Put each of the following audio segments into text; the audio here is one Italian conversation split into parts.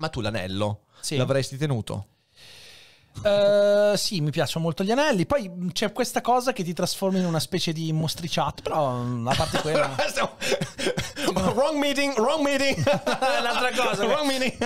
Ma tu l'anello sì. l'avresti tenuto? Uh, sì, mi piacciono molto gli anelli. Poi mm, c'è questa cosa che ti trasforma in una specie di mostriciato. Però mm, a parte quello. wrong meeting, wrong meeting. L'altra cosa. wrong meeting.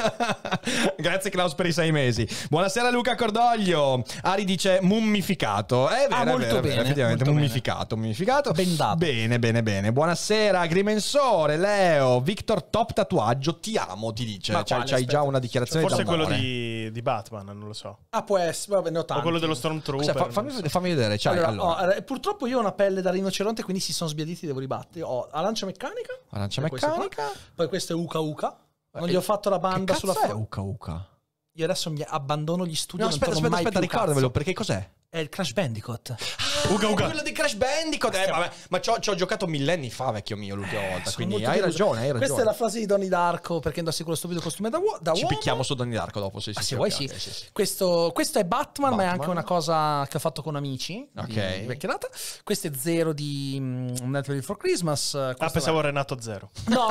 Grazie Klaus per i sei mesi. Buonasera Luca Cordoglio. Ari dice mummificato. Eh, ah, è vero, ah, molto è vero, bene. Effettivamente, molto mummificato, bene. mummificato. Bendato. Bene, bene, bene. Buonasera Agrimensore, Leo, Victor Top Tatuaggio, ti amo, ti dice. Ma c'hai, cioè, c'hai già una dichiarazione cioè, Forse quello di, di, Batman, non lo so. Ah, può essere, vabbè, ne ho tanti. O quello dello Stormtrooper. Cioè, fa, fammi, so. fammi, vedere, c'hai, allora, allora. Oh, eh, purtroppo io ho una pelle da rinoceronte, quindi si sono sbiaditi, devo ribattere. Ho oh, arancia meccanica. Arancia bilancia meccanica. Poi questo è Uka Uka. Eh, non gli ho fatto la banda sulla foto. è Uka Uka? Io adesso mi abbandono gli studi. No, aspetta, aspetta, aspetta, ricordamelo, cazzo. perché cos'è? È il Crash Bandicoot. Ah, uga, uga. quello di Crash Bandicoot. Eh, vabbè, ma ci ho giocato millenni fa, vecchio mio, l'ultima eh, volta. Quindi hai deluso. ragione, hai ragione. Questa è la frase di Donnie Darko, perché indossi quello stupido costume da, uo- da ci uomo. Ci picchiamo su Donnie Darko dopo, sì, sì. Ah, se vuoi sì. sì, sì. Questo, questo, è Batman, Batman, ma è anche una cosa che ho fatto con amici. Ok. Di vecchierata. Questo è Zero di um, Nightmare for Christmas. Ah, questo ah, pensavo va. Renato Zero. No,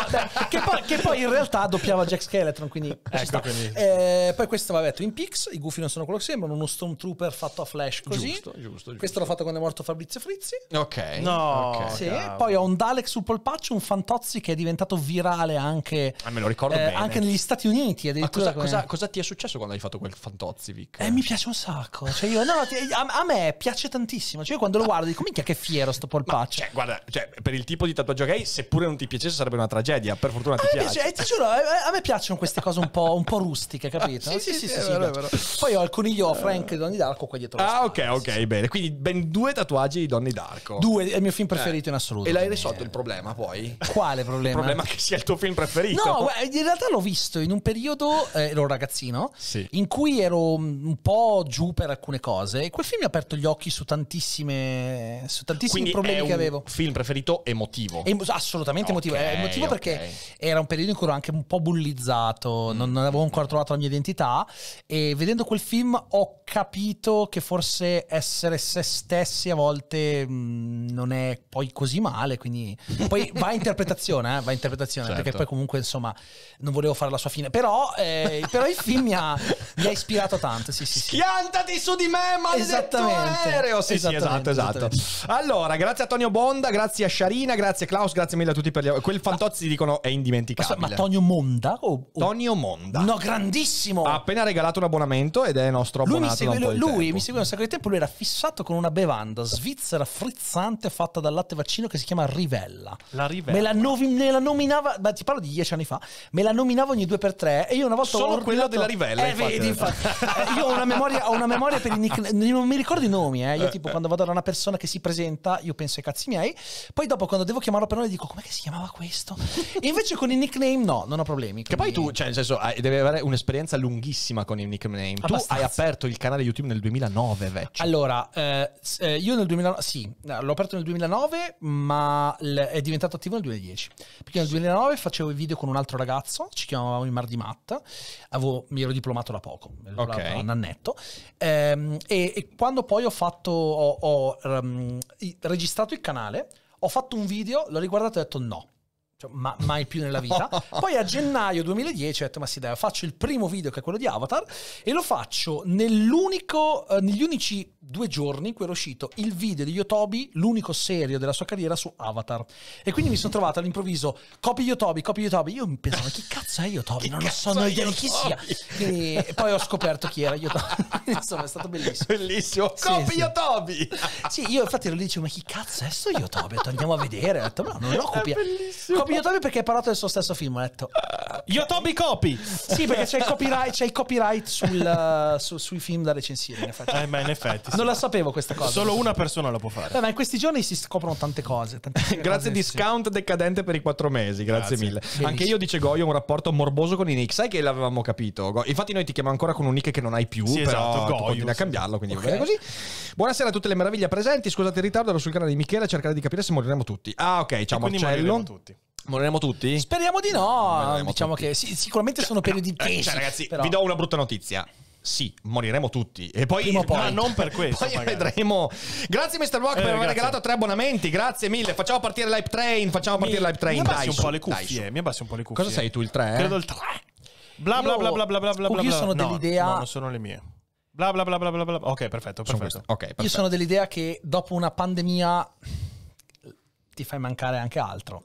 che, poi, che, poi, in realtà doppiava Jack Skeleton, quindi... ecco, quindi. Eh, poi questo va detto in Pix, i gufi non sono quello che sembrano, uno Stormtrooper fatto a Flash così. Giusto, giusto, giusto. Questo l'ho fatto quando è morto Fabrizio Frizzi. Ok. No. Okay. Sì. Poi ho un Dalek sul polpaccio, un Fantozzi che è diventato virale anche, ah, eh, anche negli Stati Uniti. Ma cosa, come... cosa, cosa, ti è successo quando hai fatto quel Fantozzi, Vic? Eh, mi piace un sacco. Cioè io, no, ti, a, a, me piace tantissimo. Cioè, io quando lo guardo dico, minchia che fiero sto polpaccio. Ma, cioè, guarda, cioè, per il tipo di tatuaggio che hai, seppure non ti piacesse, sarebbe una tragedia. Per fortuna ti piace. eh, ti giuro, eh, a, me piacciono queste cose un po', un po rustiche, capito? sì, sì, sì. sì, sì, sì vero, vero. Poi ho il coniglio Frank Donnie D'Arco qua dietro. Ah, ok ok, ok, bene. Quindi ben due tatuaggi di Donny Darko. Due, è il mio film eh. preferito eh. in assoluto. E l'hai risolto il problema poi? Quale problema? Il problema che sia il tuo film preferito. No, in realtà l'ho visto in un periodo, eh, ero un ragazzino, sì. in cui ero mm, un po' giù per alcune cose e quel film mi ha aperto gli occhi su tantissime su tantissimi Quindi problemi che avevo. Film preferito emotivo. Emo- assolutamente okay, emotivo, è emotivo okay. perché era un periodo in cui ero anche un po' bullizzato, mm. non, non avevo ancora trovato la mia identità e vedendo quel film ho capito che forse essere se stessi a volte mh, mm, non è poi così male, quindi poi va a interpretazione, eh, va a interpretazione, certo. perché poi comunque insomma non volevo fare la sua fine, però, eh, però il film mi ha, mi ha, ispirato tanto, sì sì, sì. Schiantati su di me, maledetto aereo! Sì, sì, esatto, esatto. Allora, grazie a Tonio Bonda, grazie a Sharina, grazie a Klaus, grazie mille a tutti per gli... Quel fantozzi dicono è indimenticabile. Ma, Tonio Monda? O, o... Tonio Monda. No, grandissimo! Ha appena regalato un abbonamento ed è nostro lui abbonato mi segue, Lui, mi segue un sacco di tempo lui era fissato con una bevanda svizzera frizzante fatta dal latte vaccino che si chiama Rivella. La Rivella. Me la, novi- me la nominava, ma ti parlo di dieci anni fa, me la nominava ogni due per tre e io una volta... Solo ordinato, quella della Rivella. Eh, infatti, vedi, infatti. Eh, io ho una, memoria, ho una memoria, per i nickname, non mi ricordo i nomi, eh. io tipo eh, eh. quando vado da una persona che si presenta io penso ai cazzi miei, poi dopo quando devo chiamarlo per nome dico com'è che si chiamava questo? e invece con i nickname no, non ho problemi. Che poi tu, cioè nel senso, devi avere un'esperienza lunghissima con i nickname. Abbastanza. Tu hai aperto il canale YouTube nel 2009, vero? match? Allora, eh, eh, io nel 2009, sì, l'ho aperto nel 2009, ma è diventato attivo nel 2010. Perché nel 2009 facevo i video con un altro ragazzo, ci chiamavamo i Mar di Matta, avevo, mi ero diplomato da poco, okay. da un annetto, ehm, e, e, quando poi ho fatto, ho, ho um, registrato il canale, ho fatto un video, l'ho riguardato e ho detto no cioè, ma, mai più nella vita. Poi a gennaio 2010 ho detto, ma sì dai, faccio il primo video che è quello di Avatar e lo faccio nell'unico, eh, negli unici due giorni in cui era uscito il video di Yotobi, l'unico serio della sua carriera su Avatar. E quindi mi sono trovato all'improvviso, copy Yotobi, copy Yotobi. Io mi pensavo, chi cazzo è Yotobi? non lo so, non ho idea chi sia. E poi ho scoperto chi era Yotobi. Insomma, è stato bellissimo. Bellissimo, sì, copy sì. Yotobi! Sì, io infatti ero lì dicevo, ma chi cazzo è sto Yotobi? Andiamo a vedere. Ho detto, no, non lo copia. Copy Yotobi perché ha parlato del suo stesso film. Ho detto, Yotobi copy! Sì, perché c'è il copyright, c'è il copyright sul, su, sui film da recensire, in effetti. Eh, ma in effetti non la sapevo questa cosa. Solo una persona la può fare. Beh, ma in questi giorni si scoprono tante cose. Tante cose grazie discount sì. decadente per i quattro mesi, grazie, grazie. mille. Benissimo. Anche io dice ho un rapporto morboso con i nick. Sai che l'avevamo capito? Go- Infatti noi ti chiamiamo ancora con un nick che non hai più, sì, però esatto, continui a cambiarlo, quindi okay. va bene così. Buonasera a tutte le meraviglie presenti, scusate il ritardo, ero sul canale di Michele a cercare di capire se moriremo tutti. Ah ok, ciao e Marcello. tutti. Moriremo tutti? Speriamo di no. Moriremo diciamo tutti. che sì, sicuramente cioè, sono periodi no, eh, di Cioè, ragazzi, però... vi do una brutta notizia sì, moriremo tutti. E poi, Prima ma non per questo. poi magari. vedremo. Grazie, Mr. Rock, eh, per aver regalato tre abbonamenti. Grazie mille. Facciamo partire l'hype train. Facciamo partire l'hype train. Mi abbassi un po' le cuffie. Mi abbassi un po' le cuffie. Cosa sei tu, il 3? Eh? Credo il 3. Bla bla bla bla bla bla bla. Io sono no, dell'idea. No, non sono le mie. Bla bla bla bla bla bla. Ok, perfetto. perfetto. Okay, perfetto. Io sono dell'idea che dopo una pandemia ti fai mancare anche altro.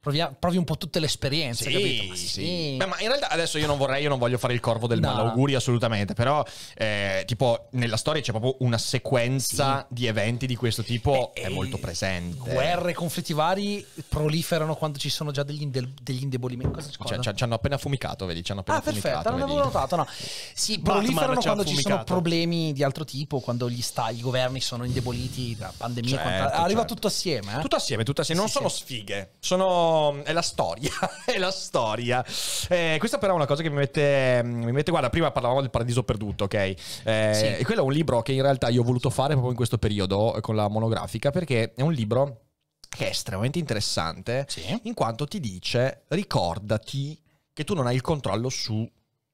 Provia, provi un po' tutte le esperienze, sì, capito? Ma, sì. Sì. Beh, ma in realtà adesso io non vorrei, io non voglio fare il corvo del no. malauguri assolutamente, però eh, tipo nella storia c'è proprio una sequenza di eventi di questo tipo, e, eh, è molto eh, presente. Guerre, conflitti vari proliferano quando ci sono già degli, inde- degli indebolimenti. Cioè, ci hanno appena fumicato, vedi? Ci hanno appena ah, fumicato, perfetto, non avevo notato, no. Sì, Batman proliferano quando fumicato. ci sono problemi di altro tipo, quando gli, sta- i governi sono indeboliti la pandemia certo, quanta- Arriva certo. tutto assieme. Eh? Tutto assieme, tutto assieme. Non sono sfighe, sono è la storia, è la storia. Eh, questa però è una cosa che mi mette, mm, mi mette... Guarda, prima parlavamo del Paradiso Perduto, ok? Eh, sì. E quello è un libro che in realtà io ho voluto fare proprio in questo periodo eh, con la monografica perché è un libro che è estremamente interessante sì. in quanto ti dice ricordati che tu non hai il controllo su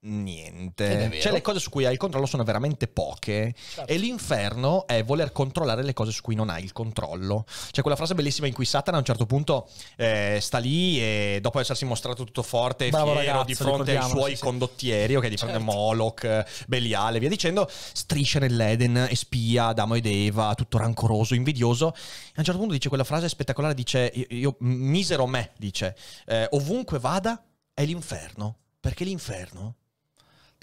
niente. Cioè le cose su cui hai il controllo sono veramente poche certo. e l'inferno è voler controllare le cose su cui non hai il controllo. C'è cioè, quella frase bellissima in cui Satana a un certo punto eh, sta lì e dopo essersi mostrato tutto forte e Bravo fiero ragazzo, di fronte ai suoi sì, condottieri, ok, di certo. a Moloch, eh, Beliale via dicendo, striscia nell'Eden e spia Adamo ed Eva, tutto rancoroso, invidioso. E a un certo punto dice quella frase spettacolare, dice, io, io misero me, dice, eh, ovunque vada è l'inferno, perché l'inferno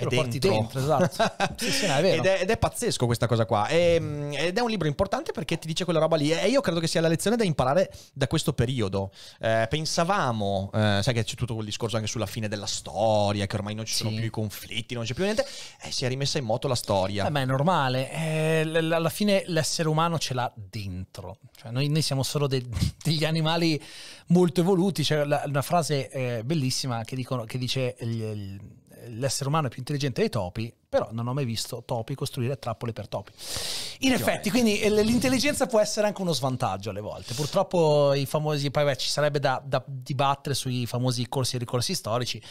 Te lo porti dentro, esatto. sì, sì, no, è ed, è, ed, è, pazzesco questa cosa qua. E, ehm, ed è un libro importante perché ti dice quella roba lì. E io credo che sia la lezione da imparare da questo periodo. Eh, pensavamo, eh, sai che c'è tutto quel discorso anche sulla fine della storia, che ormai non ci sono più i conflitti, non c'è più niente. E eh, si è rimessa in moto la storia. Eh, ma è normale. Eh, alla fine l'essere umano ce l'ha dentro. Cioè, noi, noi, siamo solo de- degli animali molto evoluti. C'è cioè, una frase eh, bellissima che, dicono, che dice... Il, il, l'essere umano è più intelligente dei topi, però non ho mai visto topi costruire trappole per topi. In effetti, quindi eh, l'intelligenza può essere anche uno svantaggio alle volte. Purtroppo i famosi, poi beh, ci sarebbe da, da dibattere sui famosi corsi e ricorsi storici,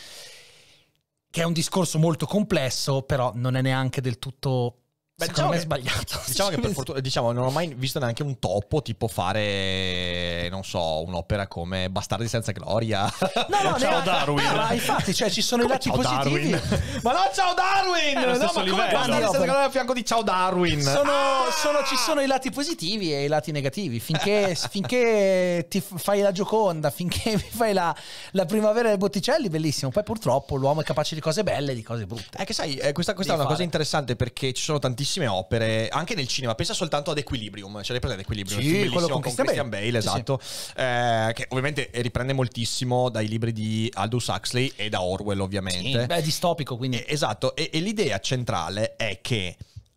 che è un discorso molto complesso, però non è neanche del tutto Beh, Secondo diciamo me è sbagliato. Diciamo che per fortuna, diciamo, non ho mai visto neanche un topo tipo fare, non so, un'opera come Bastardi senza gloria. No, no, ciao ne, Darwin. ma infatti, cioè, ci sono come i lati positivi. Darwin. Ma no, ciao Darwin! Eh, no, ma come livello. Bastardi senza gloria a fianco di ciao Darwin? Sono, ah! sono, ci sono i lati positivi e i lati negativi. Finché, finché ti fai la gioconda, finché mi fai la, la, primavera del Botticelli, bellissimo. Poi purtroppo l'uomo è capace di cose belle e di cose brutte. Eh, che sai, eh, questa, questa è una fare. cosa interessante perché ci sono tantissimi tantissime opere, anche nel cinema. Pensa soltanto ad Equilibrium, cioè presente Equilibrium, sì, quello con Christian, Christian Bale, Bale esatto, sì, sì. Esatto. Eh, che ovviamente riprende moltissimo dai libri di Aldous Huxley e da Orwell ovviamente. Sì, beh, è distopico quindi. Eh, esatto, e, e l'idea centrale è che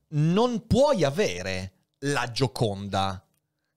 non puoi avere la Gioconda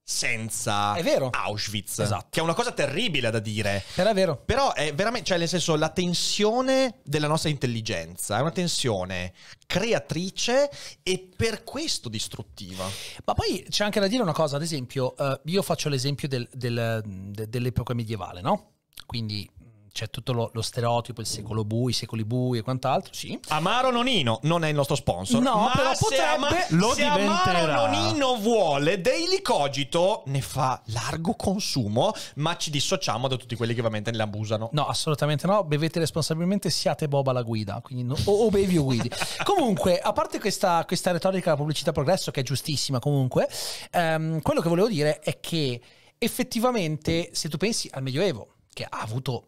senza Auschwitz. Esatto. Che è una cosa terribile da dire. Era vero. Però è veramente, cioè nel senso, la tensione della nostra intelligenza è una tensione creatrice e per questo distruttiva. Ma poi c'è anche da dire una cosa, ad esempio, eh, io faccio l'esempio del, del, dell'epoca medievale, no? Quindi c'è tutto lo, lo, stereotipo, il secolo bui, i secoli bui e quant'altro, sì. Amaro Nonino non è il nostro sponsor. No, ma però potrebbe, ama, lo se diventerà. Amaro Nonino vuole Daily Cogito, ne fa largo consumo, ma ci dissociamo da tutti quelli che ovviamente ne abusano. No, assolutamente no, bevete responsabilmente, siate Boba la guida, no, o, o, bevi o guidi. comunque, a parte questa, questa retorica della pubblicità progresso, che è giustissima comunque, ehm, quello che volevo dire è che effettivamente, se tu pensi al Medioevo, che ha avuto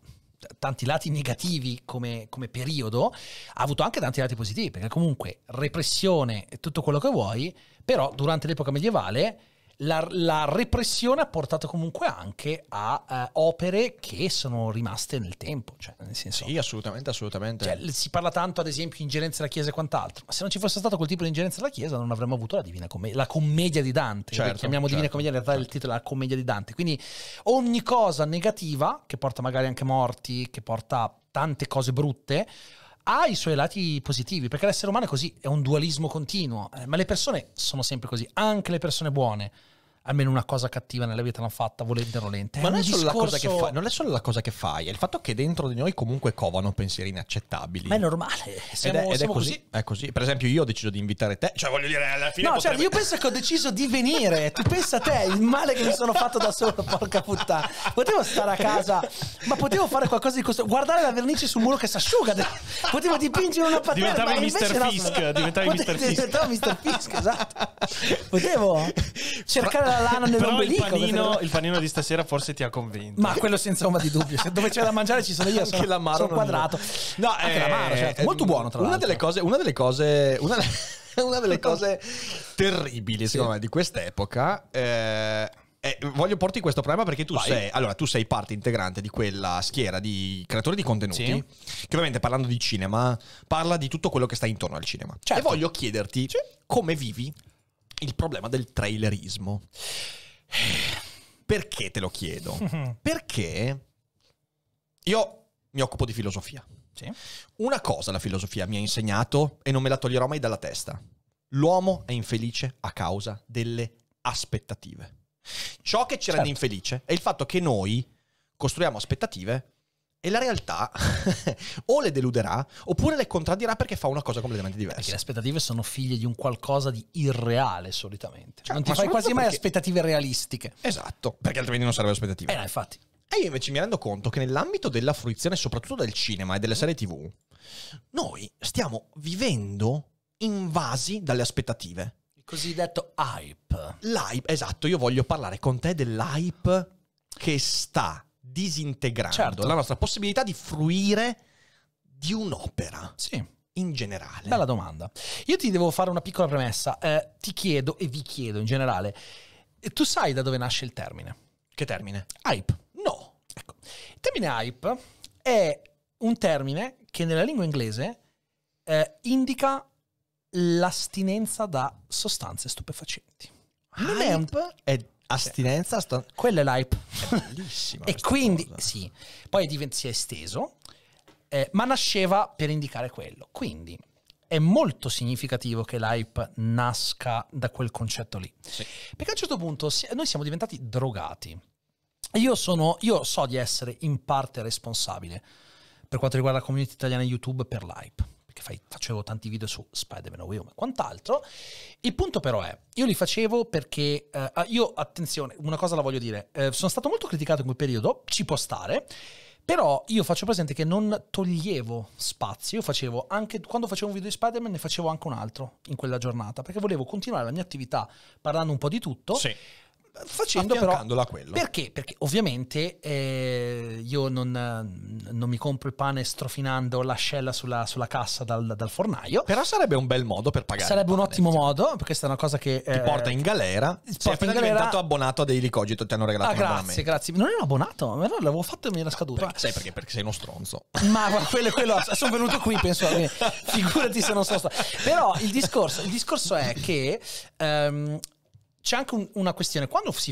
tanti lati negativi come, come, periodo, ha avuto anche tanti lati positivi, perché comunque repressione e tutto quello che vuoi, però durante l'epoca medievale la, la, repressione ha portato comunque anche a uh, opere che sono rimaste nel tempo. Cioè, nel senso, sì, assolutamente, assolutamente. Cioè, si parla tanto, ad esempio, di ingerenza della Chiesa e quant'altro, ma se non ci fosse stato quel tipo di ingerenza della Chiesa non avremmo avuto la Divina Commedia, la Commedia di Dante. Certo, chiamiamo certo, Divina Commedia, in realtà certo. il titolo è la Commedia di Dante. Quindi ogni cosa negativa, che porta magari anche morti, che porta tante cose brutte, ha i suoi lati positivi, perché l'essere umano è così, è un dualismo continuo, eh, ma le persone sono sempre così, anche le persone buone almeno una cosa cattiva nella vita l'hanno fatta, volente o nolente. Ma non è, discorso... fa, non è, solo la cosa che fai, è il fatto che dentro di noi comunque covano pensieri inaccettabili. Ma è normale, siamo, ed è, ed è così, così, È così. Per esempio, io ho deciso di invitare te, cioè voglio dire, alla fine. No, cioè, potrebbe... cioè, io penso che ho deciso di venire. tu pensa a te, il male che mi sono fatto da solo, porca puttana. Potevo stare a casa, ma potevo fare qualcosa di questo. Guardare la vernice sul muro che si asciuga, potevo dipingere una patata. Diventava il Mr. Fisk, no, diventavi Mr. Fisk. Diventavo Mr. Fisk, esatto. Potevo cercare la la lana nell'ombelico. Il panino, il panino di stasera forse ti ha convinto. Ma quello senza ombra di dubbio. Dove c'è da mangiare ci sono io, sono, sono quadrato. No, anche eh, l'amaro, certo. Molto buono, tra l'altro. Una delle cose... Una delle cose una una delle cose terribili, secondo me, di quest'epoca. Eh, eh, voglio porti questo problema perché tu Vai. sei, allora, tu sei parte integrante di quella schiera di creatori di contenuti sì. che ovviamente parlando di cinema parla di tutto quello che sta intorno al cinema. Certo. E voglio chiederti sì. come vivi il problema del trailerismo. Eh, perché te lo chiedo? Perché io mi occupo di filosofia. Sì. Una cosa la filosofia mi ha insegnato e non me la toglierò mai dalla testa. L'uomo è infelice a causa delle aspettative. Ciò che ci certo. rende infelice è il fatto che noi costruiamo aspettative e la realtà o le deluderà oppure le contraddirà perché fa una cosa completamente diversa. Perché le aspettative sono figlie di un qualcosa di irreale solitamente. Cioè, non ti fai quasi mai perché... aspettative realistiche. Esatto, perché altrimenti non sarebbero aspettative. Eh, no, infatti. E io invece mi rendo conto che nell'ambito della fruizione, soprattutto del cinema e delle serie TV, noi stiamo vivendo invasi dalle aspettative. Il cosiddetto hype. L'hype, esatto, io voglio parlare con te dell'hype che sta disintegrando certo. la nostra possibilità di fruire di un'opera. Sì in generale? Bella domanda. Io ti devo fare una piccola premessa. Eh, ti chiedo e vi chiedo in generale, eh, tu sai da dove nasce il termine? Che termine? Hype. No. Ecco. Il termine hype è un termine che nella lingua inglese eh, indica l'astinenza da sostanze stupefacenti. Non hype è, un... è Astinenza, sto... quello è l'hype. È e quindi, cosa. sì, poi divent- si è esteso, eh, ma nasceva per indicare quello. Quindi è molto significativo che l'hype nasca da quel concetto lì. Sì. Perché a un certo punto noi siamo diventati drogati. Io, sono, io so di essere in parte responsabile per quanto riguarda la community italiana YouTube per l'hype perché fai, facevo tanti video su Spider-Man Away Home e quant'altro. Il punto però è, io li facevo perché, eh, ah, io, attenzione, una cosa la voglio dire, eh, sono stato molto criticato in quel periodo, ci può stare, però io faccio presente che non toglievo spazio, io facevo anche quando facevo un video di Spider-Man ne facevo anche un altro in quella giornata, perché volevo continuare la mia attività parlando un po' di tutto sì facendo però a quello. Perché? Perché ovviamente eh, io non, non, mi compro il pane strofinando l'ascella sulla, sulla cassa dal, dal, fornaio. Però sarebbe un bel modo per pagare. Sarebbe un ottimo modo, perché questa è una cosa che... Eh, ti porta in galera. Ti porta in galera. diventato abbonato a Daily Cogito, ti hanno regalato ah, grazie, grazie. Non ero abbonato, ma l'avevo fatto e mi era scaduto. Perché, sai perché? Perché sei uno stronzo. Ma quello, quello sono venuto qui, penso, eh, figurati se non sono stato. Però il discorso, il discorso è che... Um, c'è anche un, una questione, quando si,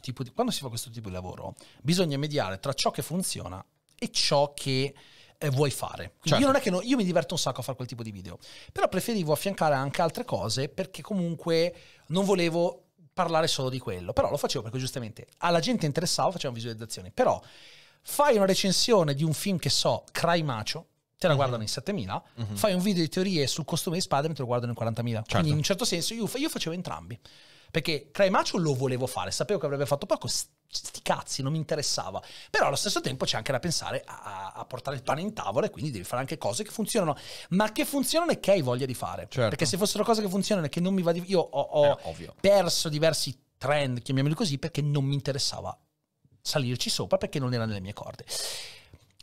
di, quando si fa questo tipo di lavoro bisogna mediare tra ciò che funziona e ciò che eh, vuoi fare. Certo. Io, che no, io mi diverto un sacco a fare quel tipo di video, però preferivo affiancare anche altre cose perché comunque non volevo parlare solo di quello, però lo facevo perché giustamente alla gente interessava, facevo visualizzazioni, però fai una recensione di un film che so, Cry Macho, te la uh-huh. guardano in 7000, uh-huh. Mhm. fai un video di teorie sul costume di Spider-Man, te lo guardano in 40.000. Certo. Quindi in un certo senso io, io facevo entrambi. Perché Craimacio lo volevo fare, sapevo che avrebbe fatto poco, sti cazzi, non mi interessava. Però allo stesso tempo c'è anche da pensare a, a, portare il pane in tavola e quindi devi fare anche cose che funzionano, ma che funzionano e che hai voglia di fare. Certo. Perché se fossero cose che funzionano e che non mi va di... Io ho, ho eh, perso diversi trend, chiamiamoli così, perché non mi interessava salirci sopra perché non era nelle mie corde.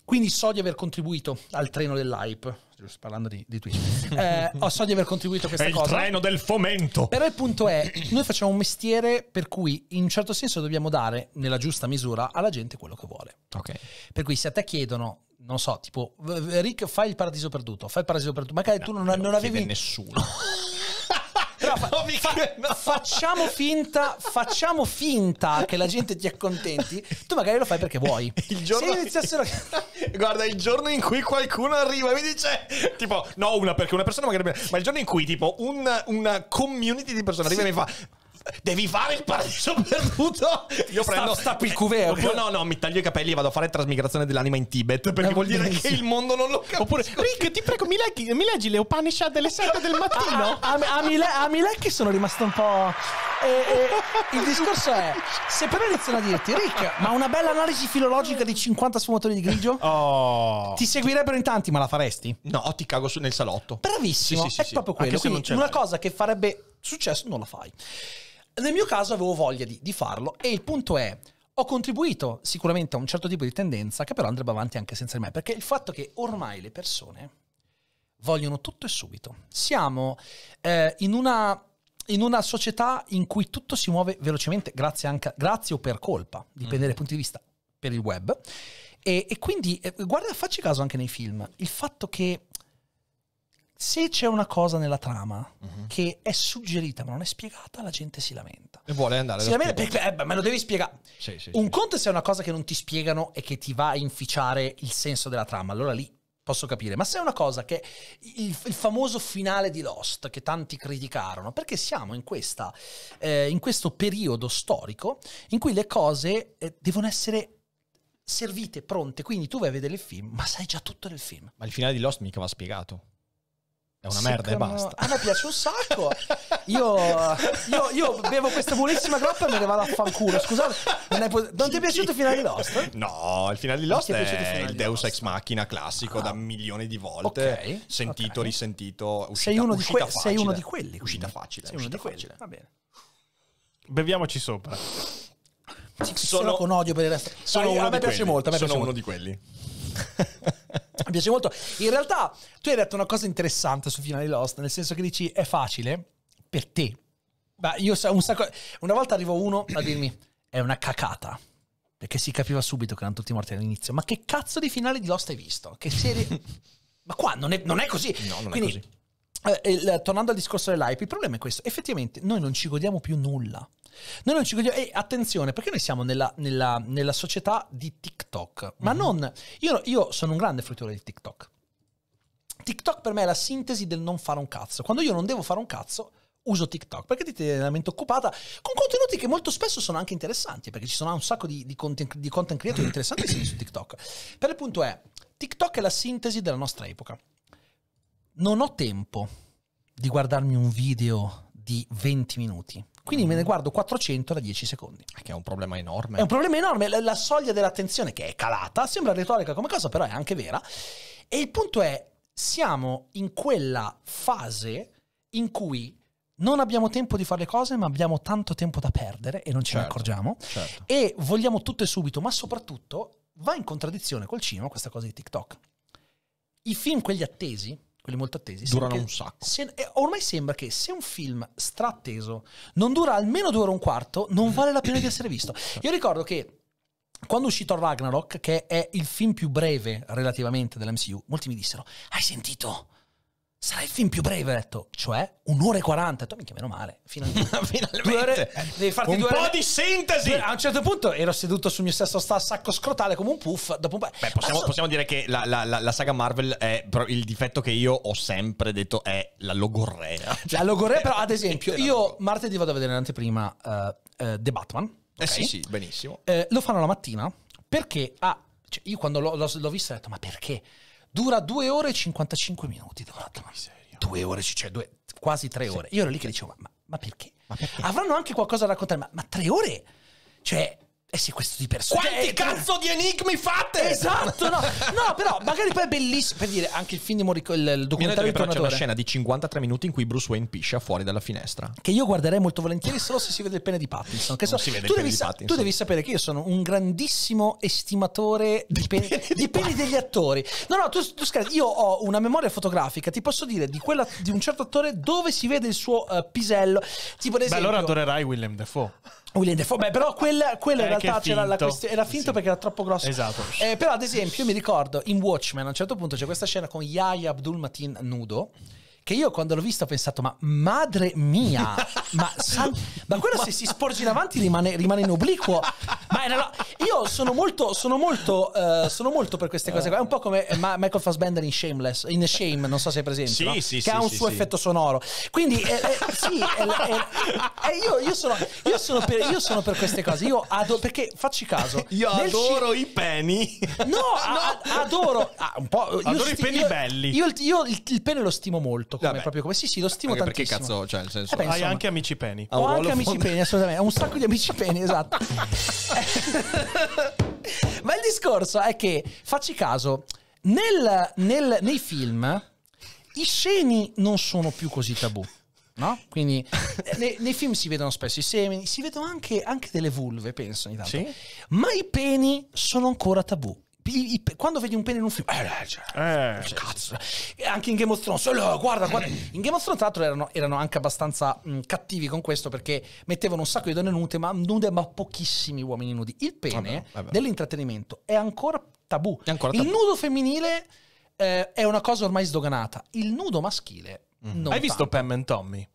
Quindi so di aver contribuito al treno dell'hype. Giusto, parlando di, di Twitch. Eh, so di aver contribuito a questa è cosa. Il treno del fomento. Però il punto è, noi facciamo un mestiere per cui in un certo senso dobbiamo dare, nella giusta misura, alla gente quello che vuole. Okay. Per cui se a te chiedono non so, tipo Rick fai il paradiso perduto, fai il paradiso perduto, magari no, tu non, non avevi nessuno. Però fa- no, fa- no. facciamo, finta, facciamo finta che la gente ti accontenti. Tu magari lo fai perché vuoi. Il giorno Se iniziassero... Guarda, il giorno in cui qualcuno arriva e mi dice, tipo, no una perché una persona magari... Ma il giorno in cui, tipo, un, una community di persone arriva sì. e mi fa devi fare il paradiso perduto. Io sta, prendo. Stappi il cuverchio. No, no, mi taglio i capelli e vado a fare trasmigrazione dell'anima in Tibet. Perché ah, vuol dire che il mondo non lo capisce. Oppure, Rick, ti prego, mi leggi, mi leggi le Upanishad delle 7 del mattino? a, a, a, Milecchi sono rimasto un po'. E, e, il discorso è: se però iniziano a dirti, Rick, ma una bella analisi filologica di 50 sfumatori di grigio? Oh. Ti seguirebbero in tanti, ma la faresti? No, ti cago su, nel salotto. Bravissimo, sì, sì, sì, è proprio quello. Quindi, una cosa che farebbe successo non la fai. Nel mio caso avevo voglia di, di farlo e il punto è, ho contribuito sicuramente a un certo tipo di tendenza che però andrebbe avanti anche senza di me, perché il fatto che ormai le persone vogliono tutto e subito. Siamo eh, in una in una società in cui tutto si muove velocemente, grazie, anche, grazie o per colpa, dipende mm. dai punti di vista, per il web. E, e quindi, eh, guarda, facci caso anche nei film, il fatto che se c'è una cosa nella trama uh-huh. che è suggerita ma non è spiegata, la gente si lamenta. E vuole andare. Si lamenta perché eh, beh, me lo devi spiegare. Sì, sì, un sì. conto se è una cosa che non ti spiegano e che ti va a inficiare il senso della trama, allora lì posso capire. Ma se è una cosa che il, il famoso finale di Lost che tanti criticarono, perché siamo in, questa, eh, in questo periodo storico in cui le cose eh, devono essere servite, pronte, quindi tu vai a vedere il film, ma sai già tutto del film. Ma il finale di Lost mica va spiegato. È una merda e basta. A me piace un sacco. Io, io, io bevo questa buonissima groppa e me ne vado a fanculo. Scusate, non, po- non ti è piaciuto il finale di Lost? No, il finale di Lost è, è il, Deus Ex Machina classico ah. da milioni di volte. Okay. Sentito, okay. risentito. Uscita, sei, uno uscita que- facile. sei uno di quelli. Quindi. Uscita facile. Sei uno di quelli. Va bene. Beviamoci sopra. Sono con odio per il resto. Sono, Dai, ah, uno, di molto, sono uno di quelli. Mi piace molto. In realtà tu hai detto una cosa interessante sul finale Lost, nel senso che dici è facile per te. Ma io so un sacco... Una volta arrivò uno a dirmi è una cacata. Perché si capiva subito che erano tutti morti all'inizio. Ma che cazzo di finale di Lost hai visto? Che serie... Ma qua non è, non è così. No, non Quindi, è così eh, il, tornando al discorso dell'hype, il problema è questo, effettivamente noi non ci godiamo più nulla. Noi non ci godiamo, e attenzione, perché noi siamo nella, nella, nella società di TikTok, mm-hmm. ma mhm. non... Io, io sono un grande fruttore di TikTok. TikTok per me è la sintesi del non fare un cazzo. Quando io non devo fare un cazzo, uso TikTok perché ti tiene la mente occupata con contenuti che molto spesso sono anche interessanti perché ci sono un sacco di, di content, di content creator interessanti su TikTok. Però il punto è, TikTok è la sintesi della nostra epoca non ho tempo di guardarmi un video di 20 minuti. Quindi me ne mm. guardo 400 da 10 secondi. Che è un problema enorme. È un problema enorme. La, la soglia dell'attenzione che è calata, sembra retorica come cosa, però è anche vera. E il punto è, siamo in quella fase in cui non abbiamo tempo di fare le cose, ma abbiamo tanto tempo da perdere e non ce certo, ne accorgiamo. Certo. E vogliamo tutto e subito, ma soprattutto va in contraddizione col cinema questa cosa di TikTok. I film, quelli attesi, quelli molto attesi. Durano un sacco. Se, ormai sembra che se un film stratteso non dura almeno due ore e un quarto, non vale la pena di essere visto. Io ricordo che quando uscì Thor Ragnarok, che è il film più breve relativamente dell'MCU, molti mi dissero: Hai sentito? sarà il film più breve, ho detto, cioè un'ora e quaranta, ho detto, minchia, meno male, finalmente, finalmente. Ore, eh, devi farti un due po' ore. di sintesi, a un certo punto ero seduto sul mio stesso sacco scrotale come un puff, dopo un po'... Eh, Beh, possiamo, Adesso... possiamo dire che la, la, la, la, saga Marvel è il difetto che io ho sempre detto è la logorrea. la logorrea però, ad esempio, io martedì vado a vedere in anteprima uh, uh, The Batman. Okay? Eh sì, sì, benissimo. Uh, lo fanno la mattina perché ha... Ah, cioè, io quando l'ho, l'ho, l'ho visto ho detto, ma perché? Dura 2 ore e 55 minuti. Dorata, ma miseria. 2 ore, cioè due, quasi 3 ore. Io ero lì che dicevo, ma, ma, perché? ma perché? Avranno anche qualcosa da raccontare, ma 3 ore? Cioè, eh sì, questo di persona. Quanti eh, cazzo di enigmi fate? Esatto, no, no, però magari poi è bellissimo. Per dire, anche il film di Morico, il, il documentario di Però c'è una scena di 53 minuti in cui Bruce Wayne piscia fuori dalla finestra. Che io guarderei molto volentieri solo se si vede il pene di Pattinson. Che so, si vede tu, il pene di Pattinson. tu devi sapere che io sono un grandissimo estimatore di, pene, di pene degli attori. No, no, tu, tu, scherzi, io ho una memoria fotografica, ti posso dire di quella di un certo attore dove si vede il suo uh, pisello. Tipo, ad esempio, Beh, allora adorerai Willem Dafoe. William Defoe, beh, però quella, quella in eh, realtà c'era la questione. Era finto sì. perché era troppo grosso. Esatto. Eh, però, ad esempio, io mi ricordo in Watchmen a un certo punto c'è questa scena con Yahya Abdul Matin nudo. Che io quando l'ho visto ho pensato, ma madre mia, ma, san- ma quello ma... se si sporge in avanti rimane, rimane in obliquo. Ma no, io sono molto, sono molto, uh, sono molto per queste cose qua. È un po' come Ma- Michael Fassbender in Shameless, in Shame, non so se è presente. Sì, no? sì, che sì, ha un suo effetto sonoro. Quindi, eh, eh, sì, eh, io, io, sono, io, sono per, io, sono, per, queste cose. Io adoro, perché facci caso. Io adoro ci... i peni. No, no. A- adoro. Ah, un po', adoro sti- i peni belli. Io, il, il, pene lo stimo molto. Come, proprio come sì, sì, lo stimo anche tantissimo. Perché cazzo, cioè, nel senso, eh beh, insomma, hai anche amici peni. Ho anche amici peni, assolutamente. Ho un sacco di amici peni, esatto. Ma il discorso è che, facci caso, nel, nel, nei film i sceni non sono più così tabù. No? Quindi eh, nei, nei, film si vedono spesso i semi, si vedono anche, anche delle vulve, penso. Sì? Ma i peni sono ancora tabù quando vedi un pene in un film, eh, cioè, eh. cazzo, anche in Game of Thrones, oh, guarda, guarda, in Game of Thrones tra l'altro erano, erano anche abbastanza mh, cattivi con questo perché mettevano un sacco di donne nude ma, nude, ma pochissimi uomini nudi. Il pene vabbè, vabbè. dell'intrattenimento è ancora tabù. È ancora tabù. Il nudo femminile eh, è una cosa ormai sdoganata, il nudo maschile. Mm. Hai tanto. visto Pam and Tommy?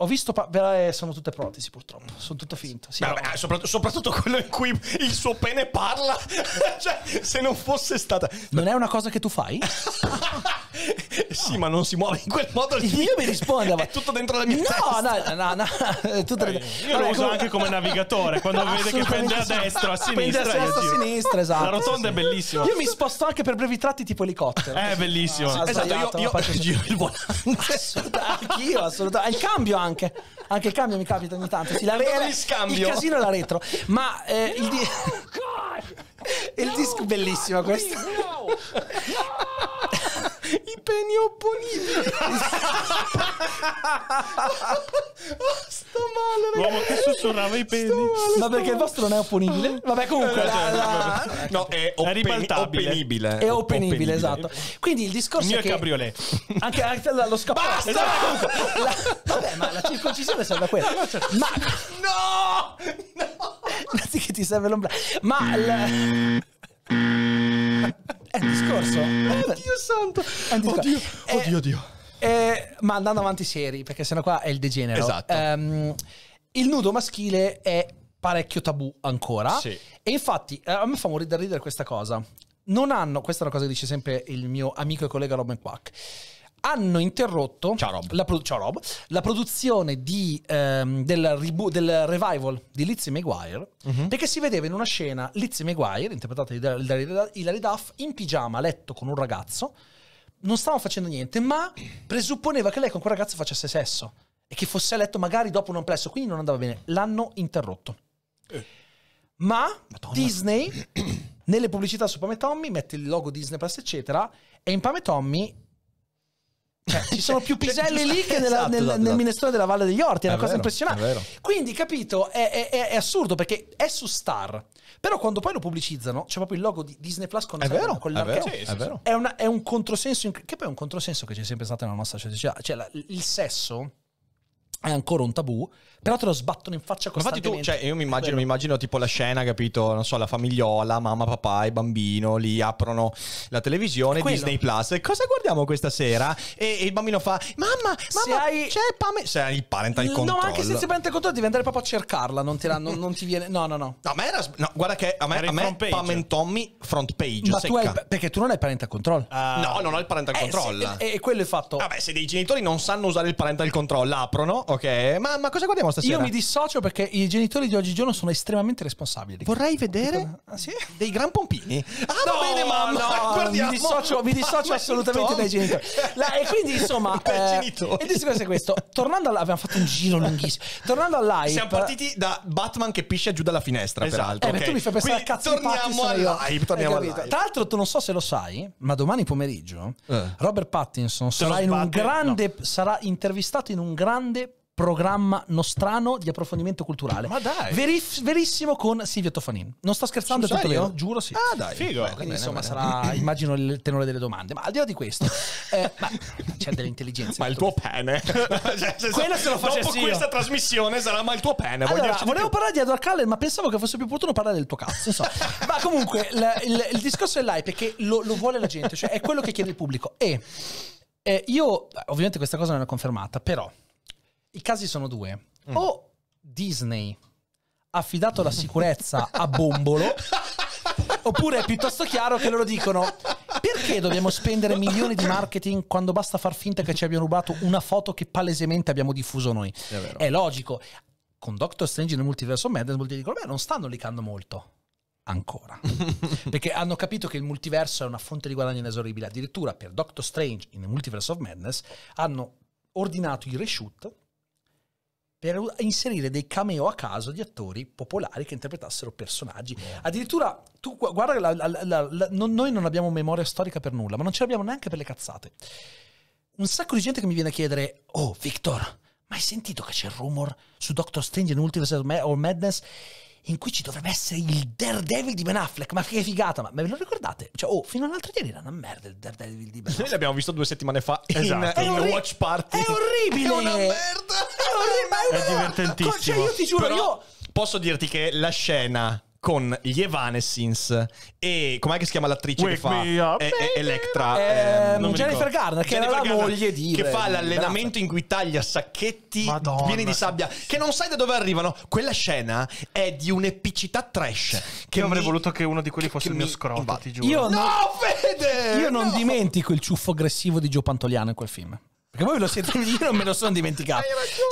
Ho visto, pa- eh, sono tutte protesi purtroppo, sono tutto finto. Sì, Vabbè, no. soprattutto, soprattutto, quello in cui il suo pene parla, cioè se non fosse stata... Non è una cosa che tu fai? sì, no. ma non si muove in quel modo lì. Io mi rispondo, È tutto dentro la mia no, testa. No, no, no, tutto Dai, Io Vabbè, lo uso come... anche come navigatore, quando vede che pende a destra, a sinistra. Pende a destra, a sinistra, esatto. La rotonda sì. è bellissima. Io mi sposto anche per brevi tratti tipo elicottero. È eh, bellissimo. No, ah, esatto, io, io giro il volante. Assolutamente, anch'io, assolutamente. Il cambio anche anche. Anche il cambio mi capita ogni tanto. Sì, la, Dov'è il casino è la retro. Ma eh, il, di- no, oh, il disco bellissima questa i impegni opponibili. oh, sto male, ragazzi. L'uomo che sussurrava i peni. Male, Ma perché il vostro non è opponibile? Vabbè, comunque. Eh, la, certo, la... No, è, open, è oppenibile. È oppenibile, esatto. Quindi il discorso. Il mio è che... cabriolet. Anche, anche lo scappato. Basta! Esatto, la... Vabbè, ma la circoncisione serve a quello. Certo. Ma... No! No! che ti serve l'ombra. Ma... La... Mm. È un discorso. Oddio santo. È un discorso. Oddio, eh, oddio, oddio. Eh, ma andando avanti seri, perché sennò qua è il degenero. Esatto. Um, il nudo maschile è parecchio tabù ancora. Sì. E infatti eh, a me fa morire da ridere questa cosa. Non hanno, questa è una cosa che dice sempre il mio amico e collega Robin Quack hanno interrotto Ciao Rob. La, pro- Ciao Rob, la produzione di, ehm, del, ribu- del, revival di Lizzie McGuire uh-huh. Mhm. perché si vedeva in una scena Lizzie McGuire, interpretata da Hilary Duff, in pigiama a letto con un ragazzo. Non stavano facendo niente, ma presupponeva che lei con quel ragazzo facesse sesso e che fosse a letto magari dopo un amplesso, quindi non andava bene. L'hanno interrotto. Eh. Ma Madonna. Disney, nelle pubblicità su Pame Tommy, mette il logo Disney Plus, eccetera, e in Pame Tommy cioè, ci sono più cioè, piselle lì che nella, esatto, nel, esatto, nel esatto. minestrone della Valle degli Orti, è, è una cosa vero, impressionante. Quindi, capito, è, è, è, assurdo perché è su Star, però quando poi lo pubblicizzano c'è proprio il logo di Disney Plus con, è vero, è, una, è un controsenso, che poi è un controsenso che c'è sempre stato nella nostra società, cioè la, il sesso è ancora un tabù, però te lo sbattono in faccia costantemente. infatti tu, cioè, io mi immagino, mi immagino, tipo la scena, capito, non so, la famigliola, mamma, papà e bambino, lì aprono la televisione, Disney Plus, e cosa guardiamo questa sera? E, e il bambino fa, mamma, se hai... c'è Pame... Se hai il parental control. No, anche senza il parental control devi andare proprio a cercarla, non, la, non, non, ti viene... No, no, no. No, ma era... No, guarda che a me, era a me Pam and Tommy front page, ma secca. Tu hai, perché tu non hai parental control. Uh, no, non ho il parental eh, control. E quello è fatto. Vabbè, se dei genitori non sanno usare il parental control, aprono, ok? ok. Ma, ma, cosa guardiamo stasera? Io mi dissocio perché i genitori di oggigiorno sono estremamente responsabili. Vorrei vedere ah, sì? dei gran pompini. Ah, no, va bene, mamma. No, guardiamo. Mi dissocio, mi dissocio assolutamente dai genitori. La, e quindi, insomma, eh, il discorso è questo. Tornando alla, abbiamo fatto un giro lunghissimo. Tornando all'hype. Siamo partiti da Batman che piscia giù dalla finestra, esatto. peraltro. Eh, okay. tu mi fai pensare quindi a cazzo torniamo all'hype. Torniamo Tra l'altro, tu non so se lo sai, ma domani pomeriggio eh. Robert Pattinson sarà, sbatte, in grande, no. sarà intervistato in un grande programma nostrano di approfondimento culturale. Ma dai! Verif- verissimo con Silvio Tofanin. Non sto scherzando, è tutto vero, giuro sì. Ah dai, figo. Beh, bene, insomma bene. sarà, immagino, il tenore delle domande. Ma al di là di questo, eh, ma c'è dell'intelligenza. Ma il tuo pene. Cioè, cioè, se Quello se lo facessi Dopo io. questa trasmissione sarà ma il tuo pene. Allora, volevo parlare di Edward Cullen, ma pensavo che fosse più opportuno parlare del tuo cazzo. Insomma. ma comunque, il, il, il discorso dell'hype è che lo, lo vuole la gente, cioè è quello che chiede il pubblico. E... Eh, io, ovviamente questa cosa non è confermata, però i casi sono due. Mm. O Disney ha affidato la sicurezza a Bombolo, oppure è piuttosto chiaro che loro dicono perché dobbiamo spendere milioni di marketing quando basta far finta che ci abbiano rubato una foto che palesemente abbiamo diffuso noi? È, è logico. Con Doctor Strange nel multiverso Madness molti dicono, beh, non stanno licando molto. Ancora. Perché hanno capito che il multiverso è una fonte di guadagno inesauribile. Addirittura per Doctor Strange in Multiverse of Madness hanno ordinato i reshoot per inserire dei cameo a caso di attori popolari che interpretassero personaggi. Addirittura, tu guarda, la, la, la, non, noi non abbiamo memoria storica per nulla, ma non ce l'abbiamo neanche per le cazzate. Un sacco di gente che mi viene a chiedere, oh Victor, ma hai sentito che c'è il rumor su Doctor Strange in Ultimate of Madness? in cui ci dovrebbe essere il Daredevil di Ben Affleck. Ma che figata, ma ve lo ricordate? Cioè, oh, fino all'altro ieri era una merda il Daredevil di Ben Affleck. Noi l'abbiamo visto due settimane fa esatto. in, in orri- Watch Party. È orribile! È una merda! È orribile! È, divertentissimo. Cioè, io ti giuro, Però io... Posso dirti che la scena con gli Evanescence e com'è che si chiama l'attrice Wake che fa up, e- eh, e- eh, Electra eh, ehm, Jennifer Garner che Jennifer era la Garner, moglie di che fa l'allenamento in cui taglia sacchetti pieni di sabbia che non sai da dove arrivano quella scena è di un'epicità trash che io avrei mi... voluto che uno di quelli fosse il mio mi... scrotto ti giuro io no, non... Fede io non no! dimentico il ciuffo aggressivo di Gio Pantoliano in quel film perché voi lo siete io non me lo sono dimenticato.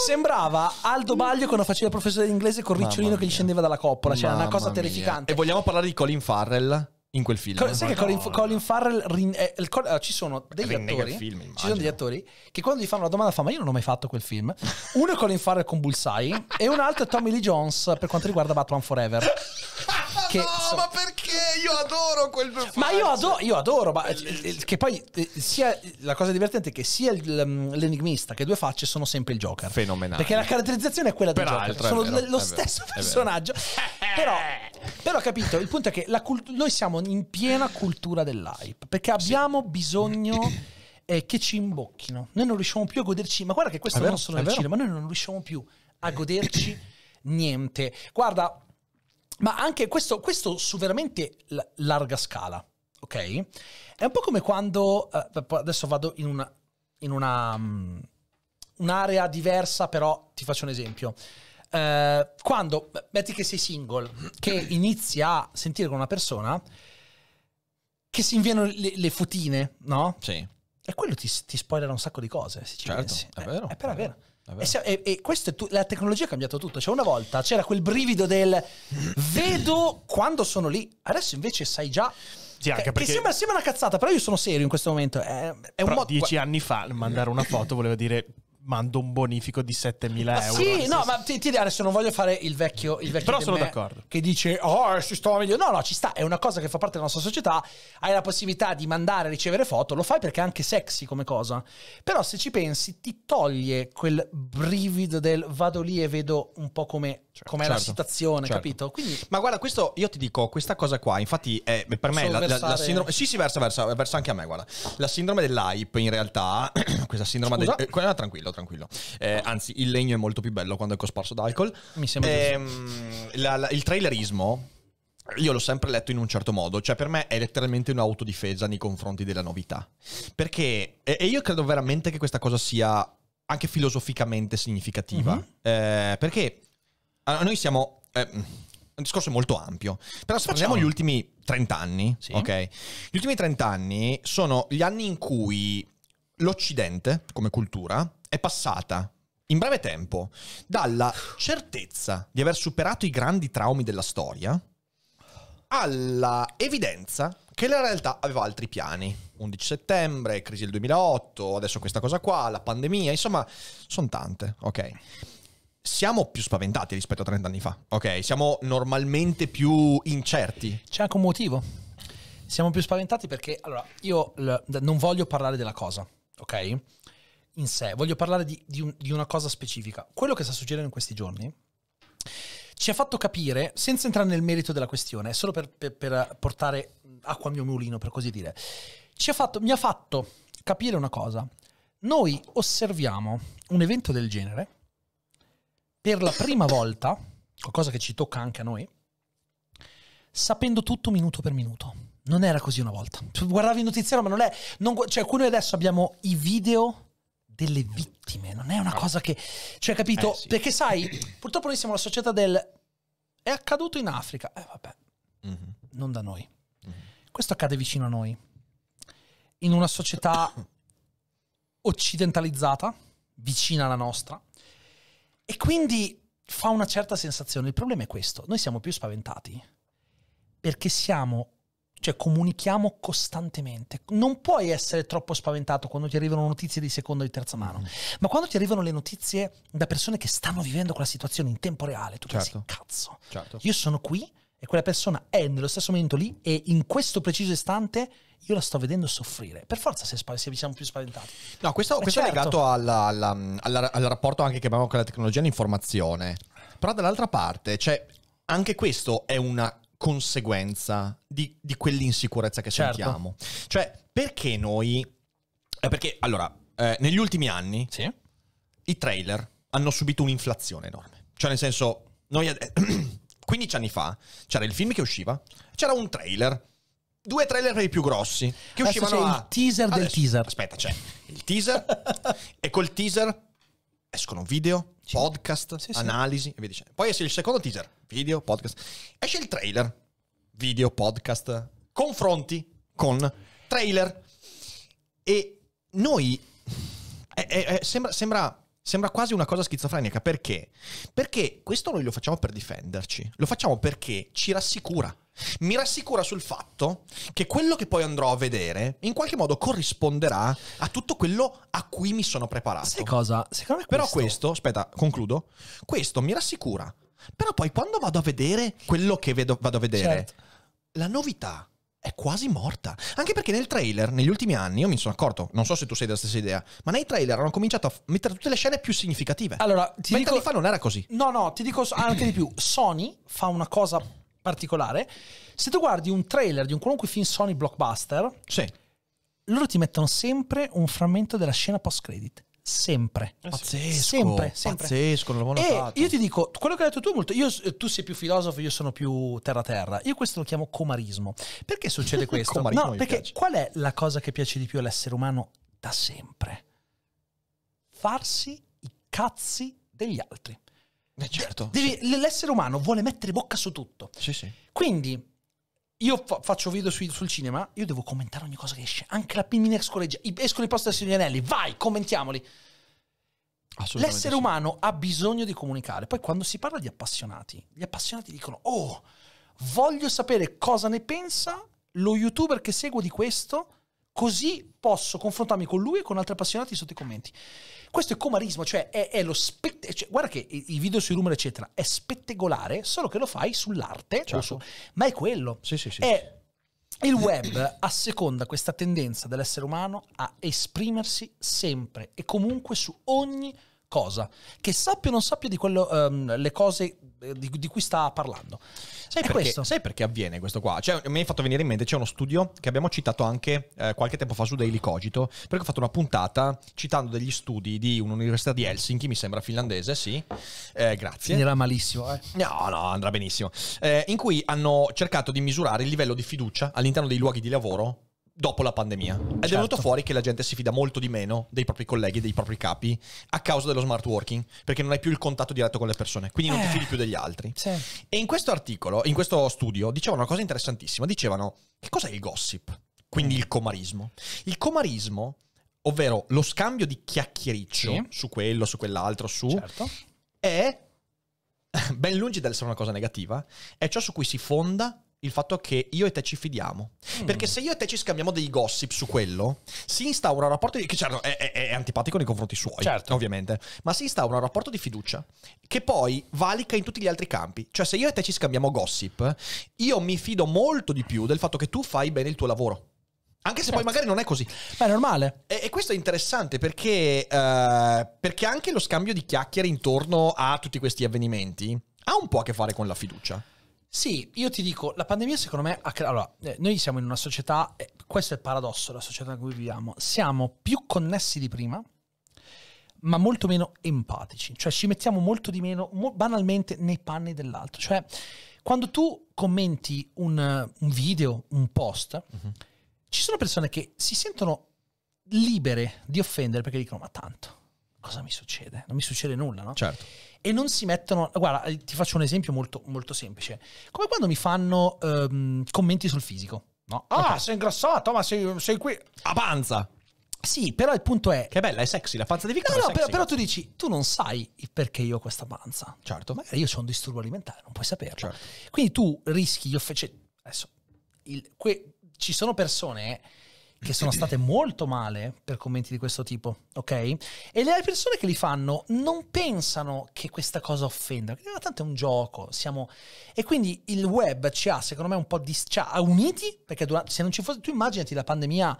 Sembrava Aldo Baglio quando faceva il professore di inglese con Ricciolino che gli scendeva dalla coppola. C'era cioè, una cosa mia. terrificante. E vogliamo parlare di Colin Farrell? In quel film, Co- sai che Colin, Colin Farrell rin, eh, il, eh, ci sono degli Rinnega attori, film, ci sono degli attori che quando gli fanno la domanda fa: Ma io non ho mai fatto quel film. Uno è Colin Farrell con Bullseye, e un altro è Tommy Lee Jones per quanto riguarda Batman Forever. che no, so... ma perché io adoro quel personaggio. Ma io adoro, io adoro ma, che poi eh, sia, la cosa divertente è che sia l'enigmista che due facce sono sempre il Joker. Fenomenale. Perché la caratterizzazione è quella del Joker, sono vero, lo stesso vero, personaggio. Però, però capito, il punto è che cult- noi siamo in piena cultura dell'hype, perché abbiamo sì. bisogno eh, che ci imbocchino. Noi non riusciamo più a goderci, ma guarda che questo è vero, non solo nel cinema, noi non riusciamo più a goderci niente. Guarda, ma anche questo, questo su veramente larga scala, ok? È un po' come quando, eh, adesso vado in una, in una, um, un'area diversa, però ti faccio un esempio. Uh, quando, metti che sei single, che inizi a sentire con una persona, che si inviano le, le futine, no? Sì. E quello ti, ti spoilera un sacco di cose, se ci certo, pensi. È eh, vero. È, è, è vero. vero. E, se, e, e è tu, la tecnologia ha cambiato tutto. Cioè, una volta c'era quel brivido del vedo quando sono lì, adesso invece sai già. Sì, anche che, perché... che sembra, sembra, una cazzata, però io sono serio in questo momento. È, eh, è un modo. Dieci anni fa mandare una foto voleva dire mando un bonifico di 7000 ah, euro. Sì, no, ma ti, ti adesso non voglio fare il vecchio, il vecchio Però sono d'accordo. Che dice, oh, ci sto meglio. No, no, ci sta, è una cosa che fa parte della nostra società. Hai la possibilità di mandare e ricevere foto, lo fai perché è anche sexy come cosa. Però se ci pensi, ti toglie quel brivido del vado lì e vedo un po' come Certo, com'è certo, la situazione, certo. capito? Quindi, ma guarda, questo io ti dico, questa cosa qua, infatti, è, per me la, versare... la, sindrome. Sì, sì, versa, versa, versa anche a me, guarda. La sindrome dell'hype, in realtà, questa sindrome del. Eh, tranquillo, tranquillo. Eh, anzi, il legno è molto più bello quando è cosparso d'alcol. Mi sembra. Eh, la, la, il trailerismo. Io l'ho sempre letto in un certo modo, cioè per me è letteralmente un'autodifesa nei confronti della novità. Perché, e io credo veramente che questa cosa sia anche filosoficamente significativa, mm-hmm. Eh, perché allora, noi siamo... Eh, un discorso molto ampio. Però se facciamo gli ultimi 30 anni, sì. ok? Gli ultimi 30 anni sono gli anni in cui l'Occidente, come cultura, è passata in breve tempo dalla certezza di aver superato i grandi traumi della storia alla evidenza che la realtà aveva altri piani. 11 settembre, crisi del 2008, adesso questa cosa qua, la pandemia, insomma, sono tante, ok? siamo più spaventati rispetto a 30 anni fa, ok? Siamo normalmente più incerti. C'è anche un motivo. Siamo più spaventati perché, allora, io non voglio parlare della cosa, ok? In sé, voglio parlare di, di, un, di una cosa specifica. Quello che sta succedendo in questi giorni ci ha fatto capire, senza entrare nel merito della questione, solo per, per, per portare acqua al mio mulino, per così dire, ha fatto, mi ha fatto capire una cosa. Noi osserviamo un evento del genere per la prima volta, qualcosa che ci tocca anche a noi, sapendo tutto minuto per minuto. Non era così una volta. Guardavi il notiziario, ma non è... Non, cioè, noi adesso abbiamo i video delle vittime, non è una ah. cosa che... Cioè, capito? Eh, sì. Perché sai, purtroppo noi siamo la società del... È accaduto in Africa. Eh, vabbè. Mm-hmm. Non da noi. Mm-hmm. Questo accade vicino a noi. In una società occidentalizzata, vicina alla nostra, e quindi fa una certa sensazione. Il problema è questo, noi siamo più spaventati perché siamo, cioè comunichiamo costantemente. Non puoi essere troppo spaventato quando ti arrivano notizie di seconda e di terza mano, mm. ma quando ti arrivano le notizie da persone che stanno vivendo quella situazione in tempo reale, tu certo. pensi, cazzo, certo. io sono qui e quella persona è nello stesso momento lì e in questo preciso istante io la sto vedendo soffrire. Per forza se, spa- se siamo più spaventati. No, questo, eh, questo certo. è legato alla, alla, alla, al rapporto anche che abbiamo con la tecnologia e l'informazione. Però dall'altra parte, cioè, anche questo è una conseguenza di, di quell'insicurezza che certo. sentiamo. Cioè, perché noi... Eh, perché, allora, eh, negli ultimi anni sì. i trailer hanno subito un'inflazione enorme. Cioè, nel senso, noi... Ad- 15 anni fa c'era il film che usciva, c'era un trailer. Due trailer per i più grossi che adesso uscivano c'è a... il teaser adesso, del teaser. Aspetta, c'è il teaser e col teaser escono video, sì. podcast, sì, sì. analisi e via dicendo. Poi esce il secondo teaser, video, podcast. Esce il trailer, video, podcast, confronti con trailer. E noi... È, è, è, sembra, sembra Sembra quasi una cosa schizofrenica. Perché? Perché questo noi lo facciamo per difenderci. Lo facciamo perché ci rassicura. Mi rassicura sul fatto che quello che poi andrò a vedere in qualche modo corrisponderà a tutto quello a cui mi sono preparato. Sai cosa? Secondo me questo... Però questo, aspetta, concludo. Questo mi rassicura. Però poi quando vado a vedere quello che vedo, vado a vedere, certo. la novità è quasi morta. Anche perché nel trailer, negli ultimi anni, io mi sono accorto, non so se tu sei della stessa idea, ma nei trailer hanno cominciato a f- mettere tutte le scene più significative. Allora, ti Vent'anni dico... fa non era così. No, no, ti dico anche di più. Sony fa una cosa particolare. Se tu guardi un trailer di un qualunque film Sony blockbuster, sì. loro ti mettono sempre un frammento della scena post-credit sempre. Pazzesco, sempre, sempre. pazzesco, non l'avevo notato. Io ti dico, quello che hai detto tu è molto... Io, tu sei più filosofo, io sono più terra-terra. Io questo lo chiamo comarismo. Perché succede questo? no, perché piace. qual è la cosa che piace di più all'essere umano da sempre? Farsi i cazzi degli altri. Eh certo. Devi, sì. L'essere umano vuole mettere bocca su tutto. Sì, sì. Quindi io fa- faccio video su- sul cinema, io devo commentare ogni cosa che esce, anche la pinina scoreggia, i- escono i poster sugli anelli, vai, commentiamoli. L'essere sì. umano ha bisogno di comunicare. Poi quando si parla di appassionati, gli appassionati dicono, oh, voglio sapere cosa ne pensa lo youtuber che seguo di questo, così posso confrontarmi con lui e con altri appassionati sotto i commenti. Questo è comarismo, cioè è, è lo specchio cioè, guarda che i, video sui rumor, eccetera, è spettacolare, solo che lo fai sull'arte, certo. su, ma è quello. Sì, sì, sì. È, il web asseconda questa tendenza dell'essere umano a esprimersi sempre e comunque su ogni cosa, che sappia o non sappia di quello, um, le cose eh, di, di, cui sta parlando. Sai perché, sai perché, avviene questo qua? Cioè, mi hai fatto venire in mente, c'è uno studio che abbiamo citato anche eh, qualche tempo fa su Daily Cogito, perché ho fatto una puntata citando degli studi di un'università di Helsinki, mi sembra finlandese, sì, eh, grazie. Finirà malissimo, eh? No, no, andrà benissimo. Eh, in cui hanno cercato di misurare il livello di fiducia all'interno dei luoghi di lavoro dopo la pandemia. Ed certo. è venuto certo. fuori che la gente si fida molto di meno dei propri colleghi, dei propri capi, a causa dello smart working, perché non hai più il contatto diretto con le persone, quindi eh. non ti eh. fidi più degli altri. Sì. E in questo articolo, in questo studio, dicevano una cosa interessantissima, dicevano che cos'è il gossip? Quindi mm. il comarismo. Il comarismo, ovvero lo scambio di chiacchiericcio sì. su quello, su quell'altro, su... Certo. È ben lungi dall'essere una cosa negativa, è ciò su cui si fonda il fatto che io e te ci fidiamo. Mm. Perché se io e te ci scambiamo dei gossip su quello, si instaura un rapporto di... che certo è, è, è antipatico nei confronti suoi, certo. ovviamente, ma si instaura un rapporto di fiducia che poi valica in tutti gli altri campi. Cioè se io e te ci scambiamo gossip, io mi fido molto di più del fatto che tu fai bene il tuo lavoro. Anche se certo. poi magari non è così. Ma è normale. E, e questo è interessante perché, uh, perché anche lo scambio di chiacchiere intorno a tutti questi avvenimenti ha un po' a che fare con la fiducia. Sì, io ti dico, la pandemia secondo me ha creato... Allora, eh, noi siamo in una società, eh, questo è il paradosso della società in cui viviamo, siamo più connessi di prima, ma molto meno empatici, cioè ci mettiamo molto di meno, banalmente, nei panni dell'altro. Cioè, quando tu commenti un, un video, un post, uh-huh. ci sono persone che si sentono libere di offendere perché dicono, ma tanto, cosa mi succede? Non mi succede nulla, no? Certo e non si mettono... Guarda, eh, ti faccio un esempio molto, molto semplice. Come quando mi fanno um, commenti sul fisico. No? Ah, okay. sei ingrassato, ma sei, sei qui... A panza! Sì, però il punto è. Che bella, è sexy la panza di Vittorio. No, no, però, però, tu dici, tu non sai il perché io ho questa panza. Certo. Magari io ho un disturbo alimentare, non puoi saperlo. Certo. Quindi tu rischi gli offetti. Cioè, adesso, il, que, ci sono persone. Eh, che sono state molto male per commenti di questo tipo, ok? E le persone che li fanno non pensano che questa cosa offenda, perché ah, tanto è un gioco, siamo... E quindi il web ci ha, secondo me, un po' di... ci ha uniti, perché durante... se non ci fosse... Tu immaginati la pandemia...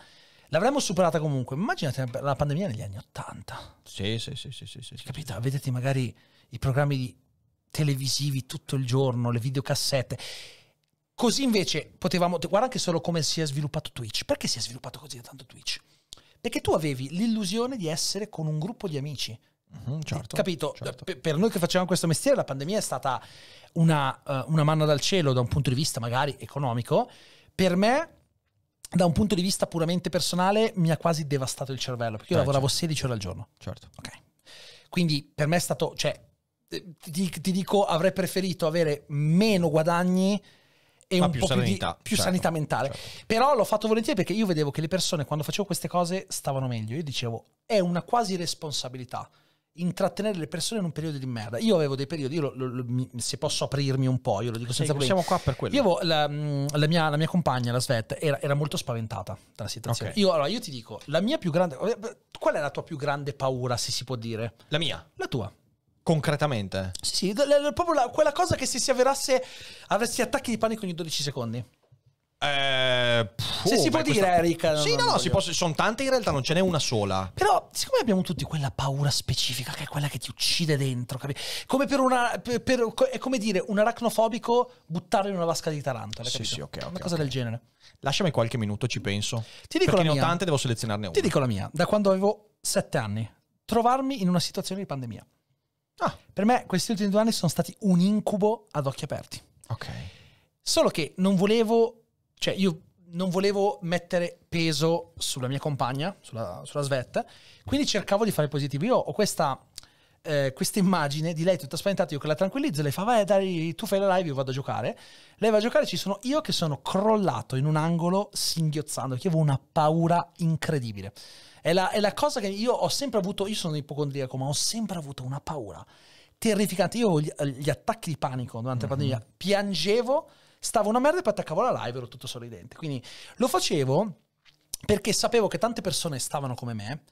L'avremmo superata comunque. Immaginate la pandemia negli anni Ottanta. Sì, sì, sì, sì, sì, sì. Capito? Vedete magari i programmi televisivi tutto il giorno, le videocassette. Così invece potevamo, guarda anche solo come si è sviluppato Twitch. Perché si è sviluppato così tanto Twitch? Perché tu avevi l'illusione di essere con un gruppo di amici. Mm-hmm, certo, Capito? Certo. Per noi che facevamo questo mestiere la pandemia è stata una, uh, una manna dal cielo da un punto di vista magari economico. Per me da un punto di vista puramente personale mi ha quasi devastato il cervello perché io eh, lavoravo certo. 16 ore al giorno. Certo. Okay. Quindi per me è stato, cioè, eh, ti, ti, dico, avrei preferito avere meno guadagni e un più po' sanità, più, di, più certo, sanità mentale. Certo. Però l'ho fatto volentieri perché io vedevo che le persone quando facevo queste cose stavano meglio. Io dicevo, è una quasi responsabilità intrattenere le persone in un periodo di merda. Io avevo dei periodi, lo, lo, lo, se posso aprirmi un po', io lo dico senza problemi. Siamo qua per quello. Io avevo, la, mm, la, mia, la, mia, compagna, la Svet, era, era molto spaventata dalla situazione. Okay. Io, allora, io ti dico, la mia più grande... Qual è la tua più grande paura, se si può dire? La mia. La tua. Concretamente? Sì, sì l- l- proprio la- quella cosa che se si avverasse avresti attacchi di panico ogni 12 secondi. Eh, puh, se oh, si può dire, questa... Erika. Sì, no, no, si può, sono tante in realtà, non ce n'è una sola. Però, siccome abbiamo tutti quella paura specifica che è quella che ti uccide dentro, capi? Come per una. Per, per, è come dire un aracnofobico buttarlo in una vasca di tarantole. Sì, capito? sì, ok. okay una cosa okay. del genere. Lasciami qualche minuto, ci penso. Ti dico Perché la mia. ne ho tante, devo selezionarne una. Ti dico la mia, da quando avevo sette anni, trovarmi in una situazione di pandemia. Ah. Per me questi ultimi due anni sono stati un incubo ad occhi aperti. Ok. Solo che non volevo, cioè io non volevo mettere peso sulla mia compagna, sulla, sulla Svetta, quindi cercavo di fare positivo. Io ho questa, eh, questa immagine di lei tutta spaventata, io che la tranquillizzo, lei fa, vai dai, tu fai la live, io vado a giocare. Lei va a giocare, ci sono io che sono crollato in un angolo singhiozzando, che avevo una paura incredibile. È la, è la cosa che io ho sempre avuto, io sono ipocondriaco, ma ho sempre avuto una paura terrificante. Io gli, gli attacchi di panico durante mm-hmm. la mhm. pandemia, piangevo, stavo una merda e poi attaccavo la live, ero tutto sorridente. Quindi lo facevo perché sapevo che tante persone stavano come me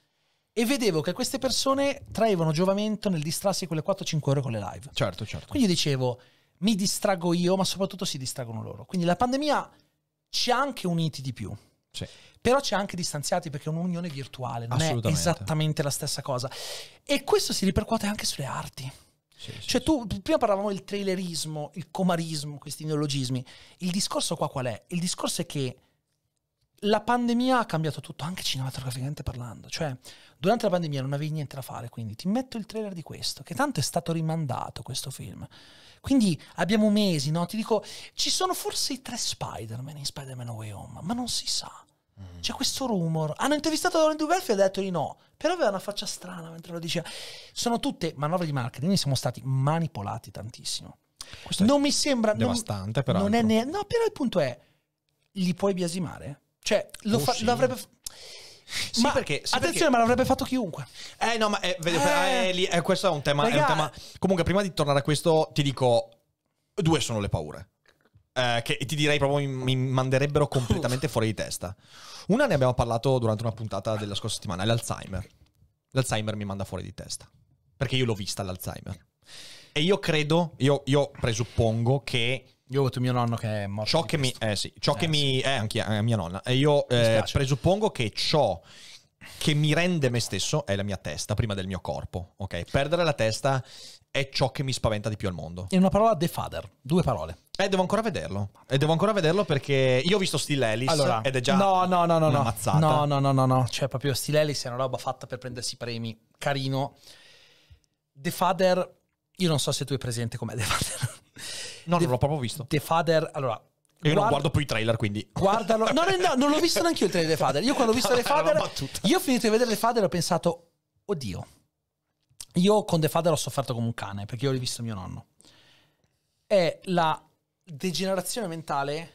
e vedevo che queste persone traevano giovamento nel distrarsi quelle 4-5 ore con le live. Certo, certo. Quindi dicevo, mi distraggo io, ma soprattutto si distraggono loro. Quindi la pandemia ci ha anche uniti di più. Sì però c'è anche distanziati perché è un'unione virtuale, non è esattamente la stessa cosa. E questo si ripercuote anche sulle arti. Sì, cioè sì, tu, prima parlavamo del trailerismo, il comarismo, questi neologismi. Il discorso qua qual è? Il discorso è che la pandemia ha cambiato tutto, anche cinematograficamente parlando. Cioè, durante la pandemia non avevi niente da fare, quindi ti metto il trailer di questo, che tanto è stato rimandato questo film. Quindi abbiamo mesi, no? Ti dico, ci sono forse i tre Spider-Man in Spider-Man Away Home, ma non si sa. C'è questo rumor. Hanno intervistato Lauren Garfield e ha detto di no. Però aveva una faccia strana mentre lo diceva. Sono tutte manovre di marketing. siamo stati manipolati tantissimo. Questo non mi sembra. Devastante, però. Non è ne- no, però il punto è. Li puoi biasimare? Cioè, lo, fa- sì. lo avrebbe. Sì, ma perché, sì, attenzione, perché... ma l'avrebbe fatto chiunque. Eh, no, ma eh, vedo, eh, eh, eh, questo è un, tema, è un tema. Comunque, prima di tornare a questo, ti dico: due sono le paure eh, che ti direi proprio mi, mi manderebbero completamente fuori di testa. Una ne abbiamo parlato durante una puntata della scorsa settimana, l'Alzheimer. L'Alzheimer mi manda fuori di testa, perché io l'ho vista l'Alzheimer. E io credo, io, io presuppongo che io ho avuto mio nonno che è morto. Ciò che questo. mi. Eh sì, ciò eh, che sì. mi. Eh, anche eh, mia nonna. E io eh, presuppongo che ciò che mi rende me stesso è la mia testa prima del mio corpo, ok? Perdere la testa è ciò che mi spaventa di più al mondo. In una parola, The Father, due parole. Eh, devo ancora vederlo. E eh, devo ancora vederlo perché io ho visto Still Ellis allora, ed è già no, no, no, no, una no. No, no, no, no, Cioè, proprio Still Ellis è una roba fatta per prendersi premi. Carino. The Father, io non so se tu hai presente com'è The Father. No, The, non l'ho proprio visto. The Father, allora, io Guard- non guardo più i trailer, quindi. Guardalo. No, no, no non l'ho visto neanche io il trailer delle Fader. Io quando ho visto no, le Fader, io ho finito di vedere le Fader e ho pensato, oddio. Io con The Fader ho sofferto come un cane, perché io ho rivisto mio nonno. È la degenerazione mentale,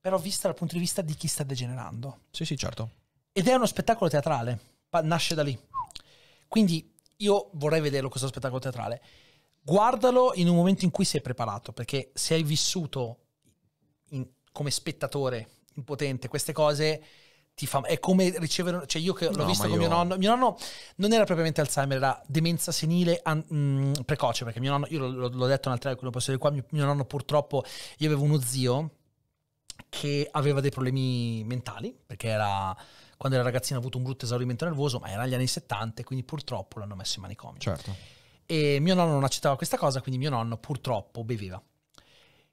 però vista dal punto di vista di chi sta degenerando. Sì, sì, certo. Ed è uno spettacolo teatrale, nasce da lì. Quindi io vorrei vederlo questo spettacolo teatrale. Guardalo in un momento in cui sei preparato, perché se hai vissuto come spettatore impotente queste cose ti fa è come ricevere cioè io che l'ho no, visto con io... mio nonno mio nonno non era propriamente Alzheimer era demenza senile an, mh, mm, precoce perché mio nonno io l'ho, l'ho detto in altre quello posso dire qua mio, mio nonno purtroppo io avevo uno zio che aveva dei problemi mentali perché era quando era ragazzino ha avuto un brutto esaurimento nervoso ma era negli anni 70 quindi purtroppo l'hanno messo in manicomio certo e mio nonno non accettava questa cosa quindi mio nonno purtroppo beveva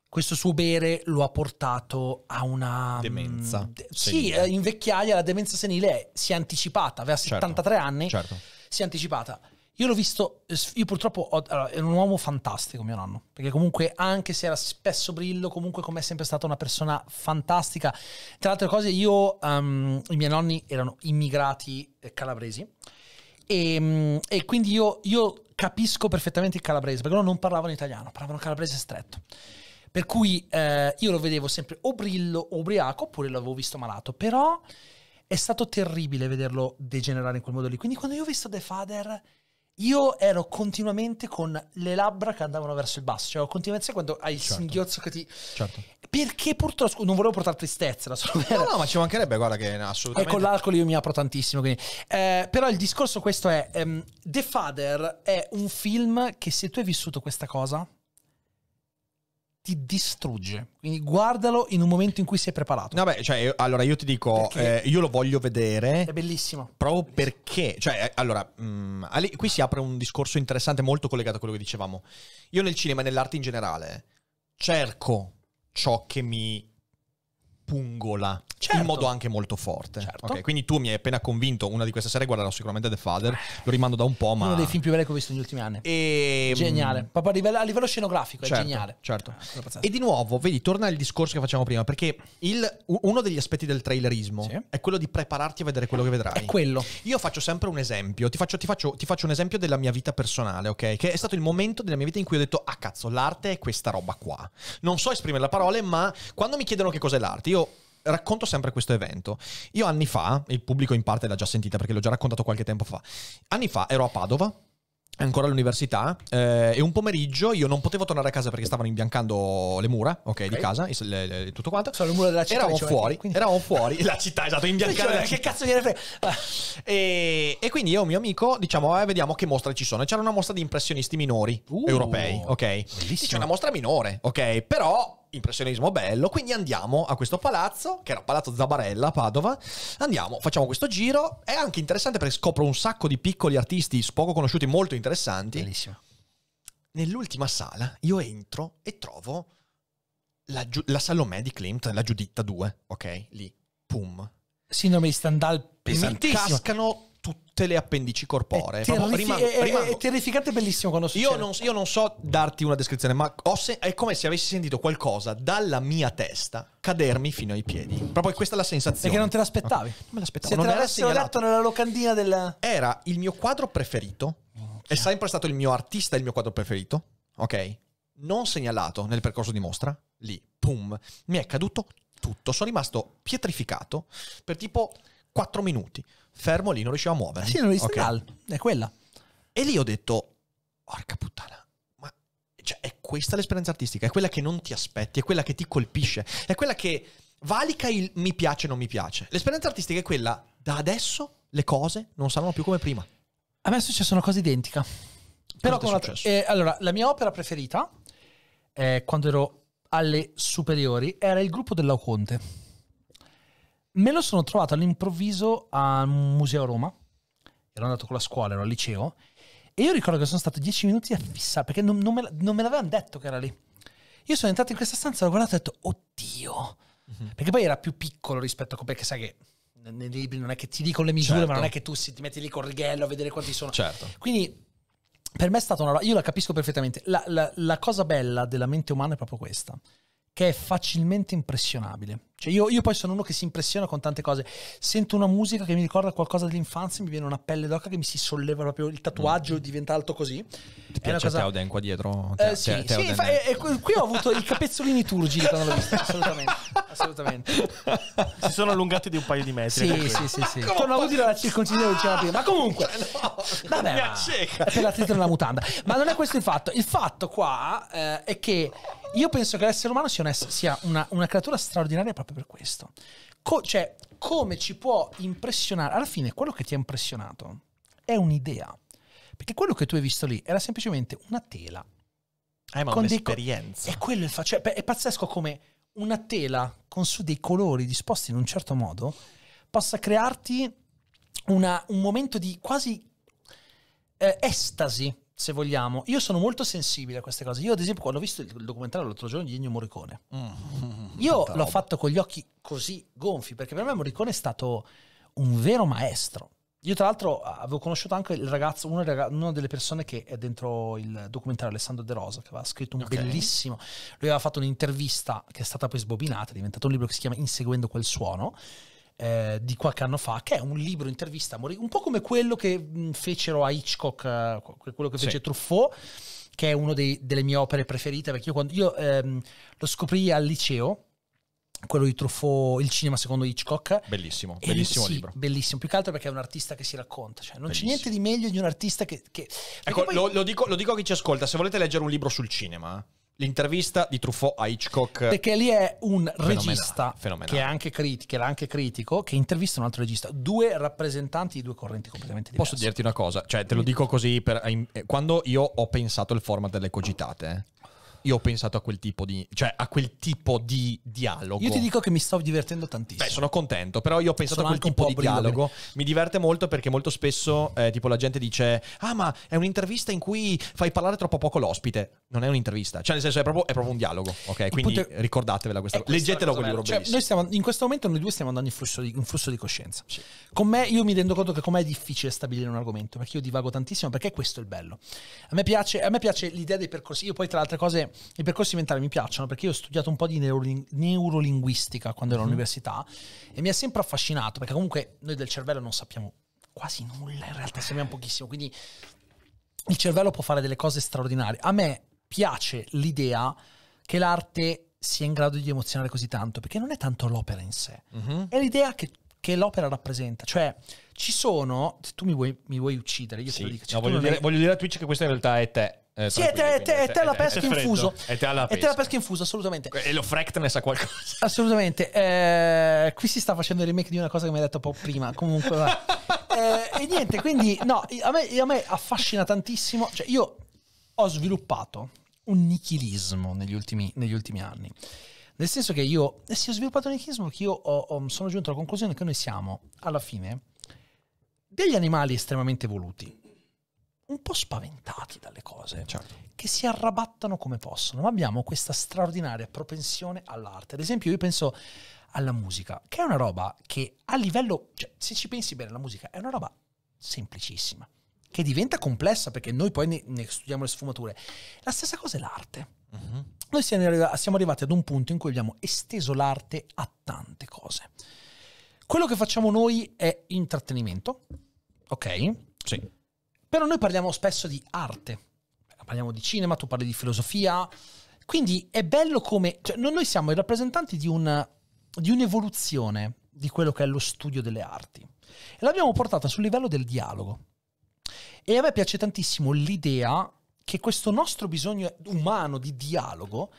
questo suo bere lo ha portato a una mm, demenza. De- sì, eh, in vecchiaia la demenza senile è, si è anticipata, aveva certo, 73 anni, certo. si è anticipata. Io l'ho visto, io purtroppo ho, allora, è un uomo fantastico mio nonno, perché comunque anche se era spesso brillo, comunque come è sempre stata una persona fantastica. Tra le altre cose io, um, i miei nonni erano immigrati eh, calabresi e, ehm, e quindi io, io capisco perfettamente il calabrese, perché loro non parlavano italiano, parlavano calabrese stretto. Per cui eh, io lo vedevo sempre o brillo o ubriaco, oppure l'avevo visto malato. Però è stato terribile vederlo degenerare in quel modo lì. Quindi quando io ho visto The Father, io ero continuamente con le labbra che andavano verso il basso. Cioè, continuamente quando hai il certo. singhiozzo che ti... Certo. Perché purtroppo... Non volevo portare tristezza, la sua No, no, ma ci mancherebbe, guarda che assolutamente... E con l'alcol io mi apro tantissimo, quindi... Eh, però il discorso questo è... Um, The Father è un film che se tu hai vissuto questa cosa ti distrugge. Quindi guardalo in un momento in cui sei preparato. Vabbè, cioè, allora io ti dico, eh, io lo voglio vedere. È bellissimo. Proprio bellissimo. perché, cioè, eh, allora, mh, mm, qui si apre un discorso interessante molto collegato a quello che dicevamo. Io nel cinema e nell'arte in generale cerco ciò che mi pungola certo. in modo anche molto forte. Certo. Okay, quindi tu mi hai appena convinto, una di queste serie guarderò sicuramente The Father, eh. lo rimando da un po', ma... Uno dei film più belli che ho visto negli ultimi anni. E... Ehm, geniale, proprio a livello, a livello scenografico, certo, è geniale. Certo. Ah, e di nuovo, vedi, torna al discorso che facciamo prima, perché il, uno degli aspetti del trailerismo sì. è quello di prepararti a vedere quello che vedrai. È quello. Io faccio sempre un esempio, ti faccio, ti faccio, ti faccio un esempio della mia vita personale, ok? Che è stato il momento della mia vita in cui ho detto, ah cazzo, l'arte è questa roba qua. Non so esprimere la parola, ma quando mi chiedono che cos'è l'arte, io racconto sempre questo evento. Io anni fa, il pubblico in parte l'ha già sentita perché l'ho già raccontato qualche tempo fa, anni fa ero a Padova ancora all'università eh, e un pomeriggio io non potevo tornare a casa perché stavano imbiancando le mura ok, okay. di casa le, le, tutto quanto sono le mura della città eravamo fuori quindi... eravamo fuori la città esatto imbiancando cioè, che cazzo gliene frega e, e, quindi io e un mio amico diciamo eh, vediamo che mostre ci sono c'era una mostra di impressionisti minori uh, europei ok bellissimo. c'è una mostra minore ok però impressionismo bello, quindi andiamo a questo palazzo, che era Palazzo Zabarella a Padova, andiamo, facciamo questo giro, è anche interessante perché scopro un sacco di piccoli artisti poco conosciuti, molto interessanti. Bellissimo. Nell'ultima sala io entro e trovo la, la Salomè di Klimt, la Giuditta 2, ok? Lì, pum. Sindrome di Standal pesantissimo. Mi cascano tutte le appendici corporee. È, terri- rimango, è, rimango. è terrificante bellissimo quando succede. Io non, io non, so darti una descrizione, ma se- è come se avessi sentito qualcosa dalla mia testa cadermi fino ai piedi. Proprio questa è la sensazione. Perché non te l'aspettavi? Non me l'aspettavo. Se non te l'avessero letto nella locandina del... Era il mio quadro preferito. Minchia. È sempre stato il mio artista il mio quadro preferito. Ok? Non segnalato nel percorso di mostra. Lì, pum, mi è caduto tutto. Sono rimasto pietrificato per tipo 4 minuti fermo lì, non riuscivo a muovere. Sì, non okay. Al, è quella. E lì ho detto, porca puttana, ma cioè, è questa l'esperienza artistica, è quella che non ti aspetti, è quella che ti colpisce, è quella che valica il mi piace, non mi piace. L'esperienza artistica è quella, da adesso le cose non saranno più come prima. A me è successo una cosa identica. Però con la, eh, allora, la mia opera preferita, eh, quando ero alle superiori, era il gruppo dell'Auconte me lo sono trovato all'improvviso a un museo a Roma. Ero andato con la scuola, ero al liceo. E io ricordo che sono stato dieci minuti a fissare, perché non, non, me, non me, l'avevano detto che era lì. Io sono entrato in questa stanza, l'ho guardato e ho detto, oddio. Mm-hmm. Perché poi era più piccolo rispetto a... Perché sai che nei libri non è che ti dicono le misure, certo. ma non è certo. che tu si, ti metti lì col righello a vedere quanti sono. Certo. Quindi per me è stata una roba, io la capisco perfettamente. La, la, la, cosa bella della mente umana è proprio questa, che è facilmente impressionabile. Cioè io, io, poi sono uno che si impressiona con tante cose. Sento una musica che mi ricorda qualcosa dell'infanzia, mi viene una pelle d'oca che mi si solleva proprio il tatuaggio mm. diventa alto così. Ti piace cosa... Teoden qua dietro? Eh, te, eh, sì, te, sì fa, e, e, eh, eh, qui ho avuto i capezzolini turgidi quando l'ho visto, assolutamente. assolutamente. si sono allungati di un paio di metri. Sì, sì, sì, Torno a dire la circoncisione prima. Ma comunque... No, vabbè, mi acceca. Per la testa della mutanda. Ma non è questo il fatto. Il fatto qua eh, è che io penso che l'essere umano sia una, sia una, una creatura straordinaria proprio proprio per questo. Co- cioè, come ci può impressionare? Alla fine, quello che ti ha impressionato è un'idea. Perché quello che tu hai visto lì era semplicemente una tela. Eh, ma con un'esperienza. Co- è, quello il fa- cioè, è pazzesco come una tela con su dei colori disposti in un certo modo possa crearti una, un momento di quasi eh, estasi se vogliamo, io sono molto sensibile a queste cose. Io, ad esempio, quando ho visto il documentario l'altro giorno di Ennio Morricone, mm, io l'ho fatto con gli occhi così gonfi, perché per me Morricone è stato un vero maestro. Io, tra l'altro, avevo conosciuto anche il ragazzo, uno, una delle persone che è dentro il documentario Alessandro De Rosa, che aveva scritto un okay. bellissimo. Lui aveva fatto un'intervista che è stata poi sbobinata, è diventato un libro che si chiama Inseguendo quel suono eh, di qualche anno fa, che è un libro intervista a Morricone, un po' come quello che fecero a Hitchcock, eh, quello che fece sì. Truffaut, che è una delle mie opere preferite, perché io, quando, io ehm, lo scoprì al liceo, quello di Truffaut, il cinema secondo Hitchcock. Bellissimo, bellissimo sì, libro. Bellissimo, più che altro perché è un artista che si racconta, cioè non c'è niente di meglio di un artista che... che... Ecco, poi... lo, lo, dico, lo, dico, a chi ci ascolta, se volete leggere un libro sul cinema, L'intervista di Truffaut a Hitchcock. Perché lì è un fenomenale, regista fenomenale. che, è anche critico, era anche critico, che intervista un altro regista. Due rappresentanti di due correnti completamente diverse. Posso dirti una cosa? Cioè, te lo dico così. Per, eh, eh, quando io ho pensato il format delle cogitate, io ho pensato a quel tipo di, cioè, a quel tipo di dialogo. Io ti dico che mi sto divertendo tantissimo. Beh, sono contento, però io ho pensato sono a quel tipo di dialogo. Brillo. Mi diverte molto perché molto spesso, eh, tipo, la gente dice, ah, ma è un'intervista in cui fai parlare troppo poco l'ospite. Non è un'intervista, cioè, nel senso, è proprio, è proprio un dialogo, ok? Quindi punto... ricordatevela questa cosa. Leggetelo quelli esatto. cioè, noi stiamo, in questo momento noi due stiamo andando in flusso di, in flusso di coscienza. Sì. Con me, io mi rendo conto che com'è difficile stabilire un argomento, perché io divago tantissimo, perché questo è il bello. A me piace, a me piace l'idea dei percorsi. Io poi, tra altre cose, i percorsi mentali mi piacciono, perché io ho studiato un po' di neuroling- neurolinguistica quando ero mm-hmm. all'università e mi ha sempre affascinato, perché comunque noi del cervello non sappiamo quasi nulla, in realtà sappiamo pochissimo, quindi il cervello può fare delle cose straordinarie. A me piace l'idea che l'arte sia in grado di emozionare così tanto, perché non è tanto l'opera in sé, mm-hmm. è l'idea che, che, l'opera rappresenta. Cioè, ci sono, se tu mi vuoi, mi vuoi uccidere, io sì. te lo dico. Cioè, no, voglio, dire, ne... voglio, dire, a Twitch che questa in realtà è te. Eh, Siete sì, te, te, la pesca infuso. E te la pesca. pesca infuso, assolutamente. E lo Frecht ne sa qualcosa. Assolutamente. Eh, qui si sta facendo il remake di una cosa che mi hai detto un po' prima. Comunque, eh, e niente, quindi, no, a me, a me affascina tantissimo. Cioè, io ho sviluppato un nichilismo negli ultimi, negli ultimi anni. Nel senso che io, eh, si è sviluppato un nichilismo che io ho, ho, sono giunto alla conclusione che noi siamo, alla fine, degli animali estremamente evoluti un po' spaventati dalle cose, certo. che si arrabattano come possono, ma abbiamo questa straordinaria propensione all'arte. Ad esempio, io penso alla musica, che è una roba che a livello, cioè, se ci pensi bene, la musica è una roba semplicissima, che diventa complessa perché noi poi ne, ne studiamo le sfumature. La stessa cosa è l'arte. Uh-huh. Noi siamo arrivati ad un punto in cui abbiamo esteso l'arte a tante cose. Quello che facciamo noi è intrattenimento, ok? Sì però noi parliamo spesso di arte, parliamo di cinema, tu parli di filosofia, quindi è bello come... Cioè, noi siamo i rappresentanti di, un, di un'evoluzione di quello che è lo studio delle arti. E l'abbiamo portata sul livello del dialogo. E a me piace tantissimo l'idea che questo nostro bisogno umano di dialogo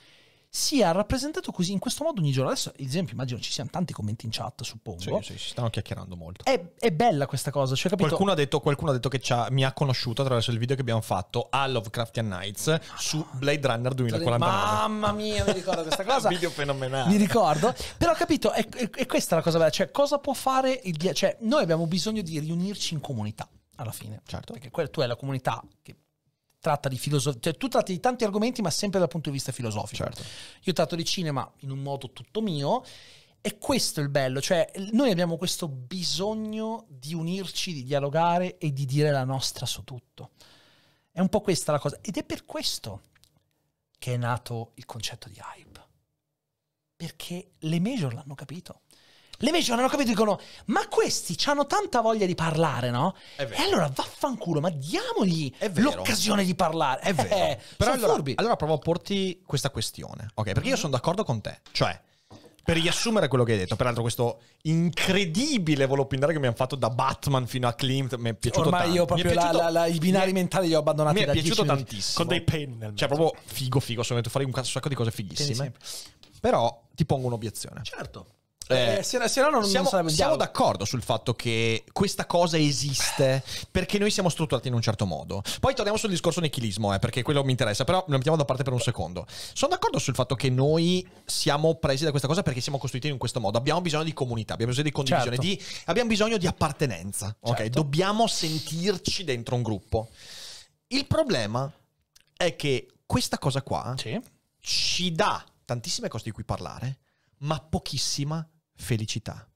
sia rappresentato così in questo modo ogni giorno. Adesso, ad esempio, immagino ci siano tanti commenti in chat, suppongo. Sì, sì, ci stanno chiacchierando molto. È, è bella questa cosa, cioè, capito? Qualcuno ha detto, qualcuno ha detto che mi ha conosciuto attraverso il video che abbiamo fatto a Lovecraftian Nights su Blade Runner 2049. Mamma mia, mi ricordo questa cosa. Un video fenomenale. Mi ricordo. Però, capito, è, è, è, questa la cosa bella, cioè, cosa può fare il... Cioè, noi abbiamo bisogno di riunirci in comunità alla fine. Certo. Perché tu è la comunità che tratta di filosofia, cioè tu tratti di tanti argomenti ma sempre dal punto di vista filosofico. Certo. Io tratto di cinema in un modo tutto mio e questo è il bello, cioè noi abbiamo questo bisogno di unirci, di dialogare e di dire la nostra su tutto. È un po' questa la cosa ed è per questo che è nato il concetto di hype, perché le major l'hanno capito. Le invece non hanno capito dicono, ma questi hanno tanta voglia di parlare, no? E allora vaffanculo, ma diamogli l'occasione di parlare. È vero. Eh, Però allora, furbi. allora provo a porti questa questione, ok? Perché io mhm. sono d'accordo con te, cioè... Per riassumere quello che hai detto, peraltro questo incredibile volo volopindare che mi hanno fatto da Batman fino a Clint, mi è piaciuto Ormai tanto. io proprio piaciuto, la, la, i binari è, mentali li ho abbandonati Mi è piaciuto tantissimo. Con dei pennelli. Cioè proprio figo figo, sono detto fare un sacco di cose fighissime. Però ti pongo un'obiezione. Certo. Eh, eh, se, se no non, siamo, non siamo d'accordo sul fatto che questa cosa esiste perché noi siamo strutturati in un certo modo. Poi torniamo sul discorso nichilismo, eh, perché quello mi interessa, però lo mettiamo da parte per un secondo. Sono d'accordo sul fatto che noi siamo presi da questa cosa perché siamo costruiti in questo modo. Abbiamo bisogno di comunità, abbiamo bisogno di condivisione, certo. di, abbiamo bisogno di appartenenza. Certo. Ok, dobbiamo sentirci dentro un gruppo. Il problema è che questa cosa qua sì. ci dà tantissime cose di cui parlare, ma pochissima felicità.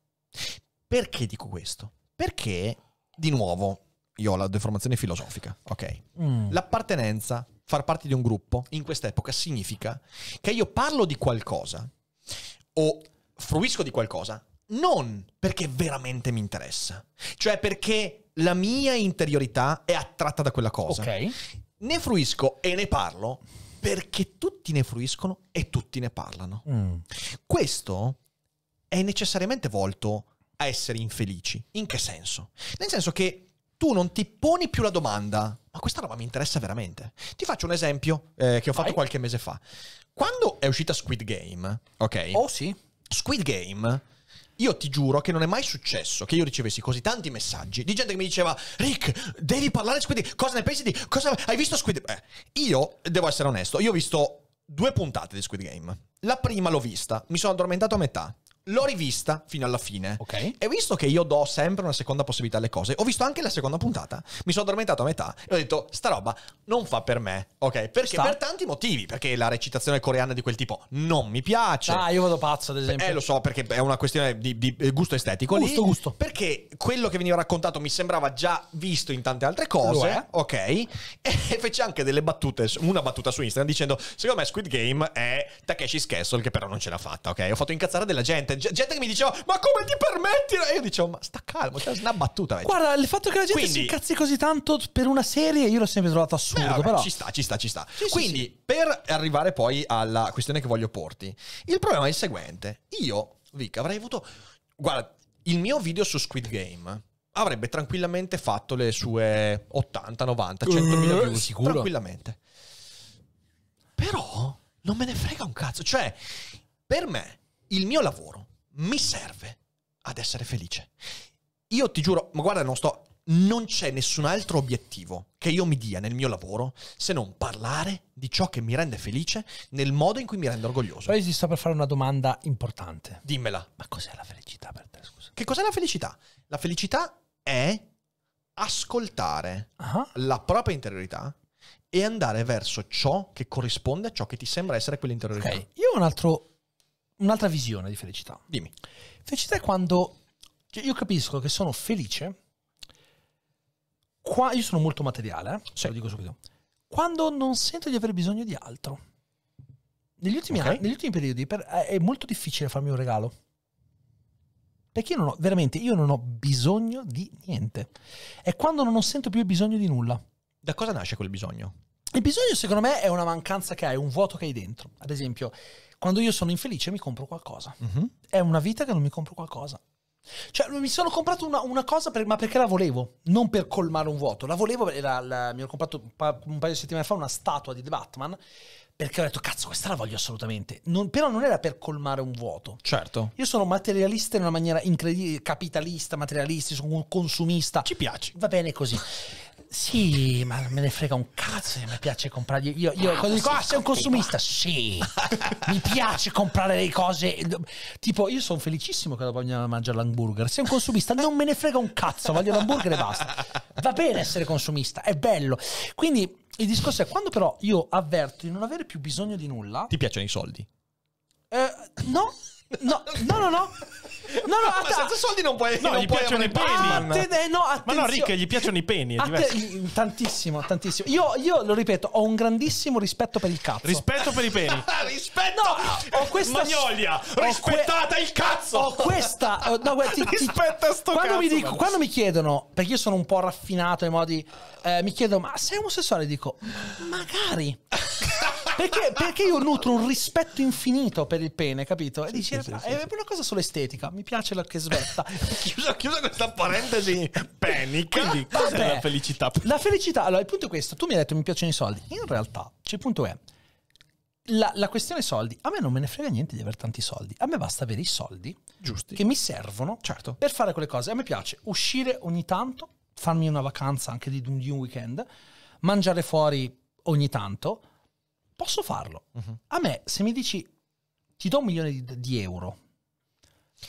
Perché dico questo? Perché, di nuovo, io ho la deformazione filosofica, ok? Mm. L'appartenenza, far parte di un gruppo, in quest'epoca significa che io parlo di qualcosa o fruisco di qualcosa non perché veramente mi interessa, cioè perché la mia interiorità è attratta da quella cosa. Ok. Ne fruisco e ne parlo perché tutti ne fruiscono e tutti ne parlano. Mm. Questo è necessariamente volto a essere infelici. In che senso? Nel senso che tu non ti poni più la domanda, ma questa roba mi interessa veramente. Ti faccio un esempio eh, che ho fatto Vai. qualche mese fa. Quando è uscita Squid Game, ok? Oh sì. Squid Game, io ti giuro che non è mai successo che io ricevessi così tanti messaggi di gente che mi diceva Rick, devi parlare di Squid Game, cosa ne pensi di... Cosa... Hai visto Squid Game? Eh, io, devo essere onesto, io ho visto due puntate di Squid Game. La prima l'ho vista, mi sono addormentato a metà. L'ho rivista fino alla fine. Ok. E visto che io do sempre una seconda possibilità alle cose, ho visto anche la seconda puntata. Mi sono addormentato a metà e ho detto, sta roba non fa per me. Ok. Perché Sta. per tanti motivi. Perché la recitazione coreana di quel tipo non mi piace. Ah, io vado pazzo, ad esempio. Eh, lo so, perché è una questione di, di eh, gusto estetico. Gusto, lì, gusto. Perché quello che veniva raccontato mi sembrava già visto in tante altre Lo cose. è. Ok. E fece anche delle battute, una battuta su Instagram dicendo: Secondo me Squid Game è Takeshi's Castle, che però non ce l'ha fatta. Ok. Ho fatto incazzare della gente gente, gente che mi diceva ma come ti permetti? E io dicevo ma sta calmo, c'è cioè, una battuta. Vedi. Guarda, il fatto che la gente Quindi... si incazzi così tanto per una serie io l'ho sempre trovato assurdo, Beh, vabbè, però... Ci sta, ci sta, ci sta. Sì, Quindi, sì, sì. per arrivare poi alla questione che voglio porti, il problema è il seguente. Io, Vic, avrei avuto... Guarda, il mio video su Squid Game avrebbe tranquillamente fatto le sue 80, 90, 100 mila views. Sicuro. Tranquillamente. Però non me ne frega un cazzo. Cioè, per me il mio lavoro mi serve ad essere felice. Io ti giuro, ma guarda, non sto... Non c'è nessun altro obiettivo che io mi dia nel mio lavoro se non parlare di ciò che mi rende felice nel modo in cui mi rende orgoglioso. Poi esisto per fare una domanda importante. Dimmela. Ma cos'è la felicità per te, scusa? Che cos'è la felicità? La felicità è ascoltare uh-huh. la propria interiorità e andare verso ciò che corrisponde a ciò che ti sembra essere quell'interiorità. Ok, Io ho un altro un'altra visione di felicità. Dimmi. Felicità è quando cioè, io capisco che sono felice. Qua, io sono molto materiale, eh? Sì. lo dico subito. Quando non sento di aver bisogno di altro. Negli ultimi, okay. anni, negli ultimi periodi per, è molto difficile farmi un regalo. Perché io non ho, veramente, io non ho bisogno di niente. È quando non sento più il bisogno di nulla. Da cosa nasce quel bisogno? Il bisogno, secondo me, è una mancanza che hai, un vuoto che hai dentro. Ad esempio, quando io sono infelice mi compro qualcosa. Uh-huh. È una vita che non mi compro qualcosa. Cioè, mi sono comprato una, una cosa, per, ma perché la volevo? Non per colmare un vuoto. La volevo, la, la, mi ero comprato un, pa- un paio di settimane fa una statua di The Batman perché ho detto cazzo questa la voglio assolutamente non, però non era per colmare un vuoto certo io sono materialista in una maniera incredibile capitalista materialista sono un consumista ci piace va bene così sì, ma me ne frega un cazzo mi piace comprare. Io, io ah, quando dico, ah, sei un consumista, sì, mi piace comprare le cose. Tipo, io sono felicissimo quando voglio mangiare l'hamburger. Sei un consumista, non me ne frega un cazzo, voglio l'hamburger e basta. Va bene essere consumista, è bello. Quindi il discorso è quando però io avverto di non avere più bisogno di nulla. Ti piacciono i soldi? Eh, no. No, no, no, no. No, no, ma senza soldi non puoi. No, non gli puoi piacciono i peni. Atte- eh, no, ma no, Rick, gli piacciono i peni. Atte- mm, tantissimo, tantissimo. Io, io, lo ripeto, ho un grandissimo rispetto per il cazzo. Rispetto per i peni. rispetto. No, ho questa. Magnolia, rispettate que- il cazzo. Ho questa. No, guarda, ti, ti, Rispetta sto quando cazzo. Mi dico, quando mi chiedono, perché io sono un po' raffinato nei modi, eh, mi chiedono, ma sei omosessuale? Dico, magari. Perché, perché, io nutro un rispetto infinito per il pene, capito? E sì, dici, sì, sì, ah, è una cosa solo estetica, mi piace la che svetta. chiusa, chiusa, questa parentesi penica. Quindi, cos'è la felicità? La felicità, allora il punto è questo, tu mi hai detto mi piacciono i soldi, in realtà, cioè, il punto è, la, la, questione soldi, a me non me ne frega niente di avere tanti soldi, a me basta avere i soldi Giusti. che mi servono certo. per fare quelle cose. A me piace uscire ogni tanto, farmi una vacanza anche di, di un weekend, mangiare fuori ogni tanto, posso farlo. Uh-huh. A me, se mi dici ti do un milione di, di euro,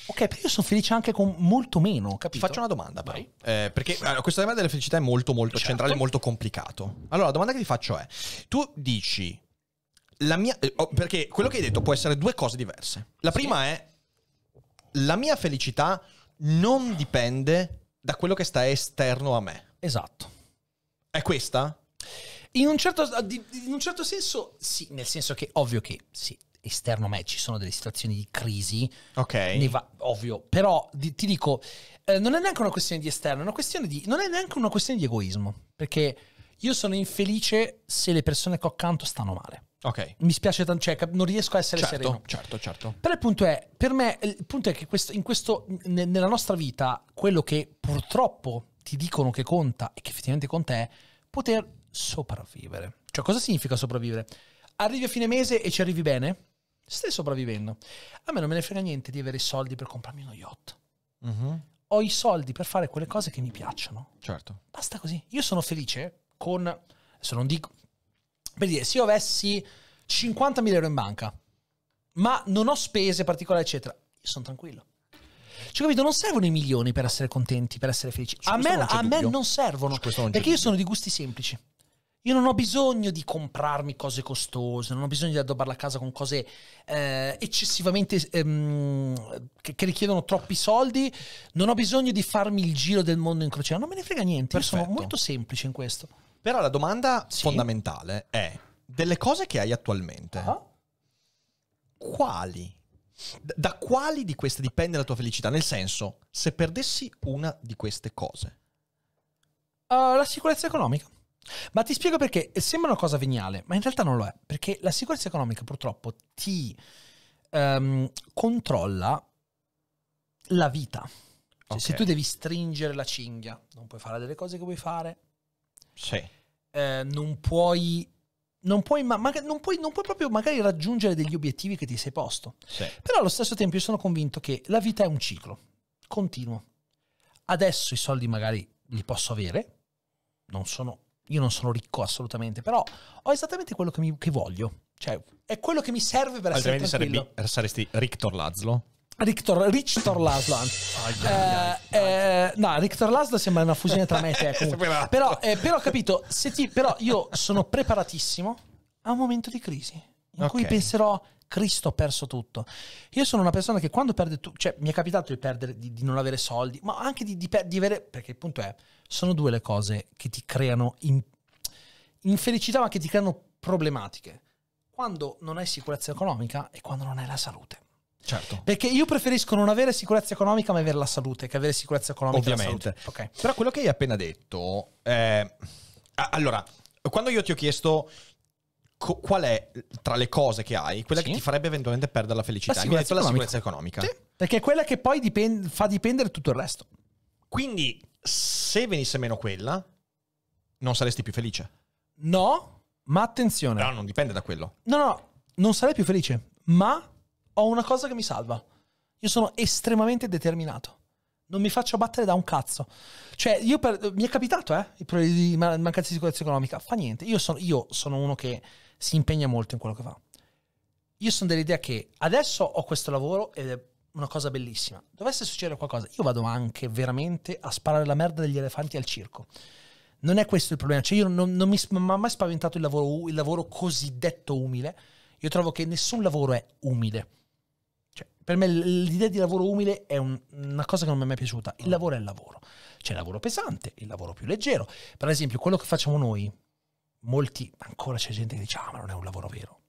Ok, però io sono felice anche con molto meno, capito? Faccio una domanda, però. Eh, perché allora, questo tema della felicità è molto, molto certo. centrale molto complicato. Allora, la domanda che ti faccio è: tu dici la mia. Eh, oh, perché quello che hai detto può essere due cose diverse. La prima è: la mia felicità non dipende da quello che sta esterno a me. Esatto. È questa? In un, certo, in un certo senso sì, nel senso che ovvio che sì, esterno a me ci sono delle situazioni di crisi. Ok. Ne va, ovvio. Però di, ti dico, eh, non è neanche una questione di esterno, è una questione di, non è neanche una questione di egoismo. Perché io sono infelice se le persone che ho accanto stanno male. Ok. Mi spiace tanto, cioè non riesco a essere certo, sereno. Certo, certo. Però il punto è, per me, il punto è che questo, in questo, n- nella nostra vita, quello che purtroppo ti dicono che conta e che effettivamente conta è poter sopravvivere. Cioè, cosa significa sopravvivere? Arrivi a fine mese e ci arrivi bene? Stai sopravvivendo. A me non me ne frega niente di avere i soldi per comprarmi uno yacht. Uh-huh. Ho i soldi per fare quelle cose che mi piacciono. Certo. Basta così. Io sono felice con... Se non dico... Per dire, se io avessi 50.000 euro in banca, ma non ho spese particolari, eccetera, io sono tranquillo. Cioè, capito? Non servono i milioni per essere contenti, per essere felici. a me, non, a me non servono. perché io sono di gusti semplici. Io non ho bisogno di comprarmi cose costose, non ho bisogno di addobbare la casa con cose eh, eccessivamente ehm, che, che, richiedono troppi soldi, non ho bisogno di farmi il giro del mondo in crociera, non me ne frega niente, Perfetto. sono molto semplice in questo. Però la domanda sì. fondamentale è delle cose che hai attualmente. Uh-huh. Quali da quali di queste dipende la tua felicità? Nel senso, se perdessi una di queste cose. Uh, la sicurezza economica. Ma ti spiego perché eh, sembra una cosa veniale, ma in realtà non lo è, perché la sicurezza economica purtroppo ti um, controlla la vita. Cioè, okay. Se tu devi stringere la cinghia, non puoi fare delle cose che vuoi fare. Sì. Eh, non puoi non puoi, ma, ma, non, puoi, non puoi, proprio magari raggiungere degli obiettivi che ti sei posto. Sì. Però allo stesso tempo io sono convinto che la vita è un ciclo continuo. Adesso i soldi magari li posso avere, non sono io non sono ricco assolutamente, però ho esattamente quello che, mi, che voglio. Cioè, è quello che mi serve per Altrimenti essere tranquillo. Altrimenti saresti Rictor Lazlo? Rictor, Rictor Laszlo oh, eh, Eh, no Rictor Laszlo sembra una fusione tra me e te però, eh, però capito ti, però io sono preparatissimo a un momento di crisi in okay. cui penserò Cristo ho perso tutto. Io sono una persona che quando perde tutto, cioè mi è capitato di perdere, di, di non avere soldi, ma anche di, di, di, avere, perché il punto è, sono due le cose che ti creano in- infelicità ma che ti creano problematiche. Quando non hai sicurezza economica e quando non hai la salute. Certo. Perché io preferisco non avere sicurezza economica ma avere la salute che avere sicurezza economica. Ovviamente. Okay. Però quello che hai appena detto... Eh, allora, quando io ti ho chiesto co- qual è tra le cose che hai quella sì. che ti farebbe eventualmente perdere la felicità? La Mi detto la sicurezza economica. Sì. Perché è quella che poi dipende, fa dipendere tutto il resto. Quindi, se venisse meno quella, non saresti più felice. No, ma attenzione. No, non dipende da quello. No, no, non sarei più felice, ma ho una cosa che mi salva. Io sono estremamente determinato. Non mi faccio battere da un cazzo. Cioè, io per, mi è capitato, eh, i problemi di mancanza di sicurezza economica. Fa niente. Io sono, io sono uno che si impegna molto in quello che fa. Io sono dell'idea che adesso ho questo lavoro ed è una cosa bellissima. Dovesse succedere qualcosa, io vado anche veramente a sparare la merda degli elefanti al circo. Non è questo il problema. Cioè, io non, non mi ha mai spaventato il lavoro, il lavoro cosiddetto umile. Io trovo che nessun lavoro è umile. Cioè, per me l'idea di lavoro umile è un, una cosa che non mi è mai piaciuta. Il mm. lavoro è il lavoro. C'è il lavoro pesante, il lavoro più leggero. Per esempio, quello che facciamo noi, molti, ancora c'è gente che dice, ah ma non è un lavoro vero.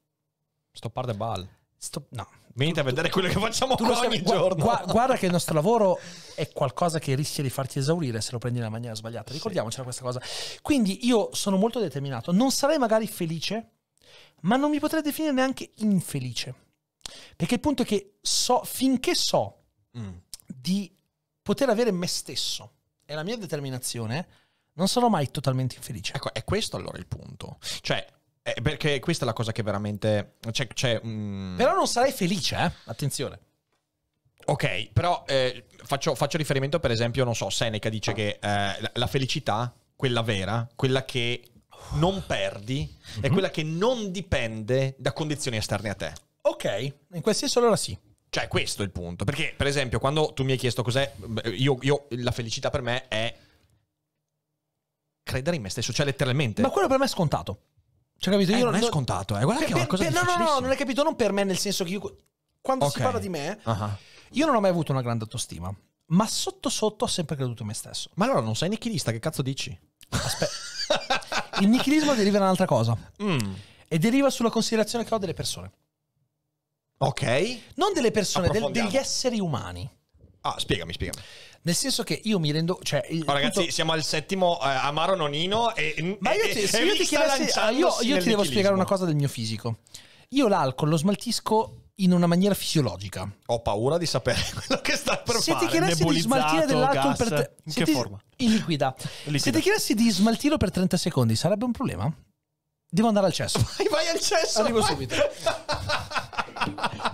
Sto par de ball. Sto, no. Venite a vedere quello che facciamo tu, ogni guarda, giorno. Guarda, guarda che il nostro lavoro è qualcosa che rischia di farti esaurire se lo prendi nella maniera sbagliata. Ricordiamocela questa cosa. Quindi io sono molto determinato. Non sarei magari felice, ma non mi potrei definire neanche infelice. Perché il punto è che so, finché so mm. di poter avere me stesso e la mia determinazione, non sarò mai totalmente infelice. Ecco, è questo allora il punto. Cioè, perché questa è la cosa che veramente... C'è, cioè, c'è, cioè, um... Mm. Però non sarai felice, eh? Attenzione. Ok, però eh, faccio, faccio, riferimento per esempio, non so, Seneca dice che eh, la, la felicità, quella vera, quella che non perdi, mm-hmm. è mhm. quella che non dipende da condizioni esterne a te. Ok, in quel senso allora sì. Cioè, questo è il punto. Perché, per esempio, quando tu mi hai chiesto cos'è, io, io la felicità per me è credere in me stesso, cioè letteralmente. Ma quello per me è scontato. Cioè, capito? Eh, io non, non è scontato, eh. Guarda cioè, per, che è una cosa per, No, no, no, non hai capito, non per me, nel senso che io quando okay. si parla di me, uh-huh. io non ho mai avuto una grande autostima, ma sotto sotto ho sempre creduto in me stesso. Ma allora non sei nichilista, che cazzo dici? Aspetta. Il nichilismo deriva da un'altra cosa. Mm. E deriva sulla considerazione che ho delle persone. Ok. Non delle persone, del, degli esseri umani. Ah, spiegami, spiegami. Nel senso che io mi rendo. Cioè, oh, ragazzi, tutto... siamo al settimo eh, Amaro Nonino. E, Ma io, e, se, io ti chiedessi. Ah, io, io ti devo spiegare una cosa del mio fisico. Io l'alcol lo smaltisco in una maniera fisiologica. Ho paura di sapere quello che sta per se fare. Se ti chiedessi di smaltire dell'alcol gas, per te, in che ti, forma? In liquida. liquida. Se ti chiedessi di smaltirlo per 30 secondi, sarebbe un problema? Devo andare al cesso. Vai, vai al cesso. Arrivo vai. subito.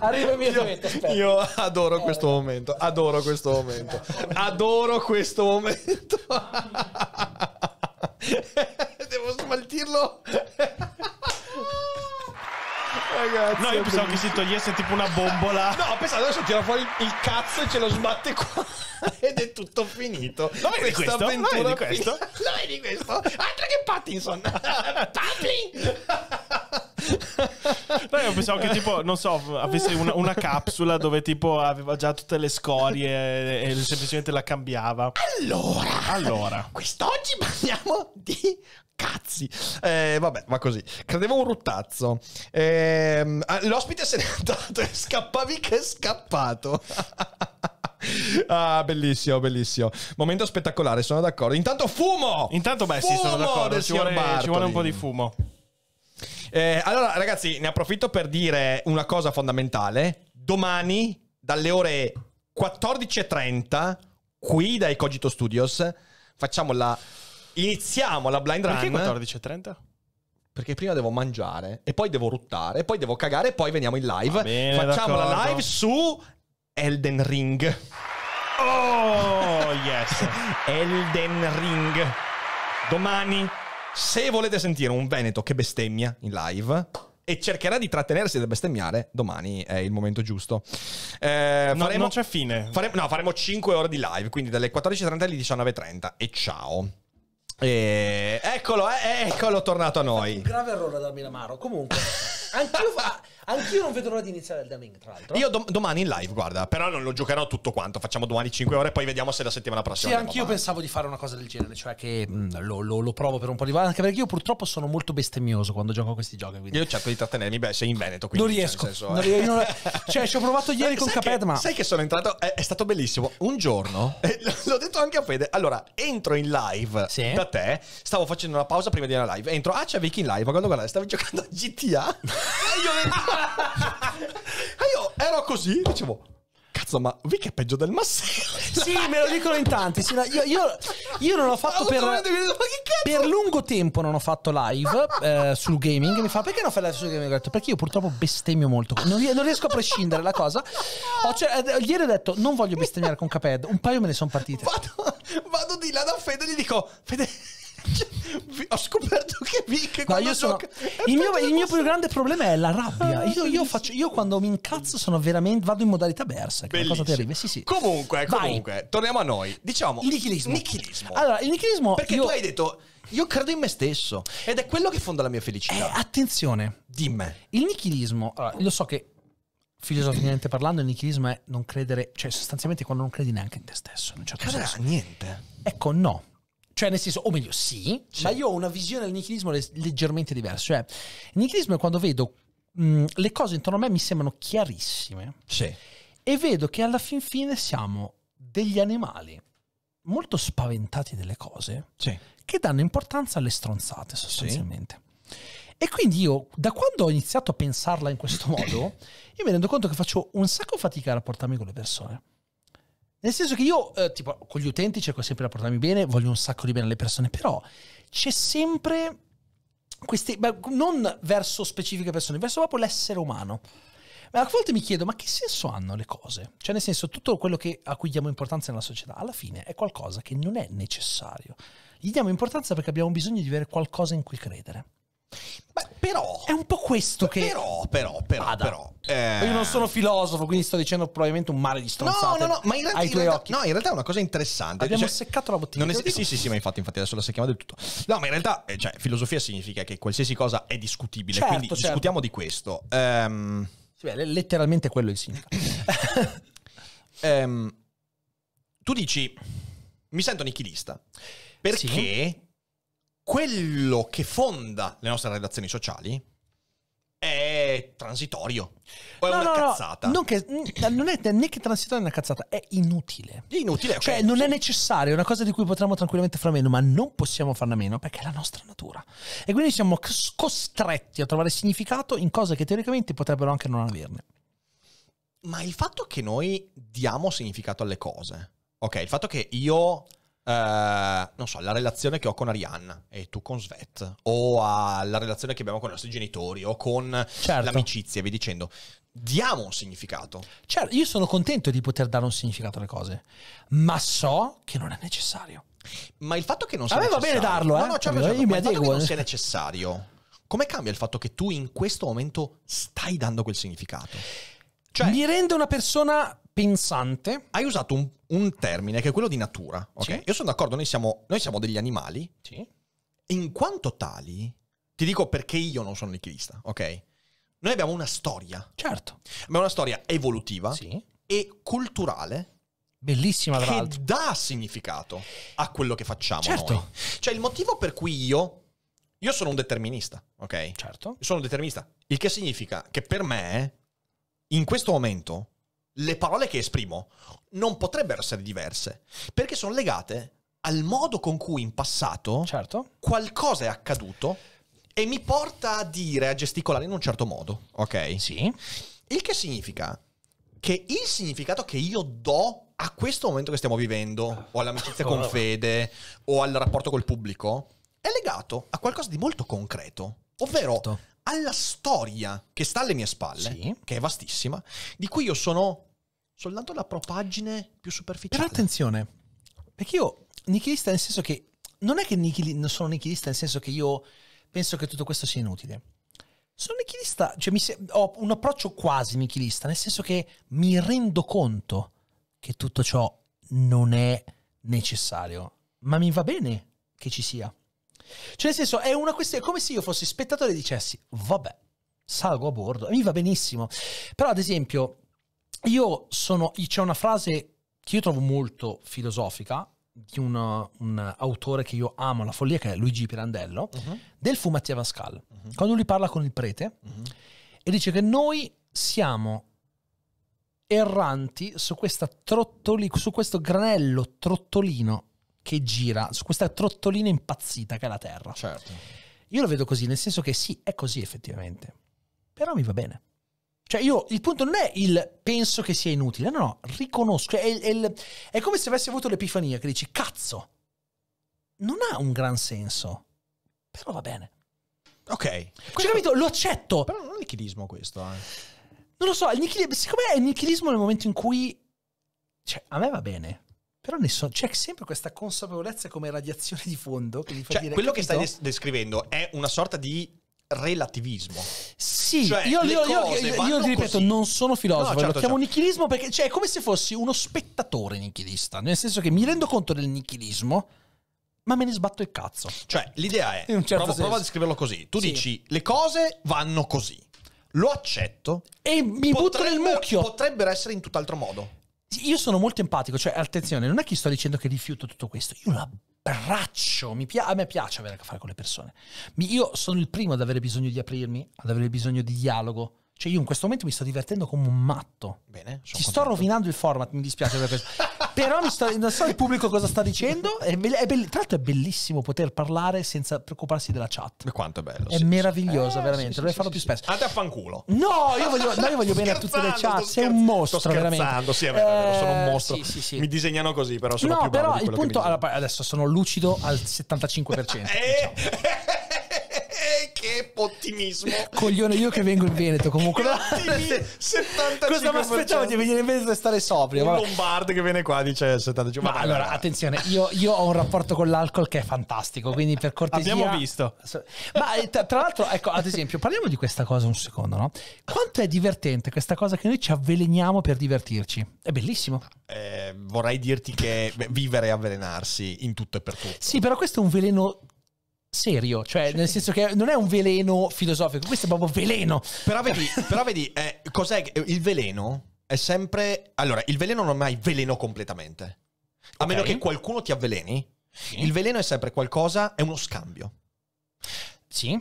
Arriva immediatamente. Aspetta. Io adoro questo momento. Adoro questo momento. Adoro questo momento. Devo smaltirlo. Ragazzi, no, io pensavo che si togliesse tipo una bombola. No, pensavo pensato adesso tira fuori il cazzo e ce lo sbatte qua. Ed è tutto finito. Lo vedi Questa questo? Avventura lo vedi questo? Fin- lo vedi questo? Altro che Pattinson. Pattinson no, io pensavo che tipo, non so, avesse una, una, capsula dove tipo aveva già tutte le scorie e semplicemente la cambiava. Allora, allora. quest'oggi parliamo di cazzi. Eh, vabbè, va così. Credevo un ruttazzo. Eh, l'ospite se n'è andato e scappavi che è scappato. ah, bellissimo, bellissimo. Momento spettacolare, sono d'accordo. Intanto fumo! Intanto, beh, fumo sì, sono d'accordo. Ci vuole, ci vuole un po' di fumo. Eh, allora, ragazzi, ne approfitto per dire una cosa fondamentale. Domani, dalle ore 14.30, qui dai Cogito Studios, facciamo la... Iniziamo la blind run. Perché 14.30? Perché prima devo mangiare, e poi devo ruttare, e poi devo cagare, e poi veniamo in live. Bene, facciamo d'accordo. la live su Elden Ring. Oh, yes! Elden Ring. Domani se volete sentire un Veneto che bestemmia in live e cercherà di trattenersi dal bestemmiare, domani è il momento giusto. Eh, no, faremo, non c'è fine. Faremo, no, faremo 5 ore di live, quindi dalle 14.30 alle 19.30 e ciao. E... Eccolo, eh, eccolo tornato a noi. Un grave errore darmi la mano. Comunque, anch'io fa... Anch'io non vedo l'ora di iniziare Elden Ring, tra l'altro. Io dom- domani in live, guarda, però non lo giocherò tutto quanto. Facciamo domani 5 ore e poi vediamo se la settimana prossima. Sì, anch'io avanti. pensavo di fare una cosa del genere, cioè che mh, mm, lo, lo, lo, provo per un po' di volta. Anche perché io purtroppo sono molto bestemmioso quando gioco a questi giochi. Quindi. Io cerco di trattenermi, beh, sei in Veneto, quindi. Non cioè, riesco. Senso, non eh. non... cioè, ci ho provato ieri sai, con Caped, ma. Sai che sono entrato, è, è stato bellissimo. Un giorno, l'ho detto anche a Fede, allora entro in live sì. da te, stavo facendo una pausa prima di una live. Entro, ah, c'è Vicky in live, Guarda, guarda, stavi giocando a GTA. e io e io ero così, dicevo, cazzo, ma vi che è peggio del massimo? sì, me lo dicono in tanti. Sì, io, io, io, non ho fatto per, per lungo tempo non ho fatto live eh, sul gaming. Mi fa, perché non fai live sul gaming? perché io purtroppo bestemmio molto. Non, non riesco a prescindere la cosa. Ho, cioè, ieri ho detto, non voglio bestemmiare con Caped. Un paio me ne sono partite. Vado, vado di là da Fede e gli dico, Fede ho scoperto che Vic no, io sono... il, mio, il mio, più grande problema è la rabbia ah, io, io, faccio, io quando mi incazzo sono veramente vado in modalità berserk Bellissimo. cosa terribile sì, sì. comunque, comunque torniamo a noi diciamo il nichilismo, nichilismo. allora il nichilismo perché io... tu hai detto io credo in me stesso ed è quello che fonda la mia felicità eh, attenzione dimmi il nichilismo allora, lo so che filosoficamente parlando, il nichilismo è non credere, cioè sostanzialmente quando non credi neanche in te stesso. In un certo niente. Ecco, no. Cioè, nel senso, o meglio, sì, sì, ma io ho una visione del nichilismo leggermente diversa. Cioè, il nichilismo è quando vedo mh, le cose intorno a me mi sembrano chiarissime. Sì. E vedo che alla fin fine siamo degli animali molto spaventati delle cose sì. che danno importanza alle stronzate, sostanzialmente. Sì. E quindi io, da quando ho iniziato a pensarla in questo modo, io mi rendo conto che faccio un sacco fatica a rapportarmi con le persone. Nel senso che io, eh, tipo, con gli utenti cerco sempre di portarmi bene, voglio un sacco di bene alle persone, però c'è sempre queste, beh, non verso specifiche persone, verso proprio l'essere umano. Ma a volte mi chiedo, ma che senso hanno le cose? Cioè, nel senso, tutto quello che, a cui diamo importanza nella società, alla fine è qualcosa che non è necessario. Gli diamo importanza perché abbiamo bisogno di avere qualcosa in cui credere. Beh, però è un po' questo che però però però però eh... io non sono filosofo quindi sto dicendo probabilmente un male di stronzate no no no ma in realtà, in realtà, no, in realtà è una cosa interessante abbiamo cioè, seccato la bottiglia è, sì sì sì ma infatti infatti adesso la secchiamo del tutto no ma in realtà eh, cioè, filosofia significa che qualsiasi cosa è discutibile certo, quindi certo. discutiamo di questo um... sì, beh, letteralmente quello è il significato um, tu dici mi sento nichilista perché sì quello che fonda le nostre relazioni sociali è transitorio. O è no, una no, cazzata. No, non, che, non, è né che transitorio né una cazzata, è inutile. Inutile, okay. Cioè, non è necessario, è una cosa di cui potremmo tranquillamente fare meno, ma non possiamo farne meno perché è la nostra natura. E quindi siamo costretti a trovare significato in cose che teoricamente potrebbero anche non averne. Ma il fatto che noi diamo significato alle cose, ok? Il fatto che io Uh, non so, la relazione che ho con Arianna e tu con Svet, o alla relazione che abbiamo con i nostri genitori, o con certo. l'amicizia, vi dicendo, diamo un significato. Certo, io sono contento di poter dare un significato alle cose, ma so che non è necessario. Ma il fatto che non sia necessario... va bene darlo, eh? No, no, eh. certo, certo, io mi adeguo. non eh. sia necessario, come cambia il fatto che tu in questo momento stai dando quel significato? Cioè, mi rende una persona pensante, hai usato un, un termine che è quello di natura. Ok. Sì. Io sono d'accordo, noi siamo, noi siamo degli animali. Sì. In quanto tali, ti dico perché io non sono nichilista, ok? Noi abbiamo una storia. Certo. Abbiamo una storia evolutiva sì. e culturale. Bellissima, tra l'altro. Che dà significato a quello che facciamo certo. Noi. Cioè, il motivo per cui io... Io sono un determinista, ok? Certo. sono un determinista. Il che significa che per me, in questo momento, le parole che esprimo non potrebbero essere diverse, perché sono legate al modo con cui in passato certo. qualcosa è accaduto e mi porta a dire, a gesticolare in un certo modo, ok? Sì. Il che significa che il significato che io do a questo momento che stiamo vivendo, o all'amicizia con oh, fede, o al rapporto col pubblico, è legato a qualcosa di molto concreto. Ovvero certo alla storia che sta alle mie spalle, sì. che è vastissima, di cui io sono soltanto la propaggine più superficiale. Però attenzione, perché io nichilista nel senso che non è che nichili, non sono nichilista nel senso che io penso che tutto questo sia inutile. Sono nichilista, cioè se, ho un approccio quasi nichilista, nel senso che mi rendo conto che tutto ciò non è necessario, ma mi va bene che ci sia. Cioè, nel senso, è una questione. È come se io fossi spettatore e dicessi: Vabbè, salgo a bordo, mi va benissimo. Però, ad esempio, io sono. C'è una frase che io trovo molto filosofica di un, un autore che io amo la follia, che è Luigi Pirandello, uh-huh. del Fumattia Pascal. Uh-huh. Quando lui parla con il prete uh-huh. e dice che noi siamo erranti su, trottoli, su questo granello trottolino che gira su questa trottolina impazzita che è la Terra. Certo. Io lo vedo così, nel senso che sì, è così effettivamente, però mi va bene. Cioè io, il punto non è il penso che sia inutile, no, no, riconosco, cioè, è, è, è come se avessi avuto l'epifania che dici, cazzo, non ha un gran senso, però va bene. Ok. Cioè, questo... Cioè, capito? Lo accetto. Però non è nichilismo questo. Eh. Non lo so, il nichilismo, secondo è il nichilismo nel momento in cui... Cioè, a me va bene. Però nessun, c'è sempre questa consapevolezza come radiazione di fondo che mi fa cioè, dire... Quello capito? che stai descrivendo è una sorta di relativismo. Sì, cioè, io, io, io, io ripeto, così. non sono filosofo, no, certo, lo chiamo certo. nichilismo perché cioè, è come se fossi uno spettatore nichilista, nel senso che mi rendo conto del nichilismo, ma me ne sbatto il cazzo. Cioè, l'idea è, certo prova, prova, a descriverlo così, tu sì. dici le cose vanno così, lo accetto e mi butto nel mucchio. Potrebbero essere in tutt'altro modo. Io sono molto empatico, cioè attenzione, non è che sto dicendo che rifiuto tutto questo, io lo abbraccio, mi pia- a me piace avere a che fare con le persone. Mi- io sono il primo ad avere bisogno di aprirmi, ad avere bisogno di dialogo, cioè io in questo momento mi sto divertendo come un matto. Bene. Ci sto rovinando il format, mi dispiace per questo. Però sto, non so il pubblico cosa sta dicendo. È be- è be- tra l'altro è bellissimo poter parlare senza preoccuparsi della chat. Ma quanto è bello. È sì, meraviglioso, eh, veramente. Sì, Dovrei sì, farlo più spesso. Andate a fanculo. No, io voglio, no, io voglio bene a tutte le chat. Sei un mostro, sto veramente. Sì, è vero, eh, sono un eh, mostro. Mi disegnano così, però sono no, più bravo però il punto, allora, adesso sono lucido al 75%. eh, diciamo. che ottimismo. Coglione, io che vengo in Veneto comunque. Ottimi, 75%. Cosa mi aspettavo di venire in Veneto e stare sobrio? Un lombardo che viene qua dice 75%. Ma allora, allora attenzione, io, io, ho un rapporto con l'alcol che è fantastico, quindi per cortesia... Abbiamo visto. Ma eh, tra l'altro, ecco, ad esempio, parliamo di questa cosa un secondo, no? Quanto è divertente questa cosa che noi ci avveleniamo per divertirci? È bellissimo. Eh, vorrei dirti che vivere e avvelenarsi in tutto e per tutto. Sì, però questo è un veleno serio, cioè, cioè nel senso che non è un veleno filosofico, questo è proprio veleno. Però vedi, però vedi eh, cos'è il veleno? È sempre allora, il veleno non è mai veleno completamente. A okay. meno che qualcuno ti avveleni, sì. il veleno è sempre qualcosa, è uno scambio. Sì.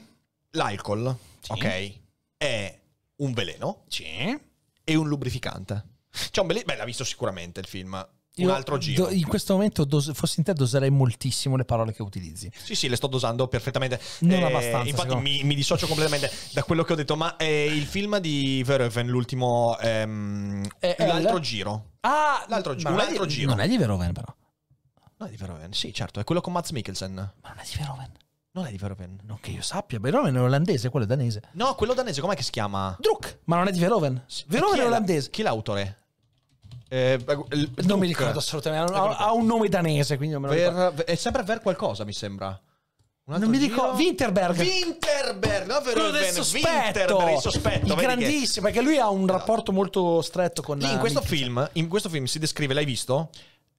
L'alcol, sì. ok, è un veleno. Sì. E un lubrificante. C'è cioè, un veleno, beh, l'ha visto sicuramente il film un altro giro. Do, in questo momento, dos, fossi in te, doserei moltissimo le parole che utilizzi. Sì, sì, le sto dosando perfettamente. Non eh, abbastanza. Infatti, mi, mi, dissocio completamente da quello che ho detto. Ma è eh, il film di Verhoeven, l'ultimo. Ehm, eh, eh l'altro giro. Ah, l'altro giro. Un altro giro. Non è di Verhoeven, però. Non è di Verhoeven, sì, certo, è quello con Mats Mikkelsen. Ma non è di Verhoeven. Non è di Verhoeven. Non che io sappia, Verhoeven è olandese, quello è danese. No, quello danese com'è che si chiama? Druk, ma non è di Verhoeven. Verhoeven è, è olandese. Chi è l'autore? Eh, il non mi ricordo assolutamente. Ha, ha un nome danese, quindi non me lo Ver, È sempre Ver qualcosa, mi sembra. Non mi dico Winterberg. Winterberg, no, vero quello del ben. sospetto. Winterberg, il sospetto, il grandissimo, che... perché lui ha un esatto. rapporto molto stretto con Lì, in questo film, in questo film si descrive, l'hai visto?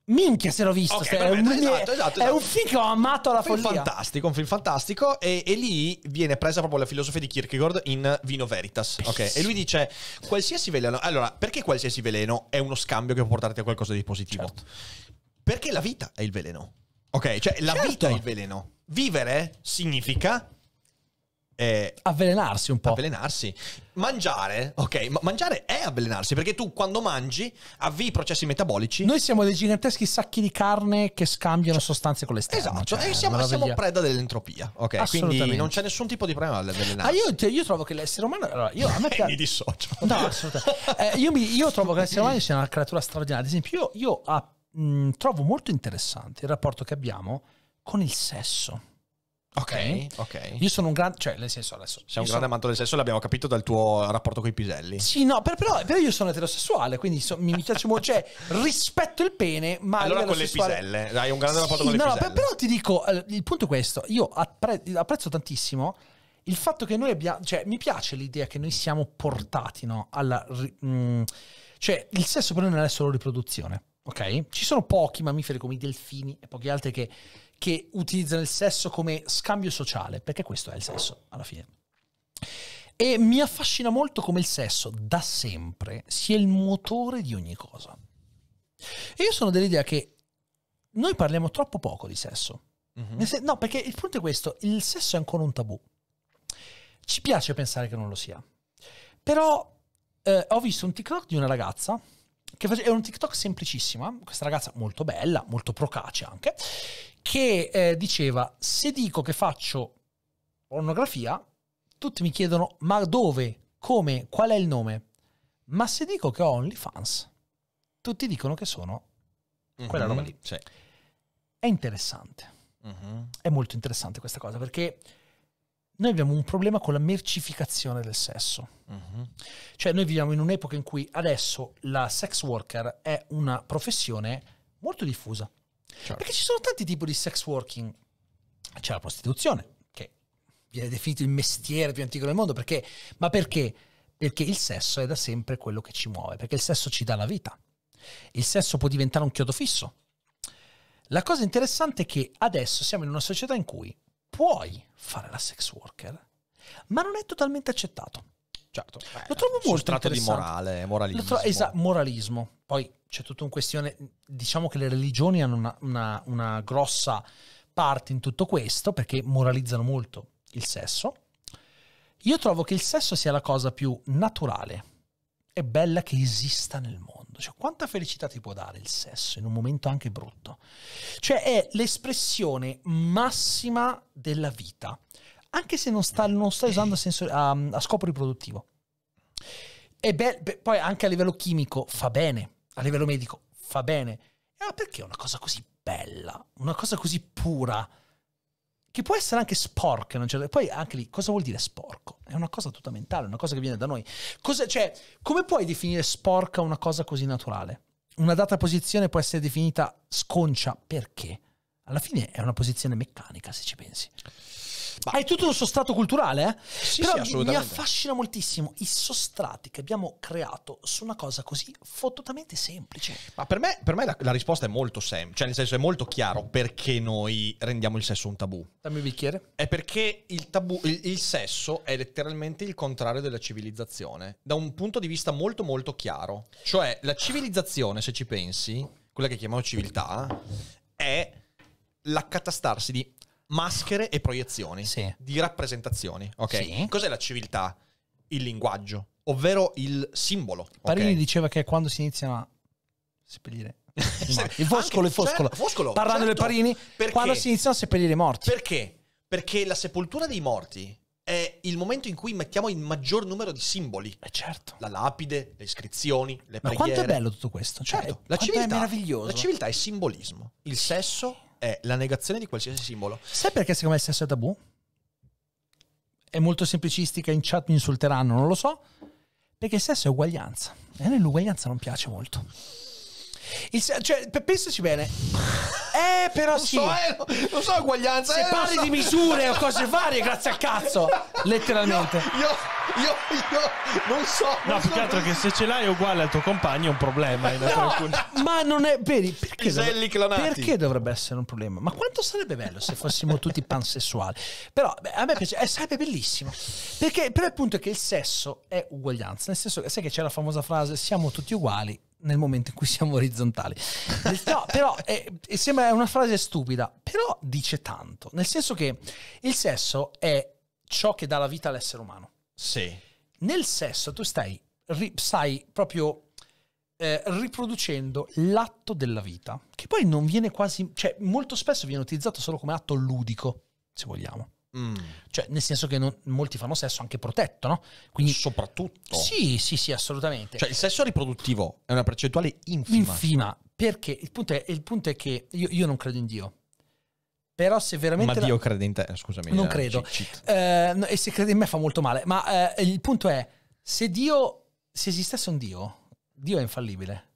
Minchia se l'ho visto, okay, è, vabbè, un, esatto, esatto, esatto. è, un, esatto. film che ho amato alla follia. Fantastico, un film fantastico e, e, lì viene presa proprio la filosofia di Kierkegaard in Vino Veritas. Okay? E lui dice, qualsiasi veleno, allora perché qualsiasi veleno è uno scambio che può portarti a qualcosa di positivo? Certo. Perché la vita è il veleno. Ok, cioè la certo. vita è il veleno. Vivere significa eh, avvelenarsi un po'. Avvelenarsi. Mangiare, ok, ma mangiare è avvelenarsi perché tu quando mangi avvii i processi metabolici. Noi siamo dei giganteschi sacchi di carne che scambiano cioè, sostanze con l'esterno. Esatto, cioè, e siamo, siamo preda dell'entropia, ok? Quindi non c'è nessun tipo di problema nell'avvelenarsi. Ah, io, io, trovo che l'essere umano... Allora, io a me piace... mi dissocio. No, assolutamente. Eh, io, mi, io, trovo che l'essere umano sia una creatura straordinaria. Ad esempio, io, io ah, mh, mm, trovo molto interessante il rapporto che abbiamo con il sesso. Ok, ok. Io sono un grande, cioè nel senso adesso... Sei un grande amante del sesso, l'abbiamo capito dal tuo rapporto con i piselli. Sì, no, per, però, però, io sono eterosessuale, quindi so, mi, mi piace molto, cioè rispetto il pene, ma... Allora con le piselle, hai un grande rapporto sì, con le no, piselle. No, però ti dico, eh, il punto è questo, io appre- apprezzo tantissimo il fatto che noi abbiamo... Cioè mi piace l'idea che noi siamo portati, no? Alla... Mh, mm, cioè il sesso per noi non è solo riproduzione, ok? Ci sono pochi mammiferi come i delfini e pochi altri che che utilizzano il sesso come scambio sociale, perché questo è il sesso alla fine. E mi affascina molto come il sesso, da sempre, sia il motore di ogni cosa. E io sono dell'idea che noi parliamo troppo poco di sesso. Mm-hmm. No, perché il punto è questo, il sesso è ancora un tabù. Ci piace pensare che non lo sia. Però eh, ho visto un TikTok di una ragazza che face- è un TikTok semplicissimo, eh, questa ragazza molto bella, molto procace anche, che eh, diceva, se dico che faccio pornografia, tutti mi chiedono, ma dove, come, qual è il nome? Ma se dico che ho OnlyFans, tutti dicono che sono mm-hmm. quella roba lì. Sì. È interessante. Mm-hmm. È molto interessante questa cosa perché noi abbiamo un problema con la mercificazione del sesso. Uh-huh. Cioè noi viviamo in un'epoca in cui adesso la sex worker è una professione molto diffusa. Certo. Perché ci sono tanti tipi di sex working. C'è la prostituzione, che viene definito il mestiere più antico del mondo, perché? Ma perché? Perché il sesso è da sempre quello che ci muove, perché il sesso ci dà la vita. Il sesso può diventare un chiodo fisso. La cosa interessante è che adesso siamo in una società in cui puoi fare la sex worker, ma non è totalmente accettato. Certo, Beh, lo eh, trovo molto tratto di morale, moralismo. Tro- esatto, moralismo. Poi c'è tutta una questione, diciamo che le religioni hanno una, una, una grossa parte in tutto questo perché moralizzano molto il sesso. Io trovo che il sesso sia la cosa più naturale e bella che esista nel mondo mondo. Cioè, quanta felicità ti può dare il sesso in un momento anche brutto? Cioè, è l'espressione massima della vita, anche se non, sta, non stai usando senso, a, ehm, a, scopo riproduttivo. E be- be- poi anche a livello chimico fa bene, a livello medico fa bene. Ma ah, allora perché una cosa così bella, una cosa così pura, che può essere anche sporca, non certo? poi anche lì cosa vuol dire sporco? È una cosa tutta mentale, una cosa che viene da noi. Cosa, cioè, come puoi definire sporca una cosa così naturale? Una data posizione può essere definita sconcia perché? Alla fine è una posizione meccanica, se ci pensi. Ma... È tutto un sostrato culturale, eh? Sì, Però sì, mi affascina moltissimo i sostrati che abbiamo creato su una cosa così fottutamente semplice. Ma per me, per me la, la, risposta è molto semplice, cioè nel senso è molto chiaro perché noi rendiamo il sesso un tabù. Dammi un bicchiere. È perché il tabù, il, il sesso è letteralmente il contrario della civilizzazione, da un punto di vista molto molto chiaro. Cioè la civilizzazione, se ci pensi, quella che chiamiamo civiltà, è l'accatastarsi di maschere e proiezioni sì. di rappresentazioni. Okay? Sì. Cos'è la civiltà? Il linguaggio, ovvero il simbolo. Parini okay? diceva che quando si iniziano a seppellire il foscolo, il foscolo. Cioè, certo, foscolo Parlando certo. dei Parini, perché? quando si iniziano a seppellire i morti. Perché? Perché la sepoltura dei morti è il momento in cui mettiamo il maggior numero di simboli. Eh certo. La lapide, le iscrizioni, le Ma preghiere. Ma quanto è bello tutto questo? Cioè, certo. La civiltà è meraviglioso. La civiltà è simbolismo. Il sesso è la negazione di qualsiasi simbolo. Sai perché secondo me il sesso è tabù? È molto semplicistica, in chat mi insulteranno, non lo so. Perché il sesso è uguaglianza. E a noi l'uguaglianza non piace molto. Il, cioè, pensaci bene. Eh, però non sì. So, eh, non so uguaglianza. Se eh, parli so. di misure o cose varie, grazie al cazzo. Letteralmente. Io, io, io, io non so. No, più che altro che se ce l'hai uguale al tuo compagno è un problema. No, ma non è... Vedi, perché, dovrebbe, perché dovrebbe essere un problema? Ma quanto sarebbe bello se fossimo tutti pansessuali? Però beh, a me piace, eh, sarebbe bellissimo. Perché, però il punto è che il sesso è uguaglianza. Nel senso che sai che c'è la famosa frase siamo tutti uguali nel momento in cui siamo orizzontali. No, però è, eh, sembra una frase stupida, però dice tanto, nel senso che il sesso è ciò che dà la vita all'essere umano. Sì. Nel sesso tu stai, stai proprio eh, riproducendo l'atto della vita, che poi non viene quasi, cioè molto spesso viene utilizzato solo come atto ludico, se vogliamo. Mm. Cioè, nel senso che non, molti fanno sesso anche protetto, no? Quindi, Soprattutto. Sì, sì, sì, assolutamente. Cioè, il sesso riproduttivo è una percentuale infima. Infima, perché il punto è, il punto è che io, io, non credo in Dio. Però se veramente... Ma la... Dio crede in te, eh, scusami. Non eh, credo. Eh, e se crede in me fa molto male. Ma eh, il punto è, se Dio, se esistesse un Dio, Dio è infallibile.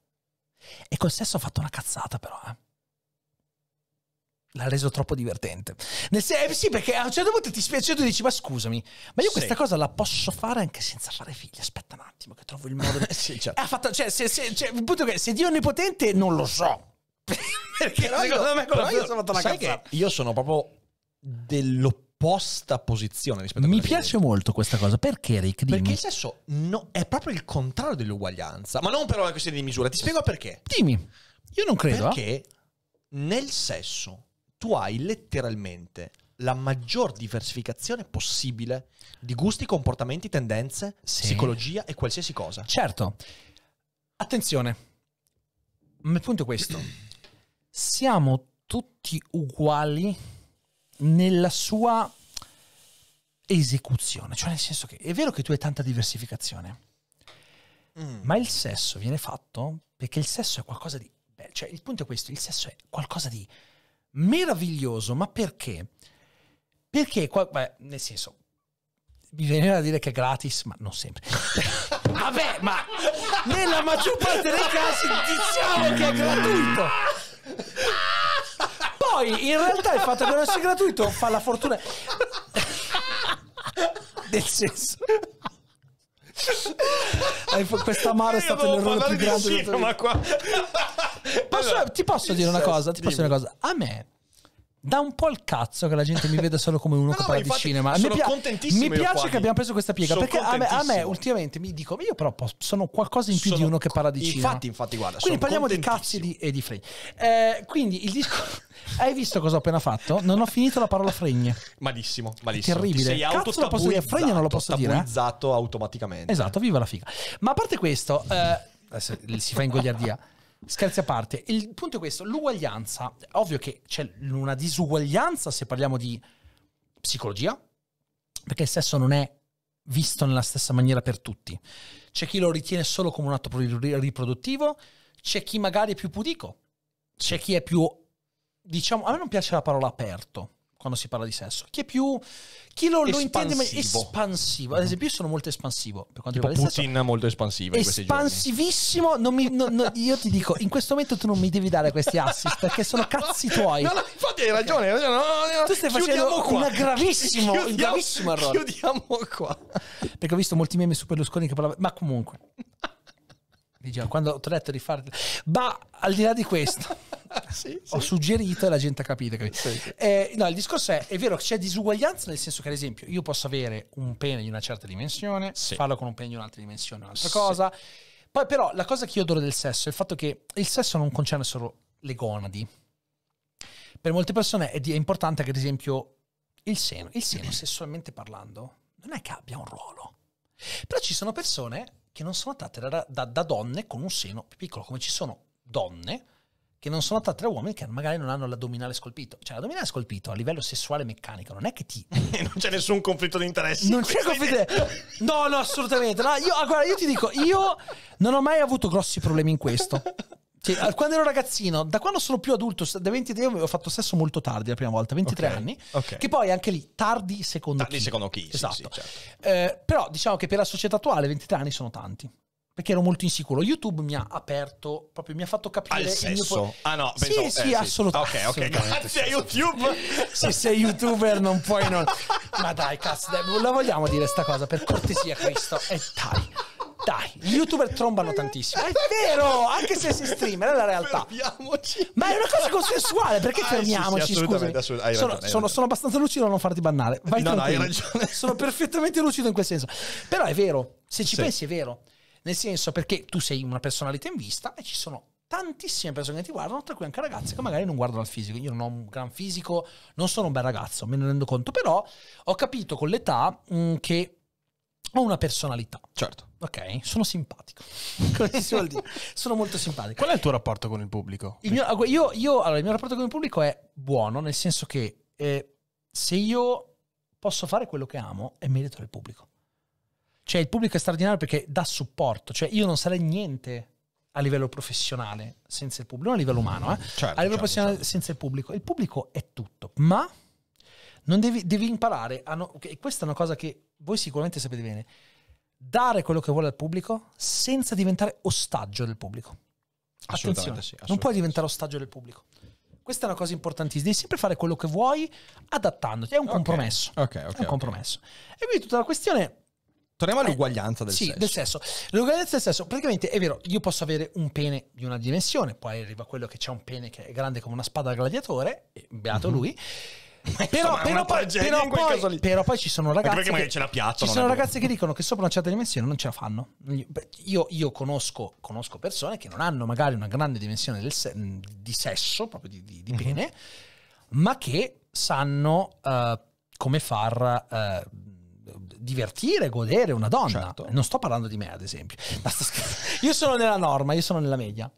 E col sesso ha fatto una cazzata però, eh l'ha reso troppo divertente. Nel senso, eh, sì, perché a un certo punto ti spiace e tu dici, ma scusami, ma io sì. questa cosa la posso fare anche senza fare figli. Aspetta un attimo, che trovo il modo. sì, certo. eh, fatto, cioè, se, se, cioè, il punto è che se Dio è onnipotente, non lo so. perché però secondo io, me quello io sono fatto una sai cazzata. io sono proprio dell'opposta posizione rispetto a Mi piace idea. molto questa cosa, perché Rick? Dimmi. Perché il sesso no, è proprio il contrario dell'uguaglianza, ma non però è una questione di misura, ti spiego perché. Dimmi. Io non credo. Perché eh. nel sesso tu hai letteralmente la maggior diversificazione possibile di gusti, comportamenti, tendenze, sì. psicologia e qualsiasi cosa. Certo. Attenzione, il punto è questo. Siamo tutti uguali nella sua esecuzione, cioè nel senso che è vero che tu hai tanta diversificazione, mm. ma il sesso viene fatto perché il sesso è qualcosa di... Beh, cioè il punto è questo, il sesso è qualcosa di meraviglioso, ma perché? Perché, qua, beh, nel senso, mi viene da dire che è gratis, ma non sempre. Vabbè, ma nella maggior parte dei casi diciamo che è gratuito. Poi, in realtà, il fatto che non sia gratuito fa la fortuna. nel senso Questa mare è stato l'errore più grande. Vicino, ma qua... posso, allora, ti posso dire una cosa? Ti posso dire una cosa? A me da un po' il cazzo che la gente mi veda solo come uno no, che parla infatti, di cinema. Sono mi, contentissimo. Mi piace che abbiamo preso questa piega. Sono perché a me, a me, ultimamente mi dico, ma io però sono qualcosa in più sono, di uno che parla di infatti, cinema. Infatti, infatti, guarda. Quindi parliamo dei cazzi di, e di Fregne. Eh, quindi il discorso. Hai visto cosa ho appena fatto? Non ho finito la parola fregne. Malissimo, malissimo. È terribile. Ti sei Cazzo lo posso dire, fregne non lo posso dire. Eh? automaticamente. Esatto, viva la figa. Ma a parte questo, eh, eh si fa ingoliardia. Scherzi a parte, il punto è questo, l'uguaglianza, ovvio che c'è una disuguaglianza se parliamo di psicologia, perché il sesso non è visto nella stessa maniera per tutti. C'è chi lo ritiene solo come un atto riproduttivo, c'è chi magari è più pudico, c'è chi è più, diciamo, a me non piace la parola aperto, quando si parla di sesso. Chi è più chi lo, lo intende espansivo. Ad esempio, io sono molto espansivo per quanto riguarda Putin sesso. molto espansivo Espansivissimo, non mi, no, no, io ti dico, in questo momento tu non mi devi dare questi assist perché sono cazzi tuoi. No, no infatti hai ragione, hai ragione. tu stai facendo un gravissimo, chiudiamo, un gravissimo errore. Chiudiamo qua. Perché ho visto molti meme su Berlusconi che parlavano, ma comunque Diceva, quando ho detto di fare... Ma al di là di questo, sì, ho suggerito e la gente ha capito. capito? Sì, eh, no, il discorso è, è vero che c'è disuguaglianza nel senso che, ad esempio, io posso avere un pene di una certa dimensione, farlo con un pene di un'altra dimensione, un'altra cosa. Poi però la cosa che io adoro del sesso è il fatto che il sesso non concerne solo le gonadi. Per molte persone è, di, è importante che, ad esempio, il seno, il seno sessualmente parlando, non è che abbia un ruolo. Però ci sono persone che non sono attratte da, da, da donne con un seno più piccolo, come ci sono donne che non sono attratte da uomini che magari non hanno l'addominale scolpito. Cioè, l'addominale scolpito a livello sessuale e meccanico non è che ti. non c'è nessun conflitto di interessi. Non c'è conflitto. di No, no, assolutamente. No, io, ah, guarda, io ti dico, io non ho mai avuto grossi problemi in questo. Cioè, quando ero ragazzino, da quando sono più adulto, da 23 anni, ho fatto sesso molto tardi la prima volta, 23 okay, anni, okay. che poi anche lì tardi secondo tardi chi. Tardi secondo chi, esatto. Sì, sì, esatto. certo. eh, però diciamo che per la società attuale 23 anni sono tanti perché ero molto insicuro. YouTube mi ha aperto, proprio mi ha fatto capire Al il sesso. Mio... Ah no, penso, sì, eh, sì, sì, assolutamente. Ok, ok, grazie a YouTube. Se sei YouTuber non puoi non Ma dai, cazzo, dai, la vogliamo dire sta cosa per cortesia Cristo. E dai. Dai, gli youtuber trombano tantissimo. È vero, anche se si streamer, è la realtà. Fermiamoci. Ma è una cosa consensuale, perché ah, fermiamoci? Sì, sì, assolutamente, assolutamente. Sono, ragione, sono, sono, abbastanza lucido a non farti bannare. Vai no, no, hai ragione. Sono perfettamente lucido in quel senso. Però è vero, se ci sì. pensi è vero. Nel senso perché tu sei una personalità in vista e ci sono tantissime persone che ti guardano, tra cui anche ragazze che magari non guardano al fisico. Io non ho un gran fisico, non sono un bel ragazzo, me ne rendo conto, però ho capito con l'età mh, mm, che ho una personalità. Certo. Ok, sono simpatico. Come si vuol dire? sono molto simpatico. Qual è il tuo rapporto con il pubblico? Il mio, ah, io, io, allora, il mio rapporto con il pubblico è buono, nel senso che eh, se io posso fare quello che amo, è merito del pubblico. Cioè, il pubblico è straordinario perché dà supporto. Cioè, io non sarei niente a livello professionale senza il pubblico, non a livello umano, eh. Mm, certo, a livello certo, professionale certo. senza il pubblico. Il pubblico è tutto, ma non devi, devi imparare a... No, okay, questa è una cosa che voi sicuramente sapete bene, dare quello che vuole al pubblico senza diventare ostaggio del pubblico. Attenzione, sì, non puoi diventare ostaggio del pubblico. Questa è una cosa importantissima, devi sempre fare quello che vuoi adattandoti, è un compromesso. Ok, ok. È un okay. compromesso. E quindi tutta la questione... Torniamo all'uguaglianza del sì, sesso. Sì, del sesso. L'uguaglianza del sesso, praticamente è vero, io posso avere un pene di una dimensione, poi arriva quello che c'è un pene che è grande come una spada da gladiatore, beato mm-hmm. lui, però, però, poi, però, poi, però, poi, ci sono ragazzi. perché che, piazza, Ci sono ragazzi che dicono che sopra una certa dimensione non ce la fanno. Io, io conosco, conosco, persone che non hanno magari una grande dimensione se, di sesso, proprio di, di, di mhm. pene, mm-hmm. ma che sanno uh, come far. Uh, divertire, godere una donna. Certo. Non sto parlando di me, ad esempio. Io sono nella norma, io sono nella media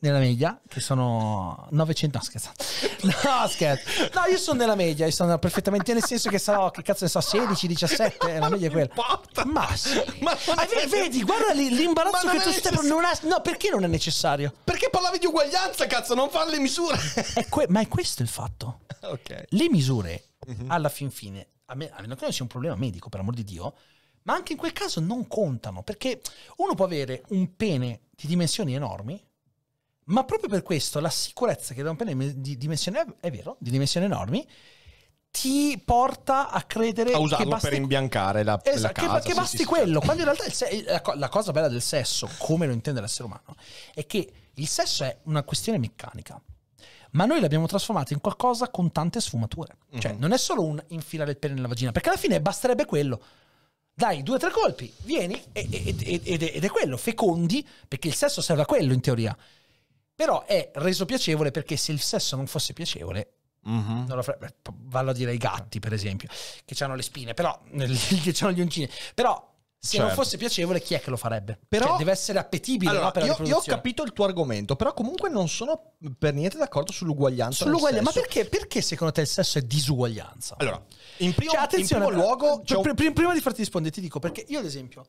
nella media, che sono 900, no scherzo, no scherzo, no io sono nella media, io sono perfettamente nel senso che sarò, che cazzo ne so, 16, 17, eh, la media è quella. Importa. Ma sì, ma ah, vedi, guarda l'imbarazzo che tu stai per non ha, no perché non è necessario? Perché parlavi di uguaglianza, cazzo, non fare le misure. È que- ma è questo il fatto. Okay. Le misure, mm-hmm. alla fin fine, a, me- a meno che non sia un problema medico, per amor di Dio, ma anche in quel caso non contano, perché uno può avere un pene di dimensioni enormi, ma proprio per questo la sicurezza che da un pene di dimensione, è vero, di dimensioni enormi, ti porta a credere a usarlo basti... per imbiancare la, esatto, la casa, che, che basti sì, quello, sì. quando in realtà se... la, cosa bella del sesso, come lo intende l'essere umano, è che il sesso è una questione meccanica. Ma noi l'abbiamo trasformato in qualcosa con tante sfumature. Cioè, mm-hmm. Cioè, non è solo un infilare il pene nella vagina, perché alla fine basterebbe quello. Dai, due o tre colpi, vieni, ed, ed, ed, ed è quello, fecondi, perché il sesso serve a quello in teoria però è reso piacevole perché se il sesso non fosse piacevole, Mm-hmm. Non lo farebbe, eh, vallo a dire ai gatti, per esempio, che hanno le spine, però che hanno gli uncini. Però se certo. non fosse piacevole, chi è che lo farebbe? Però cioè, deve essere appetibile. Allora, no, io, io, ho capito il tuo argomento, però comunque non sono per niente d'accordo sull'uguaglianza. Sull'uguaglianza, ma perché, perché, secondo te il sesso è disuguaglianza? Allora, in primo, cioè, in primo luogo, cioè, pr- pr- prima di farti rispondere, ti dico perché io, ad esempio,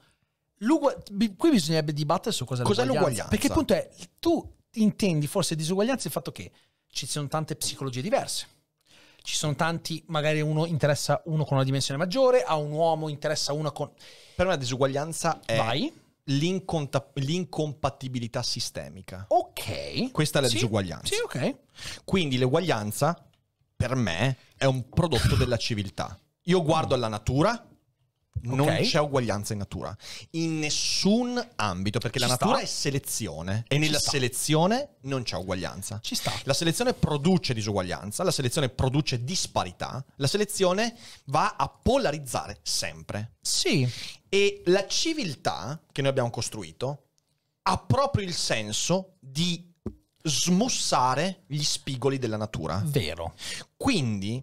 qui bisognerebbe dibattere su cosa è l'uguaglianza. l'uguaglianza? Perché il punto è tu intendi forse disuguaglianza il fatto che ci sono tante psicologie diverse. Ci sono tanti, magari uno interessa uno con una dimensione maggiore, a un uomo interessa uno con... Per me la disuguaglianza è... Vai. l'incompatibilità sistemica. Ok. Questa è la sì, disuguaglianza. Sì, ok. Quindi l'eguaglianza, per me, è un prodotto della civiltà. Io guardo alla natura non okay. c'è uguaglianza in natura, in nessun ambito, perché Ci la natura sta. è selezione e Ci nella sta. selezione non c'è uguaglianza. Ci sta. La selezione produce disuguaglianza, la selezione produce disparità, la selezione va a polarizzare sempre. Sì. E la civiltà che noi abbiamo costruito ha proprio il senso di smussare gli spigoli della natura. Vero. Quindi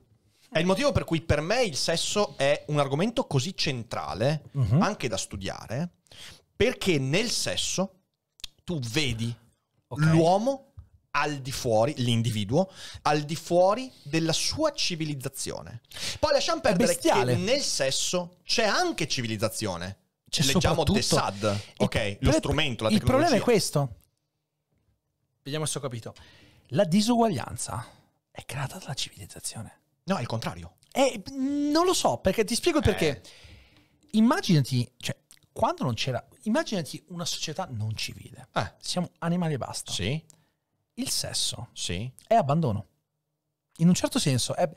è il motivo per cui per me il sesso è un argomento così centrale, uh-huh. anche da studiare, perché nel sesso tu vedi okay. l'uomo al di fuori, l'individuo, al di fuori della sua civilizzazione. Poi lasciamo perdere che nel sesso c'è anche civilizzazione. C'è Leggiamo The SAD, ok, lo strumento, la tecnologia. Il problema è questo. Vediamo se ho capito. La disuguaglianza è creata dalla civilizzazione. No, è il contrario. Eh, non lo so, perché ti spiego il eh. perché. Immaginati, cioè, quando non c'era... Immaginati una società non civile. Eh. Siamo animali e basta. Sì. Il sesso sì. è abbandono. In un certo senso è...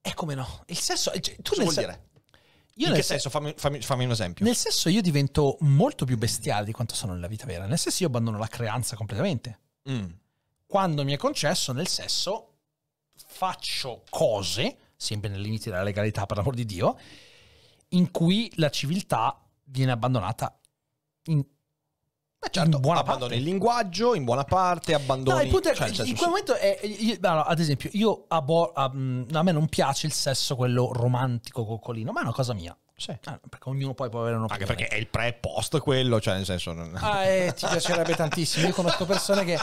è come no? Il sesso... Eh, cioè, tu Cosa vuol se- dire? Io in che senso? Fammi, fammi, fammi, un esempio. Nel senso io divento molto più bestiale di quanto sono nella vita vera. Nel senso io abbandono la creanza completamente. Mm. Quando mi è concesso nel sesso faccio cose, sempre nei limiti della legalità, per l'amor di Dio, in cui la civiltà viene abbandonata in ma certo, buona abbandoni parte. il linguaggio, in buona parte, abbandoni... No, il punto è, cioè, in, quel momento è... Io, ad esempio, io abor, um, a me non piace il sesso quello romantico coccolino, ma è una cosa mia. Sì. Ah, perché ognuno poi può avere un'opinione. Anche perché è il pre e post quello, cioè nel senso... Non... Ah, eh, ci piacerebbe tantissimo. Io conosco persone che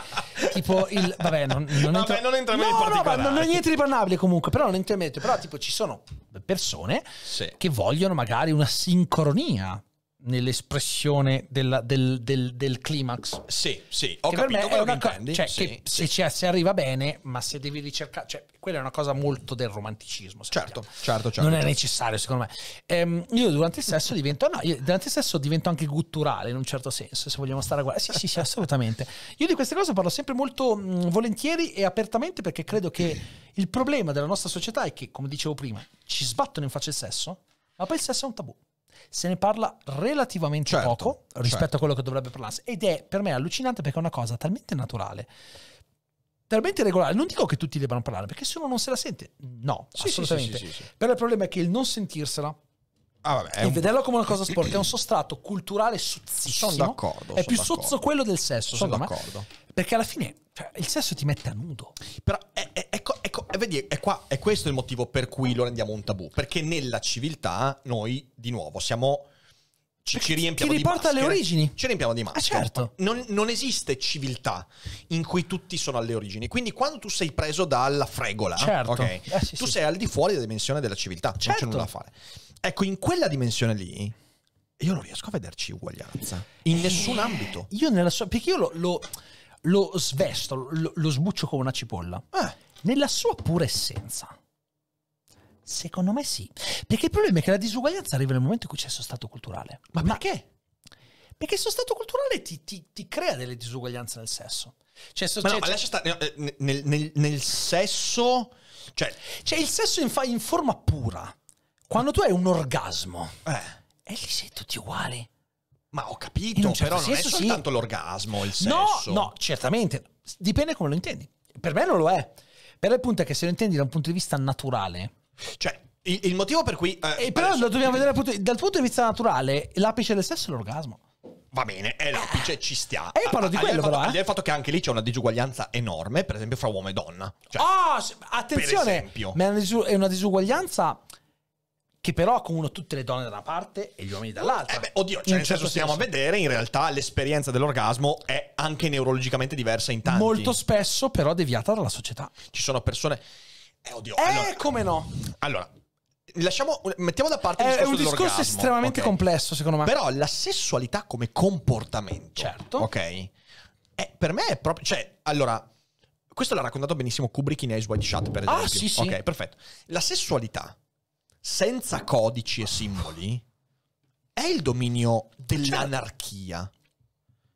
tipo il... Vabbè, non, non entro... Vabbè, non entra no, no, ma non è niente di bannabile comunque, però non entro in merito. Però tipo ci sono persone sì. che vogliono magari una sincronia nell'espressione della, del, del, del, climax. Sì, sì, ho che capito quello che intendi. Cioè, sì, che sì. se ci arriva bene, ma se devi ricercare... Cioè, quella è una cosa molto del romanticismo. Certo, certo, certo, certo. Non è certo. necessario, secondo me. Ehm, io durante il sesso divento... No, io durante il sesso divento anche gutturale, in un certo senso, se vogliamo stare a guardare. Sì, sì, sì, assolutamente. Io di queste cose parlo sempre molto mh, volentieri e apertamente perché credo che il problema della nostra società è che, come dicevo prima, ci sbattono in faccia il sesso, ma poi il sesso è un tabù se ne parla relativamente certo, poco rispetto certo. a quello che dovrebbe parlarsi ed è per me allucinante perché è una cosa talmente naturale talmente regolare. Non dico che tutti debbano parlare, perché se uno non se la sente, no, sì, assolutamente. Sì, sì, Però il problema è che il non sentirsela ah, vabbè, e vederla come una cosa sport è un sostrato culturale sozzissimo. Sono d'accordo. È sono più d'accordo. sozzo quello del sesso. Sono d'accordo. Me. Perché alla fine cioè, il sesso ti mette a nudo. Però è, è, ecco, ecco, vedi, è, qua, è questo il motivo per cui lo rendiamo un tabù. Perché nella civiltà noi, di nuovo, siamo... Ci, ci riempiamo ti riporta di maschere, alle origini. Ci riempiamo di ah, maschere. Ah, certo. Non, non, esiste civiltà in cui tutti sono alle origini. Quindi quando tu sei preso dalla fregola, certo. okay, eh, sì, tu sì. sei al di fuori della dimensione della civiltà. Certo. Non c'è certo. nulla da fare. Ecco, in quella dimensione lì, io non riesco a vederci uguaglianza. In eh, nessun ambito. Io nella sua... Perché io lo... lo lo svesto, lo, lo sbuccio come una cipolla. Eh. Nella sua pura essenza. Secondo me sì. Perché il problema è che la disuguaglianza arriva nel momento in cui c'è il stato culturale. Ma, Ma perché? Perché il stato culturale ti, ti, ti crea delle disuguaglianze nel sesso. Cioè, so, ma, cioè, no, ma cioè lascia stare eh, nel, nel, nel, sesso. Cioè, cioè il sesso in, in, forma pura. Quando tu hai un orgasmo, eh. e lì sei tutti uguali. Ma ho capito, certo però senso, non è soltanto sì. l'orgasmo, il sesso. No, no, certamente. Dipende come lo intendi. Per me non lo è. Però il punto è che se lo intendi da un punto di vista naturale... Cioè, il, il motivo per cui... Eh, però adesso... Eh, lo dobbiamo vedere dal punto, dal punto di vista naturale, l'apice del sesso è l'orgasmo. Va bene, è eh, l'apice, ci stia. E eh, io parlo di ah, quello, però. Eh? Il fatto che anche lì c'è una disuguaglianza enorme, per esempio, fra uomo e donna. Cioè, oh, attenzione! È una disuguaglianza che però accomuna tutte le donne da una parte e gli uomini dall'altra. Eh beh, oddio, cioè, nel senso, certo stiamo a vedere, in realtà l'esperienza dell'orgasmo è anche neurologicamente diversa in tanti. Molto spesso, però, deviata dalla società. Ci sono persone. Eh, oddio. Eh, allora, come no? Allora. Lasciamo, mettiamo da parte il discorso È un discorso estremamente okay. complesso, secondo me. Però la sessualità come comportamento. Certo. Ok. È, per me è proprio... Cioè, allora, questo l'ha raccontato benissimo Kubrick in Ice White Shot, per ah, esempio. Ah, sì, sì. Ok, perfetto. La sessualità senza codici e simboli è il dominio dell'anarchia.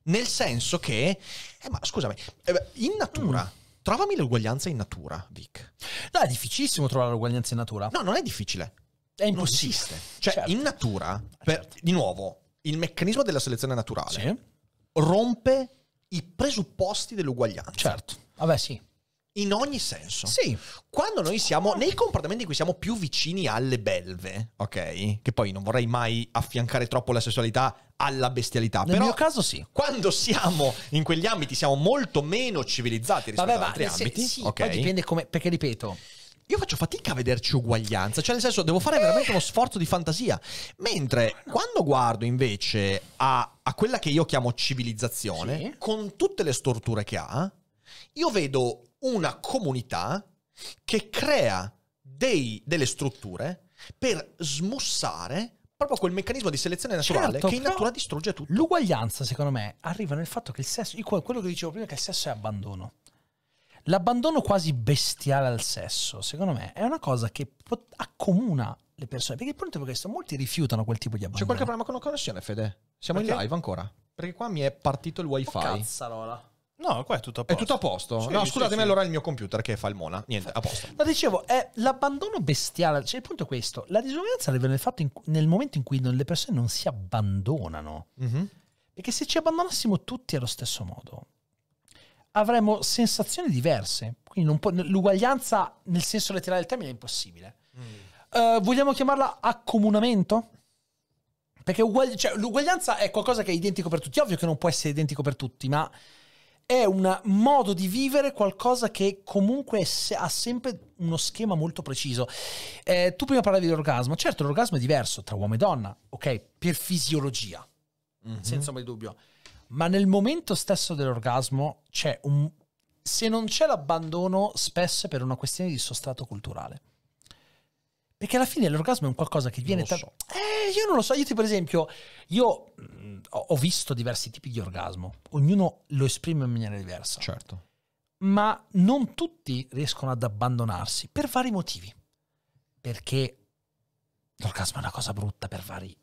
Nel senso che, eh, ma scusami, eh, in natura, mm. trovami l'uguaglianza in natura, Vic. No, è difficilissimo trovare l'uguaglianza in natura. No, non è difficile. È impossibile. Non esiste. Cioè, certo. in natura, ah, per, certo. di nuovo, il meccanismo della selezione naturale sì. rompe i presupposti dell'uguaglianza. Certo. Vabbè, sì. In ogni senso. Sì. Quando noi siamo nei comportamenti in cui siamo più vicini alle belve, ok? Che poi non vorrei mai affiancare troppo la sessualità alla bestialità. Nel però, mio caso sì. Quando siamo in quegli ambiti siamo molto meno civilizzati rispetto Vabbè, ad altri se, ambiti. Sì, okay? poi dipende come... Perché ripeto... Io faccio fatica a vederci uguaglianza, cioè nel senso devo fare veramente uno sforzo di fantasia. Mentre quando guardo invece a, a quella che io chiamo civilizzazione, sì. con tutte le storture che ha, io vedo una comunità che crea dei, delle strutture per smussare proprio quel meccanismo di selezione naturale certo, che in natura distrugge tutto. L'uguaglianza, secondo me, arriva nel fatto che il sesso, quello che dicevo prima, che il sesso è abbandono. L'abbandono quasi bestiale al sesso, secondo me, è una cosa che pot- accomuna le persone. Perché il punto è questo, molti rifiutano quel tipo di abbandono. C'è qualche problema con la connessione, Fede? Siamo Perché? in live ancora? Perché qua mi è partito il oh, wifi. Oh, cazzarola. No, qua è tutto a posto. È tutto a posto. Sì, no, sì, scusatemi, sì. allora è il mio computer che fa il mona. Niente, a posto. Ma dicevo, è l'abbandono bestiale. Cioè, il punto è questo: la disuguaglianza arriva nel, in, nel momento in cui non, le persone non si abbandonano. Mm-hmm. Perché se ci abbandonassimo tutti allo stesso modo, avremmo sensazioni diverse. Quindi può, l'uguaglianza, nel senso letterale del termine, è impossibile. Mm. Uh, vogliamo chiamarla accomunamento? Perché uguagli- cioè, l'uguaglianza è qualcosa che è identico per tutti. Ovvio che non può essere identico per tutti, ma è un modo di vivere qualcosa che comunque se- ha sempre uno schema molto preciso. Eh, tu prima parlavi dell'orgasmo, certo l'orgasmo è diverso tra uomo e donna, ok? Per fisiologia, mm-hmm. senza mai dubbio. Ma nel momento stesso dell'orgasmo c'è un... Se non c'è l'abbandono, spesso è per una questione di sostrato culturale. Perché alla fine l'orgasmo è un qualcosa che viene... Non so. t- eh, io non lo so, io ti, per esempio, io mh, mm, ho visto diversi tipi di orgasmo, ognuno lo esprime in maniera diversa. Certo. Ma non tutti riescono ad abbandonarsi per vari motivi. Perché l'orgasmo è una cosa brutta per vari,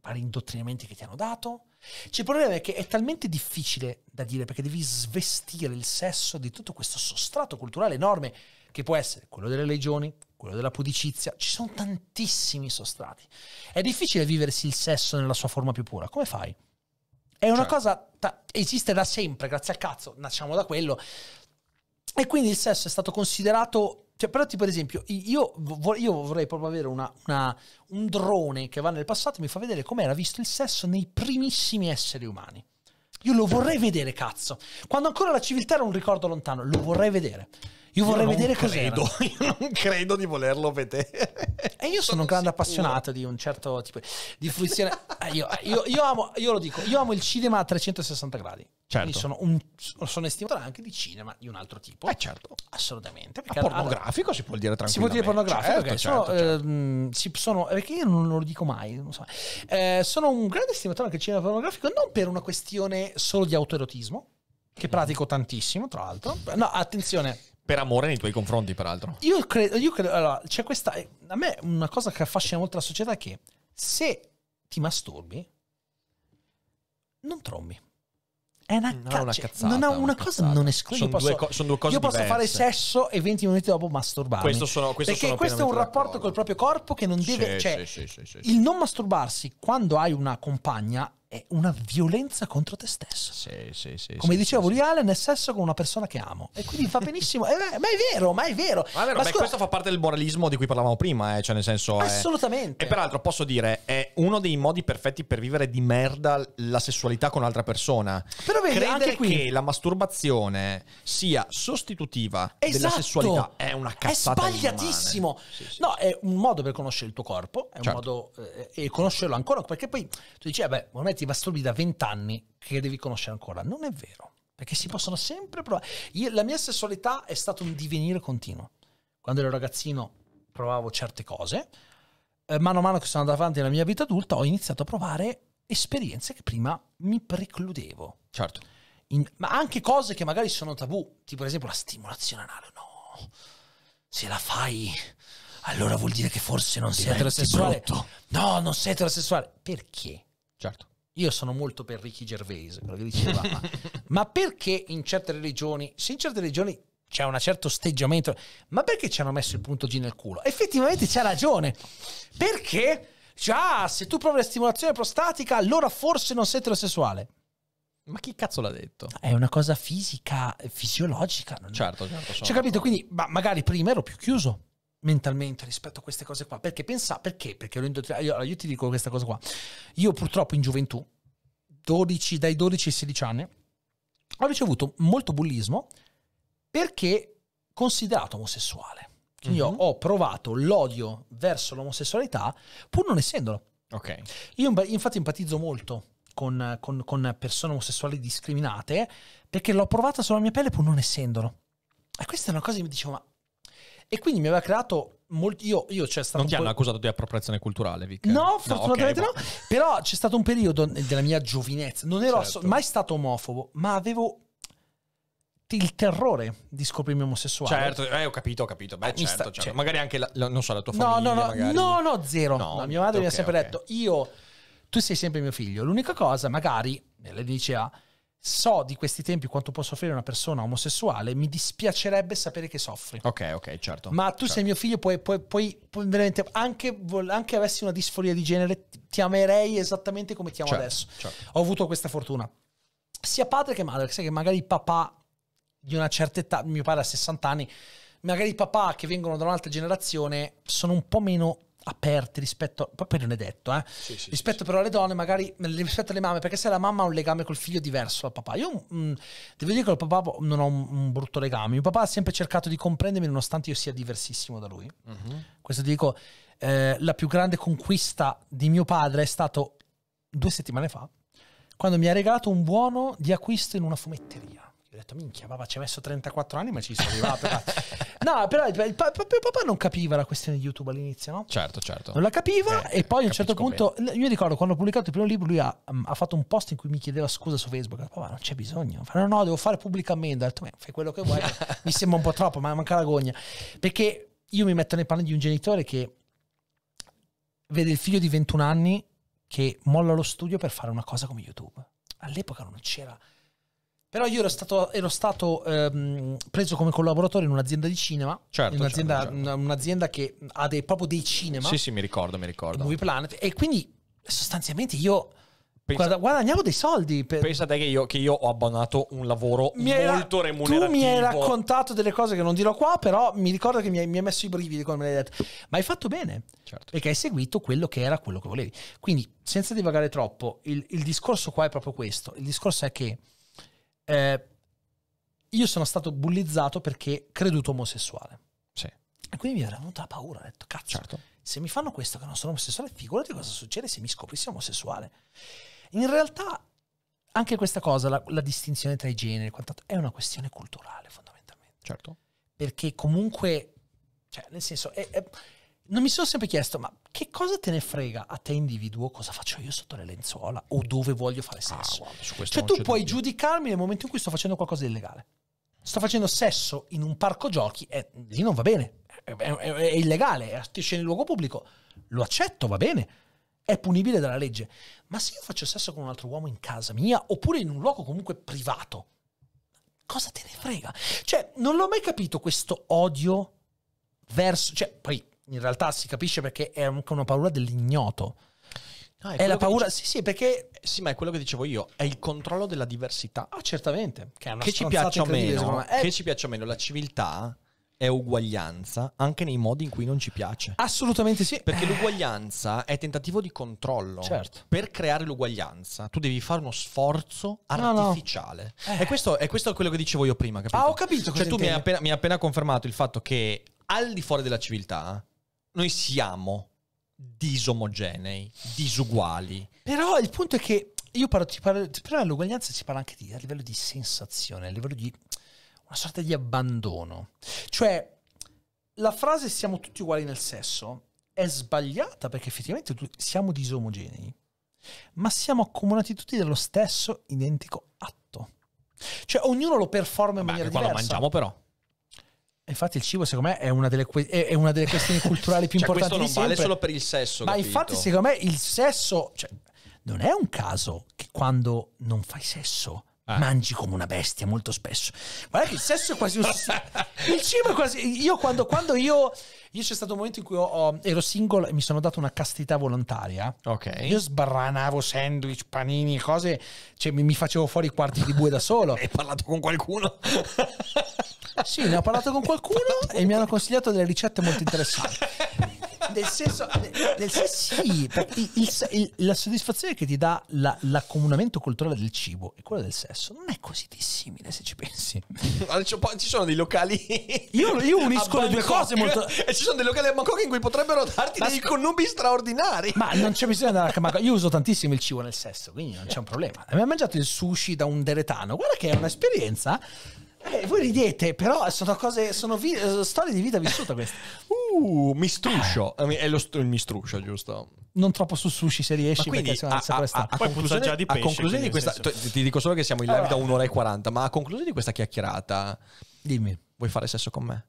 vari indottrinamenti che ti hanno dato. Cioè, il problema è che è talmente difficile da dire perché devi svestire il sesso di tutto questo sostrato culturale enorme che può essere quello delle legioni, quello della pudicizia, ci sono tantissimi sostrati. È difficile viversi il sesso nella sua forma più pura, come fai? È una cioè. cosa, ta- esiste da sempre, grazie al cazzo, nasciamo da quello. E quindi il sesso è stato considerato cioè, però, tipo, ad esempio, io, io vorrei proprio avere una, una, un drone che va nel passato e mi fa vedere com'era visto il sesso nei primissimi esseri umani. Io lo vorrei vedere, cazzo. Quando ancora la civiltà era un ricordo lontano, lo vorrei vedere. Io vorrei io vedere credo. Io non credo di volerlo vedere. E io sono, sono un grande sicuro. appassionato di un certo tipo di fruizione. Eh, io, io, io, amo, io lo dico, io amo il cinema a 360 gradi. Certo. Quindi sono, un, sono estimatore anche di cinema di un altro tipo. Eh certo. Assolutamente. Ma pornografico ad... si può dire tranquillamente. Si può dire pornografico, certo, certo, sono, certo. Eh, si, sono, perché io non lo dico mai. So. Eh, sono un grande estimatore anche del cinema pornografico, non per una questione solo di autoerotismo, che pratico tantissimo, tra l'altro. No, attenzione per amore nei tuoi confronti, peraltro. Io credo, io credo allora, c'è questa, eh, a me una cosa che affascina molto la società è che se ti masturbi, non trombi. È una, no, ca- una cazzata. Non ha una, una cosa cazzata. non esclude. Sono, co- sono due cose Io posso diverse. fare sesso e 20 minuti dopo masturbarmi. Questo sono, questo perché sono questo è un rapporto d'accordo. col proprio corpo che non deve. Sì, cioè, sì, sì, il non masturbarsi quando hai una compagna è una violenza contro te stesso. Sì, sì, sì. Come sì, dicevo, sì, Riale nel sesso con una persona che amo. E quindi fa benissimo. eh, ma è vero, ma è vero. Ma, è vero, ma scusa... questo fa parte del moralismo di cui parlavamo prima, eh? cioè nel senso... Eh. Assolutamente. È... E peraltro posso dire, è uno dei modi perfetti per vivere di merda la sessualità con un'altra persona. Però vedi, Credere anche qui... che la masturbazione sia sostitutiva esatto. della sessualità è una cazzata. È sbagliatissimo. Sì, no, è un modo per conoscere il tuo corpo, è certo. un modo... Eh, eh, e conoscerlo ancora, perché poi tu dici, eh beh, ormai aspettativa stupidi da 20 anni che devi conoscere ancora. Non è vero, perché si possono sempre provare. Io, la mia sessualità è stato un divenire continuo. Quando ero ragazzino provavo certe cose, eh, mano a mano che sono andato avanti nella mia vita adulta ho iniziato a provare esperienze che prima mi precludevo. Certo. In, ma anche cose che magari sono tabù, tipo per esempio la stimolazione anale. No, se la fai allora vuol dire che forse non sei eterosessuale. Brutto. No, non sei eterosessuale. Perché? Certo. Io sono molto per Ricky Gervais, quello che diceva. ma perché in certe religioni, se in certe religioni c'è un certo osteggiamento, ma perché ci hanno messo il punto G nel culo? Effettivamente c'ha ragione. Perché? Cioè, ah, se tu provi la stimolazione prostatica, allora forse non sei eterosessuale. Ma chi cazzo l'ha detto? È una cosa fisica, fisiologica. Non certo, certo. Cioè, certo. capito? Quindi, ma magari prima ero più chiuso mentalmente rispetto a queste cose qua. Perché pensa, perché? Perché io, io, ti dico questa cosa qua. Io purtroppo in gioventù, 12, dai 12 ai 16 anni, ho ricevuto molto bullismo perché considerato omosessuale. mm-hmm. io mhm. ho provato l'odio verso l'omosessualità pur non essendolo. Ok. Io infatti empatizzo molto con, con, con persone omosessuali discriminate perché l'ho provata sulla mia pelle pur non essendolo. E questa è una cosa che mi dicevo, ma e quindi mi aveva creato molti. Io, io c'è stato. Non ti hanno accusato di appropriazione culturale, Vic? No, fortunatamente no. Okay, no. Boh. Però c'è stato un periodo della mia giovinezza. Non ero certo. mai stato omofobo, ma avevo il terrore di scoprirmi omosessuale. Certo, eh, ho capito, ho capito. Beh, ah, certo, sta, certo. Cioè, Magari anche, la, la, non so, la tua famiglia. No, no, no, magari... no, no zero. No, no, mia madre okay, mi ha sempre okay. detto, io, tu sei sempre mio figlio. L'unica cosa, magari, lei dice, ah, so di questi tempi quanto può soffrire una persona omosessuale, mi dispiacerebbe sapere che soffri. Ok, ok, certo. Ma tu certo. sei mio figlio, puoi, puoi, puoi, puoi veramente, anche, anche, avessi una disforia di genere, ti amerei esattamente come ti amo certo, adesso. Certo. Ho avuto questa fortuna. Sia padre che madre, sai che magari papà di una certa età, mio padre ha 60 anni, magari papà che vengono da un'altra generazione sono un po' meno aperti rispetto, proprio non è detto, eh? sì, sì, rispetto sì, però alle donne, magari rispetto alle mamme, perché se la mamma ha un legame col figlio diverso dal papà, io mh, mm, devo dire che col papà non ho un, un, brutto legame, mio papà ha sempre cercato di comprendermi nonostante io sia diversissimo da lui, uh-huh. questo ti dico, eh, la più grande conquista di mio padre è stato due settimane fa, quando mi ha regalato un buono di acquisto in una fumetteria ho detto, minchia, papà ci ha messo 34 anni, ma ci sono arrivato. no, però il, pa- papà non capiva la questione di YouTube all'inizio, no? Certo, certo. Non la capiva eh, e poi a un certo punto, bene. io ricordo quando ho pubblicato il primo libro, lui ha, mm, ha, fatto un post in cui mi chiedeva scusa su Facebook. Papà, non c'è bisogno. no, no, devo fare pubblicamente. Ho detto, fai quello che vuoi. mi sembra un po' troppo, ma manca la gogna. Perché io mi metto nei panni di un genitore che vede il figlio di 21 anni che molla lo studio per fare una cosa come YouTube. All'epoca non c'era però io ero stato, ero stato ehm, preso come collaboratore in un'azienda di cinema, certo, in un'azienda, certo, certo. un'azienda che ha dei, proprio dei cinema. Sì, sì, mi ricordo, mi ricordo. Movie Planet. E quindi sostanzialmente io... Pensa, guadagniamo dei soldi. Per... Pensa che io, che io ho abbandonato un lavoro mi molto era, remunerativo. Tu mi hai raccontato delle cose che non dirò qua, però mi ricordo che mi hai, mi hai messo i brividi quando me l'hai detto. Ma hai fatto bene, certo. perché hai seguito quello che era quello che volevi. Quindi, senza divagare troppo, il, il discorso qua è proprio questo. Il discorso è che eh, io sono stato bullizzato perché creduto omosessuale. Sì. E quindi mi era venuta la paura, ho detto, cazzo, certo. se mi fanno questo che non sono omosessuale, figurati cosa succede se mi scoprissi omosessuale. In realtà anche questa cosa, la, la distinzione tra i generi, è una questione culturale fondamentalmente. Certo. Perché comunque, cioè, nel senso, è, è, non mi sono sempre chiesto, ma che cosa te ne frega a te individuo cosa faccio io sotto le lenzuola o dove voglio fare ah, sesso? Ah, guarda, cioè tu puoi dubbio. giudicarmi nel momento in cui sto facendo qualcosa di illegale. Sto facendo sesso in un parco giochi e lì non va bene, è, è, è, è illegale, è in luogo pubblico, lo accetto, va bene, è punibile dalla legge. Ma se io faccio sesso con un altro uomo in casa mia oppure in un luogo comunque privato, cosa te ne frega? Cioè non l'ho mai capito questo odio verso... Cioè poi in realtà si capisce perché è anche una paura dell'ignoto. Ah, è, è la paura, dice... sì, sì, perché. Sì, ma è quello che dicevo io: è il controllo della diversità. Ah, certamente. Che, che ci piaccia o meno, è... Eh, che ci piaccia o meno, la civiltà è uguaglianza anche nei modi in cui non ci piace. Assolutamente sì. Perché l'uguaglianza è tentativo di controllo. Certo. Per creare l'uguaglianza tu devi fare uno sforzo artificiale. No, no. Eh. E, questo, e, questo, quello che dicevo io prima. Capito? Ah, ho capito. Cioè, tu mi hai, appena, mi hai appena confermato il fatto che al di fuori della civiltà noi siamo disomogenei, disuguali. Però il punto è che io parlo, ti parlo, però l'uguaglianza si parla anche di, a livello di sensazione, a livello di una sorta di abbandono. Cioè, la frase siamo tutti uguali nel sesso è sbagliata perché effettivamente siamo disomogenei, ma siamo accomunati tutti dallo stesso identico atto. Cioè, ognuno lo performa in Vabbè, maniera diversa. Ma lo mangiamo però. Infatti il cibo secondo me è una delle, que- è una delle questioni culturali più cioè, importanti. Questo non vale solo per il sesso. Ma capito? infatti secondo me il sesso... Cioè, non è un caso che quando non fai sesso Ah. Mangi come una bestia molto spesso. Guarda che il sesso è quasi un... il cibo è quasi... Io quando, quando io... Io c'è stato un momento in cui ho, ho, ero single e mi sono dato una castità volontaria. Ok. Io sbranavo sandwich, panini, cose. Cioè mi, mi facevo fuori i quarti di bue da solo. Hai parlato con qualcuno? sì, ne ho parlato con qualcuno e mi hanno consigliato delle ricette molto interessanti nel senso, nel senso sì, il, il, la soddisfazione che ti dà la, l'accomunamento culturale del cibo e quello del sesso non è così dissimile se ci pensi. Ci sono dei locali. Io, io unisco le due cose molto. E ci sono dei locali a Bangkok in cui potrebbero darti Ma dei connubi straordinari. Ma non c'è bisogno di andare a Bangkok. Io uso tantissimo il cibo nel sesso, quindi non c'è un problema. Abbiamo mangiato il sushi da un deretano. Guarda che è un'esperienza eh, voi ridete, però sono cose, sono vi- eh, storie di vita vissuta queste. Uh, mistruscio. Eh. Eh, è lo st- il mistruscio, giusto? Non troppo su sushi se riesci, ma quindi, perché a, conclusione, di, a conclusione di questa... Senso. Ti dico solo che siamo in live allora. da un'ora e 40, ma a conclusione di questa chiacchierata... Dimmi. Vuoi fare sesso con me?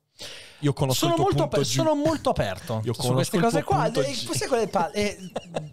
Io conosco sono molto, aper- sono molto aperto Io su eh, queste cose qua. Pa- eh,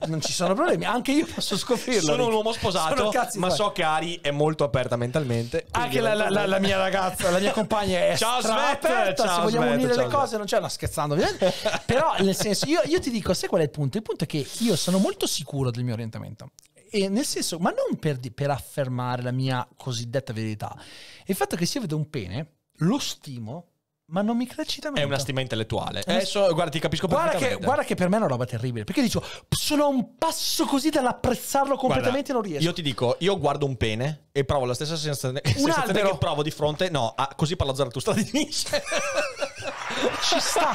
non ci sono problemi, anche io posso scoprirlo. Sono un uomo sposato, ma so che Ari è molto aperta mentalmente. Anche la, la, la, la, mia ragazza, la mia compagna è ciao, Svette, aperta. Ciao, se vogliamo Svette, unire ciao, le cose, non c'è, una scherzando, Però, nel senso, io, io ti dico, sai qual è il punto? Il punto è che io sono molto sicuro del mio orientamento. E nel senso, ma non per, per affermare la mia cosiddetta verità. Il fatto che se io vedo un pene, lo stimo ma non mi cresci da me. È una stima intellettuale. Adesso, eh, guarda, ti capisco guarda che, guarda che per me è una roba terribile. Perché dico, sono a un passo così dall'apprezzarlo completamente guarda, e non riesco. Io ti dico, io guardo un pene e provo la stessa sensazione, un sensazione albero. che provo di fronte. No, a, così parla Zaratustra di Nietzsche. Ci sta.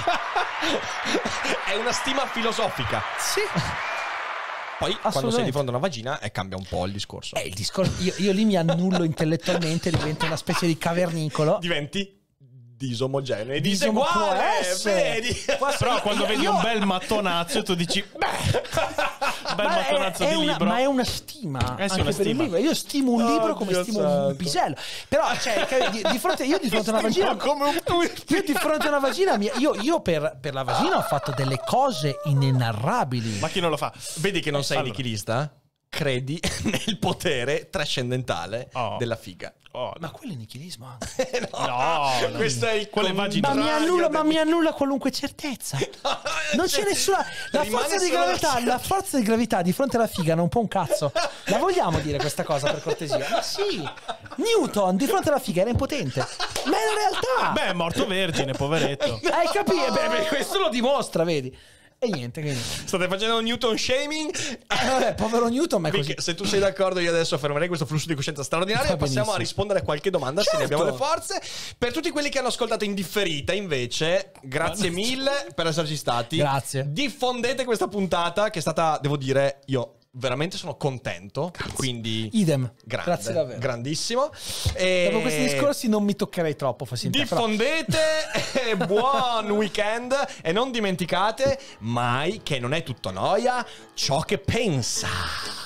è una stima filosofica. Sì. Poi quando sei di fronte a una vagina eh, cambia un po' il discorso. Eh, il discorso io, io lì mi annullo intellettualmente, divento una specie di cavernicolo. Diventi? disomogeneo e Diseguale, diciamo, vedi? Però quando vedi un bel mattonazzo tu dici, bel ma mattonazzo è, è di una, libro. Ma è una stima. Eh sì, una stima. Io stimo un libro come stimo santo. un pisello. Però cioè, di, di, fronte, io di fronte a una vagina... Come un io di fronte a una vagina mia, io, io per, per, la vagina ho fatto delle cose inenarrabili. Ma chi non lo fa? Vedi che non sei allora. nichilista? credi nel potere trascendentale oh. della figa. Oh, ma quello è nichilismo anche. Eh, no, no, no, questo è il quello ma mi, annulla, del... ma mi annulla qualunque certezza. no, eh, non c'è cioè, nessuna la forza di gravità, la forza di gravità di fronte alla figa non può un cazzo. La vogliamo dire questa cosa per cortesia? Ma sì. Newton di fronte alla figa era impotente. Ma è la realtà. Beh, è morto vergine, poveretto. Hai capito? Beh, questo lo dimostra, vedi. E niente, che... State facendo un Newton shaming? Eh, vabbè, povero Newton, ma è così. Se tu sei d'accordo, io adesso fermerei questo flusso di coscienza straordinario e passiamo a rispondere a qualche domanda certo. se ne certo. abbiamo le forze. Per tutti quelli che hanno ascoltato in differita, invece, grazie mille per esserci stati. Grazie. Diffondete questa puntata che è stata, devo dire, io veramente sono contento. Grazie. Quindi, idem. Grande, Grazie davvero. Grandissimo. E... Dopo questi discorsi non mi toccherei troppo. Diffondete, però... buon weekend e non dimenticate mai che non è tutto noia ciò che pensa.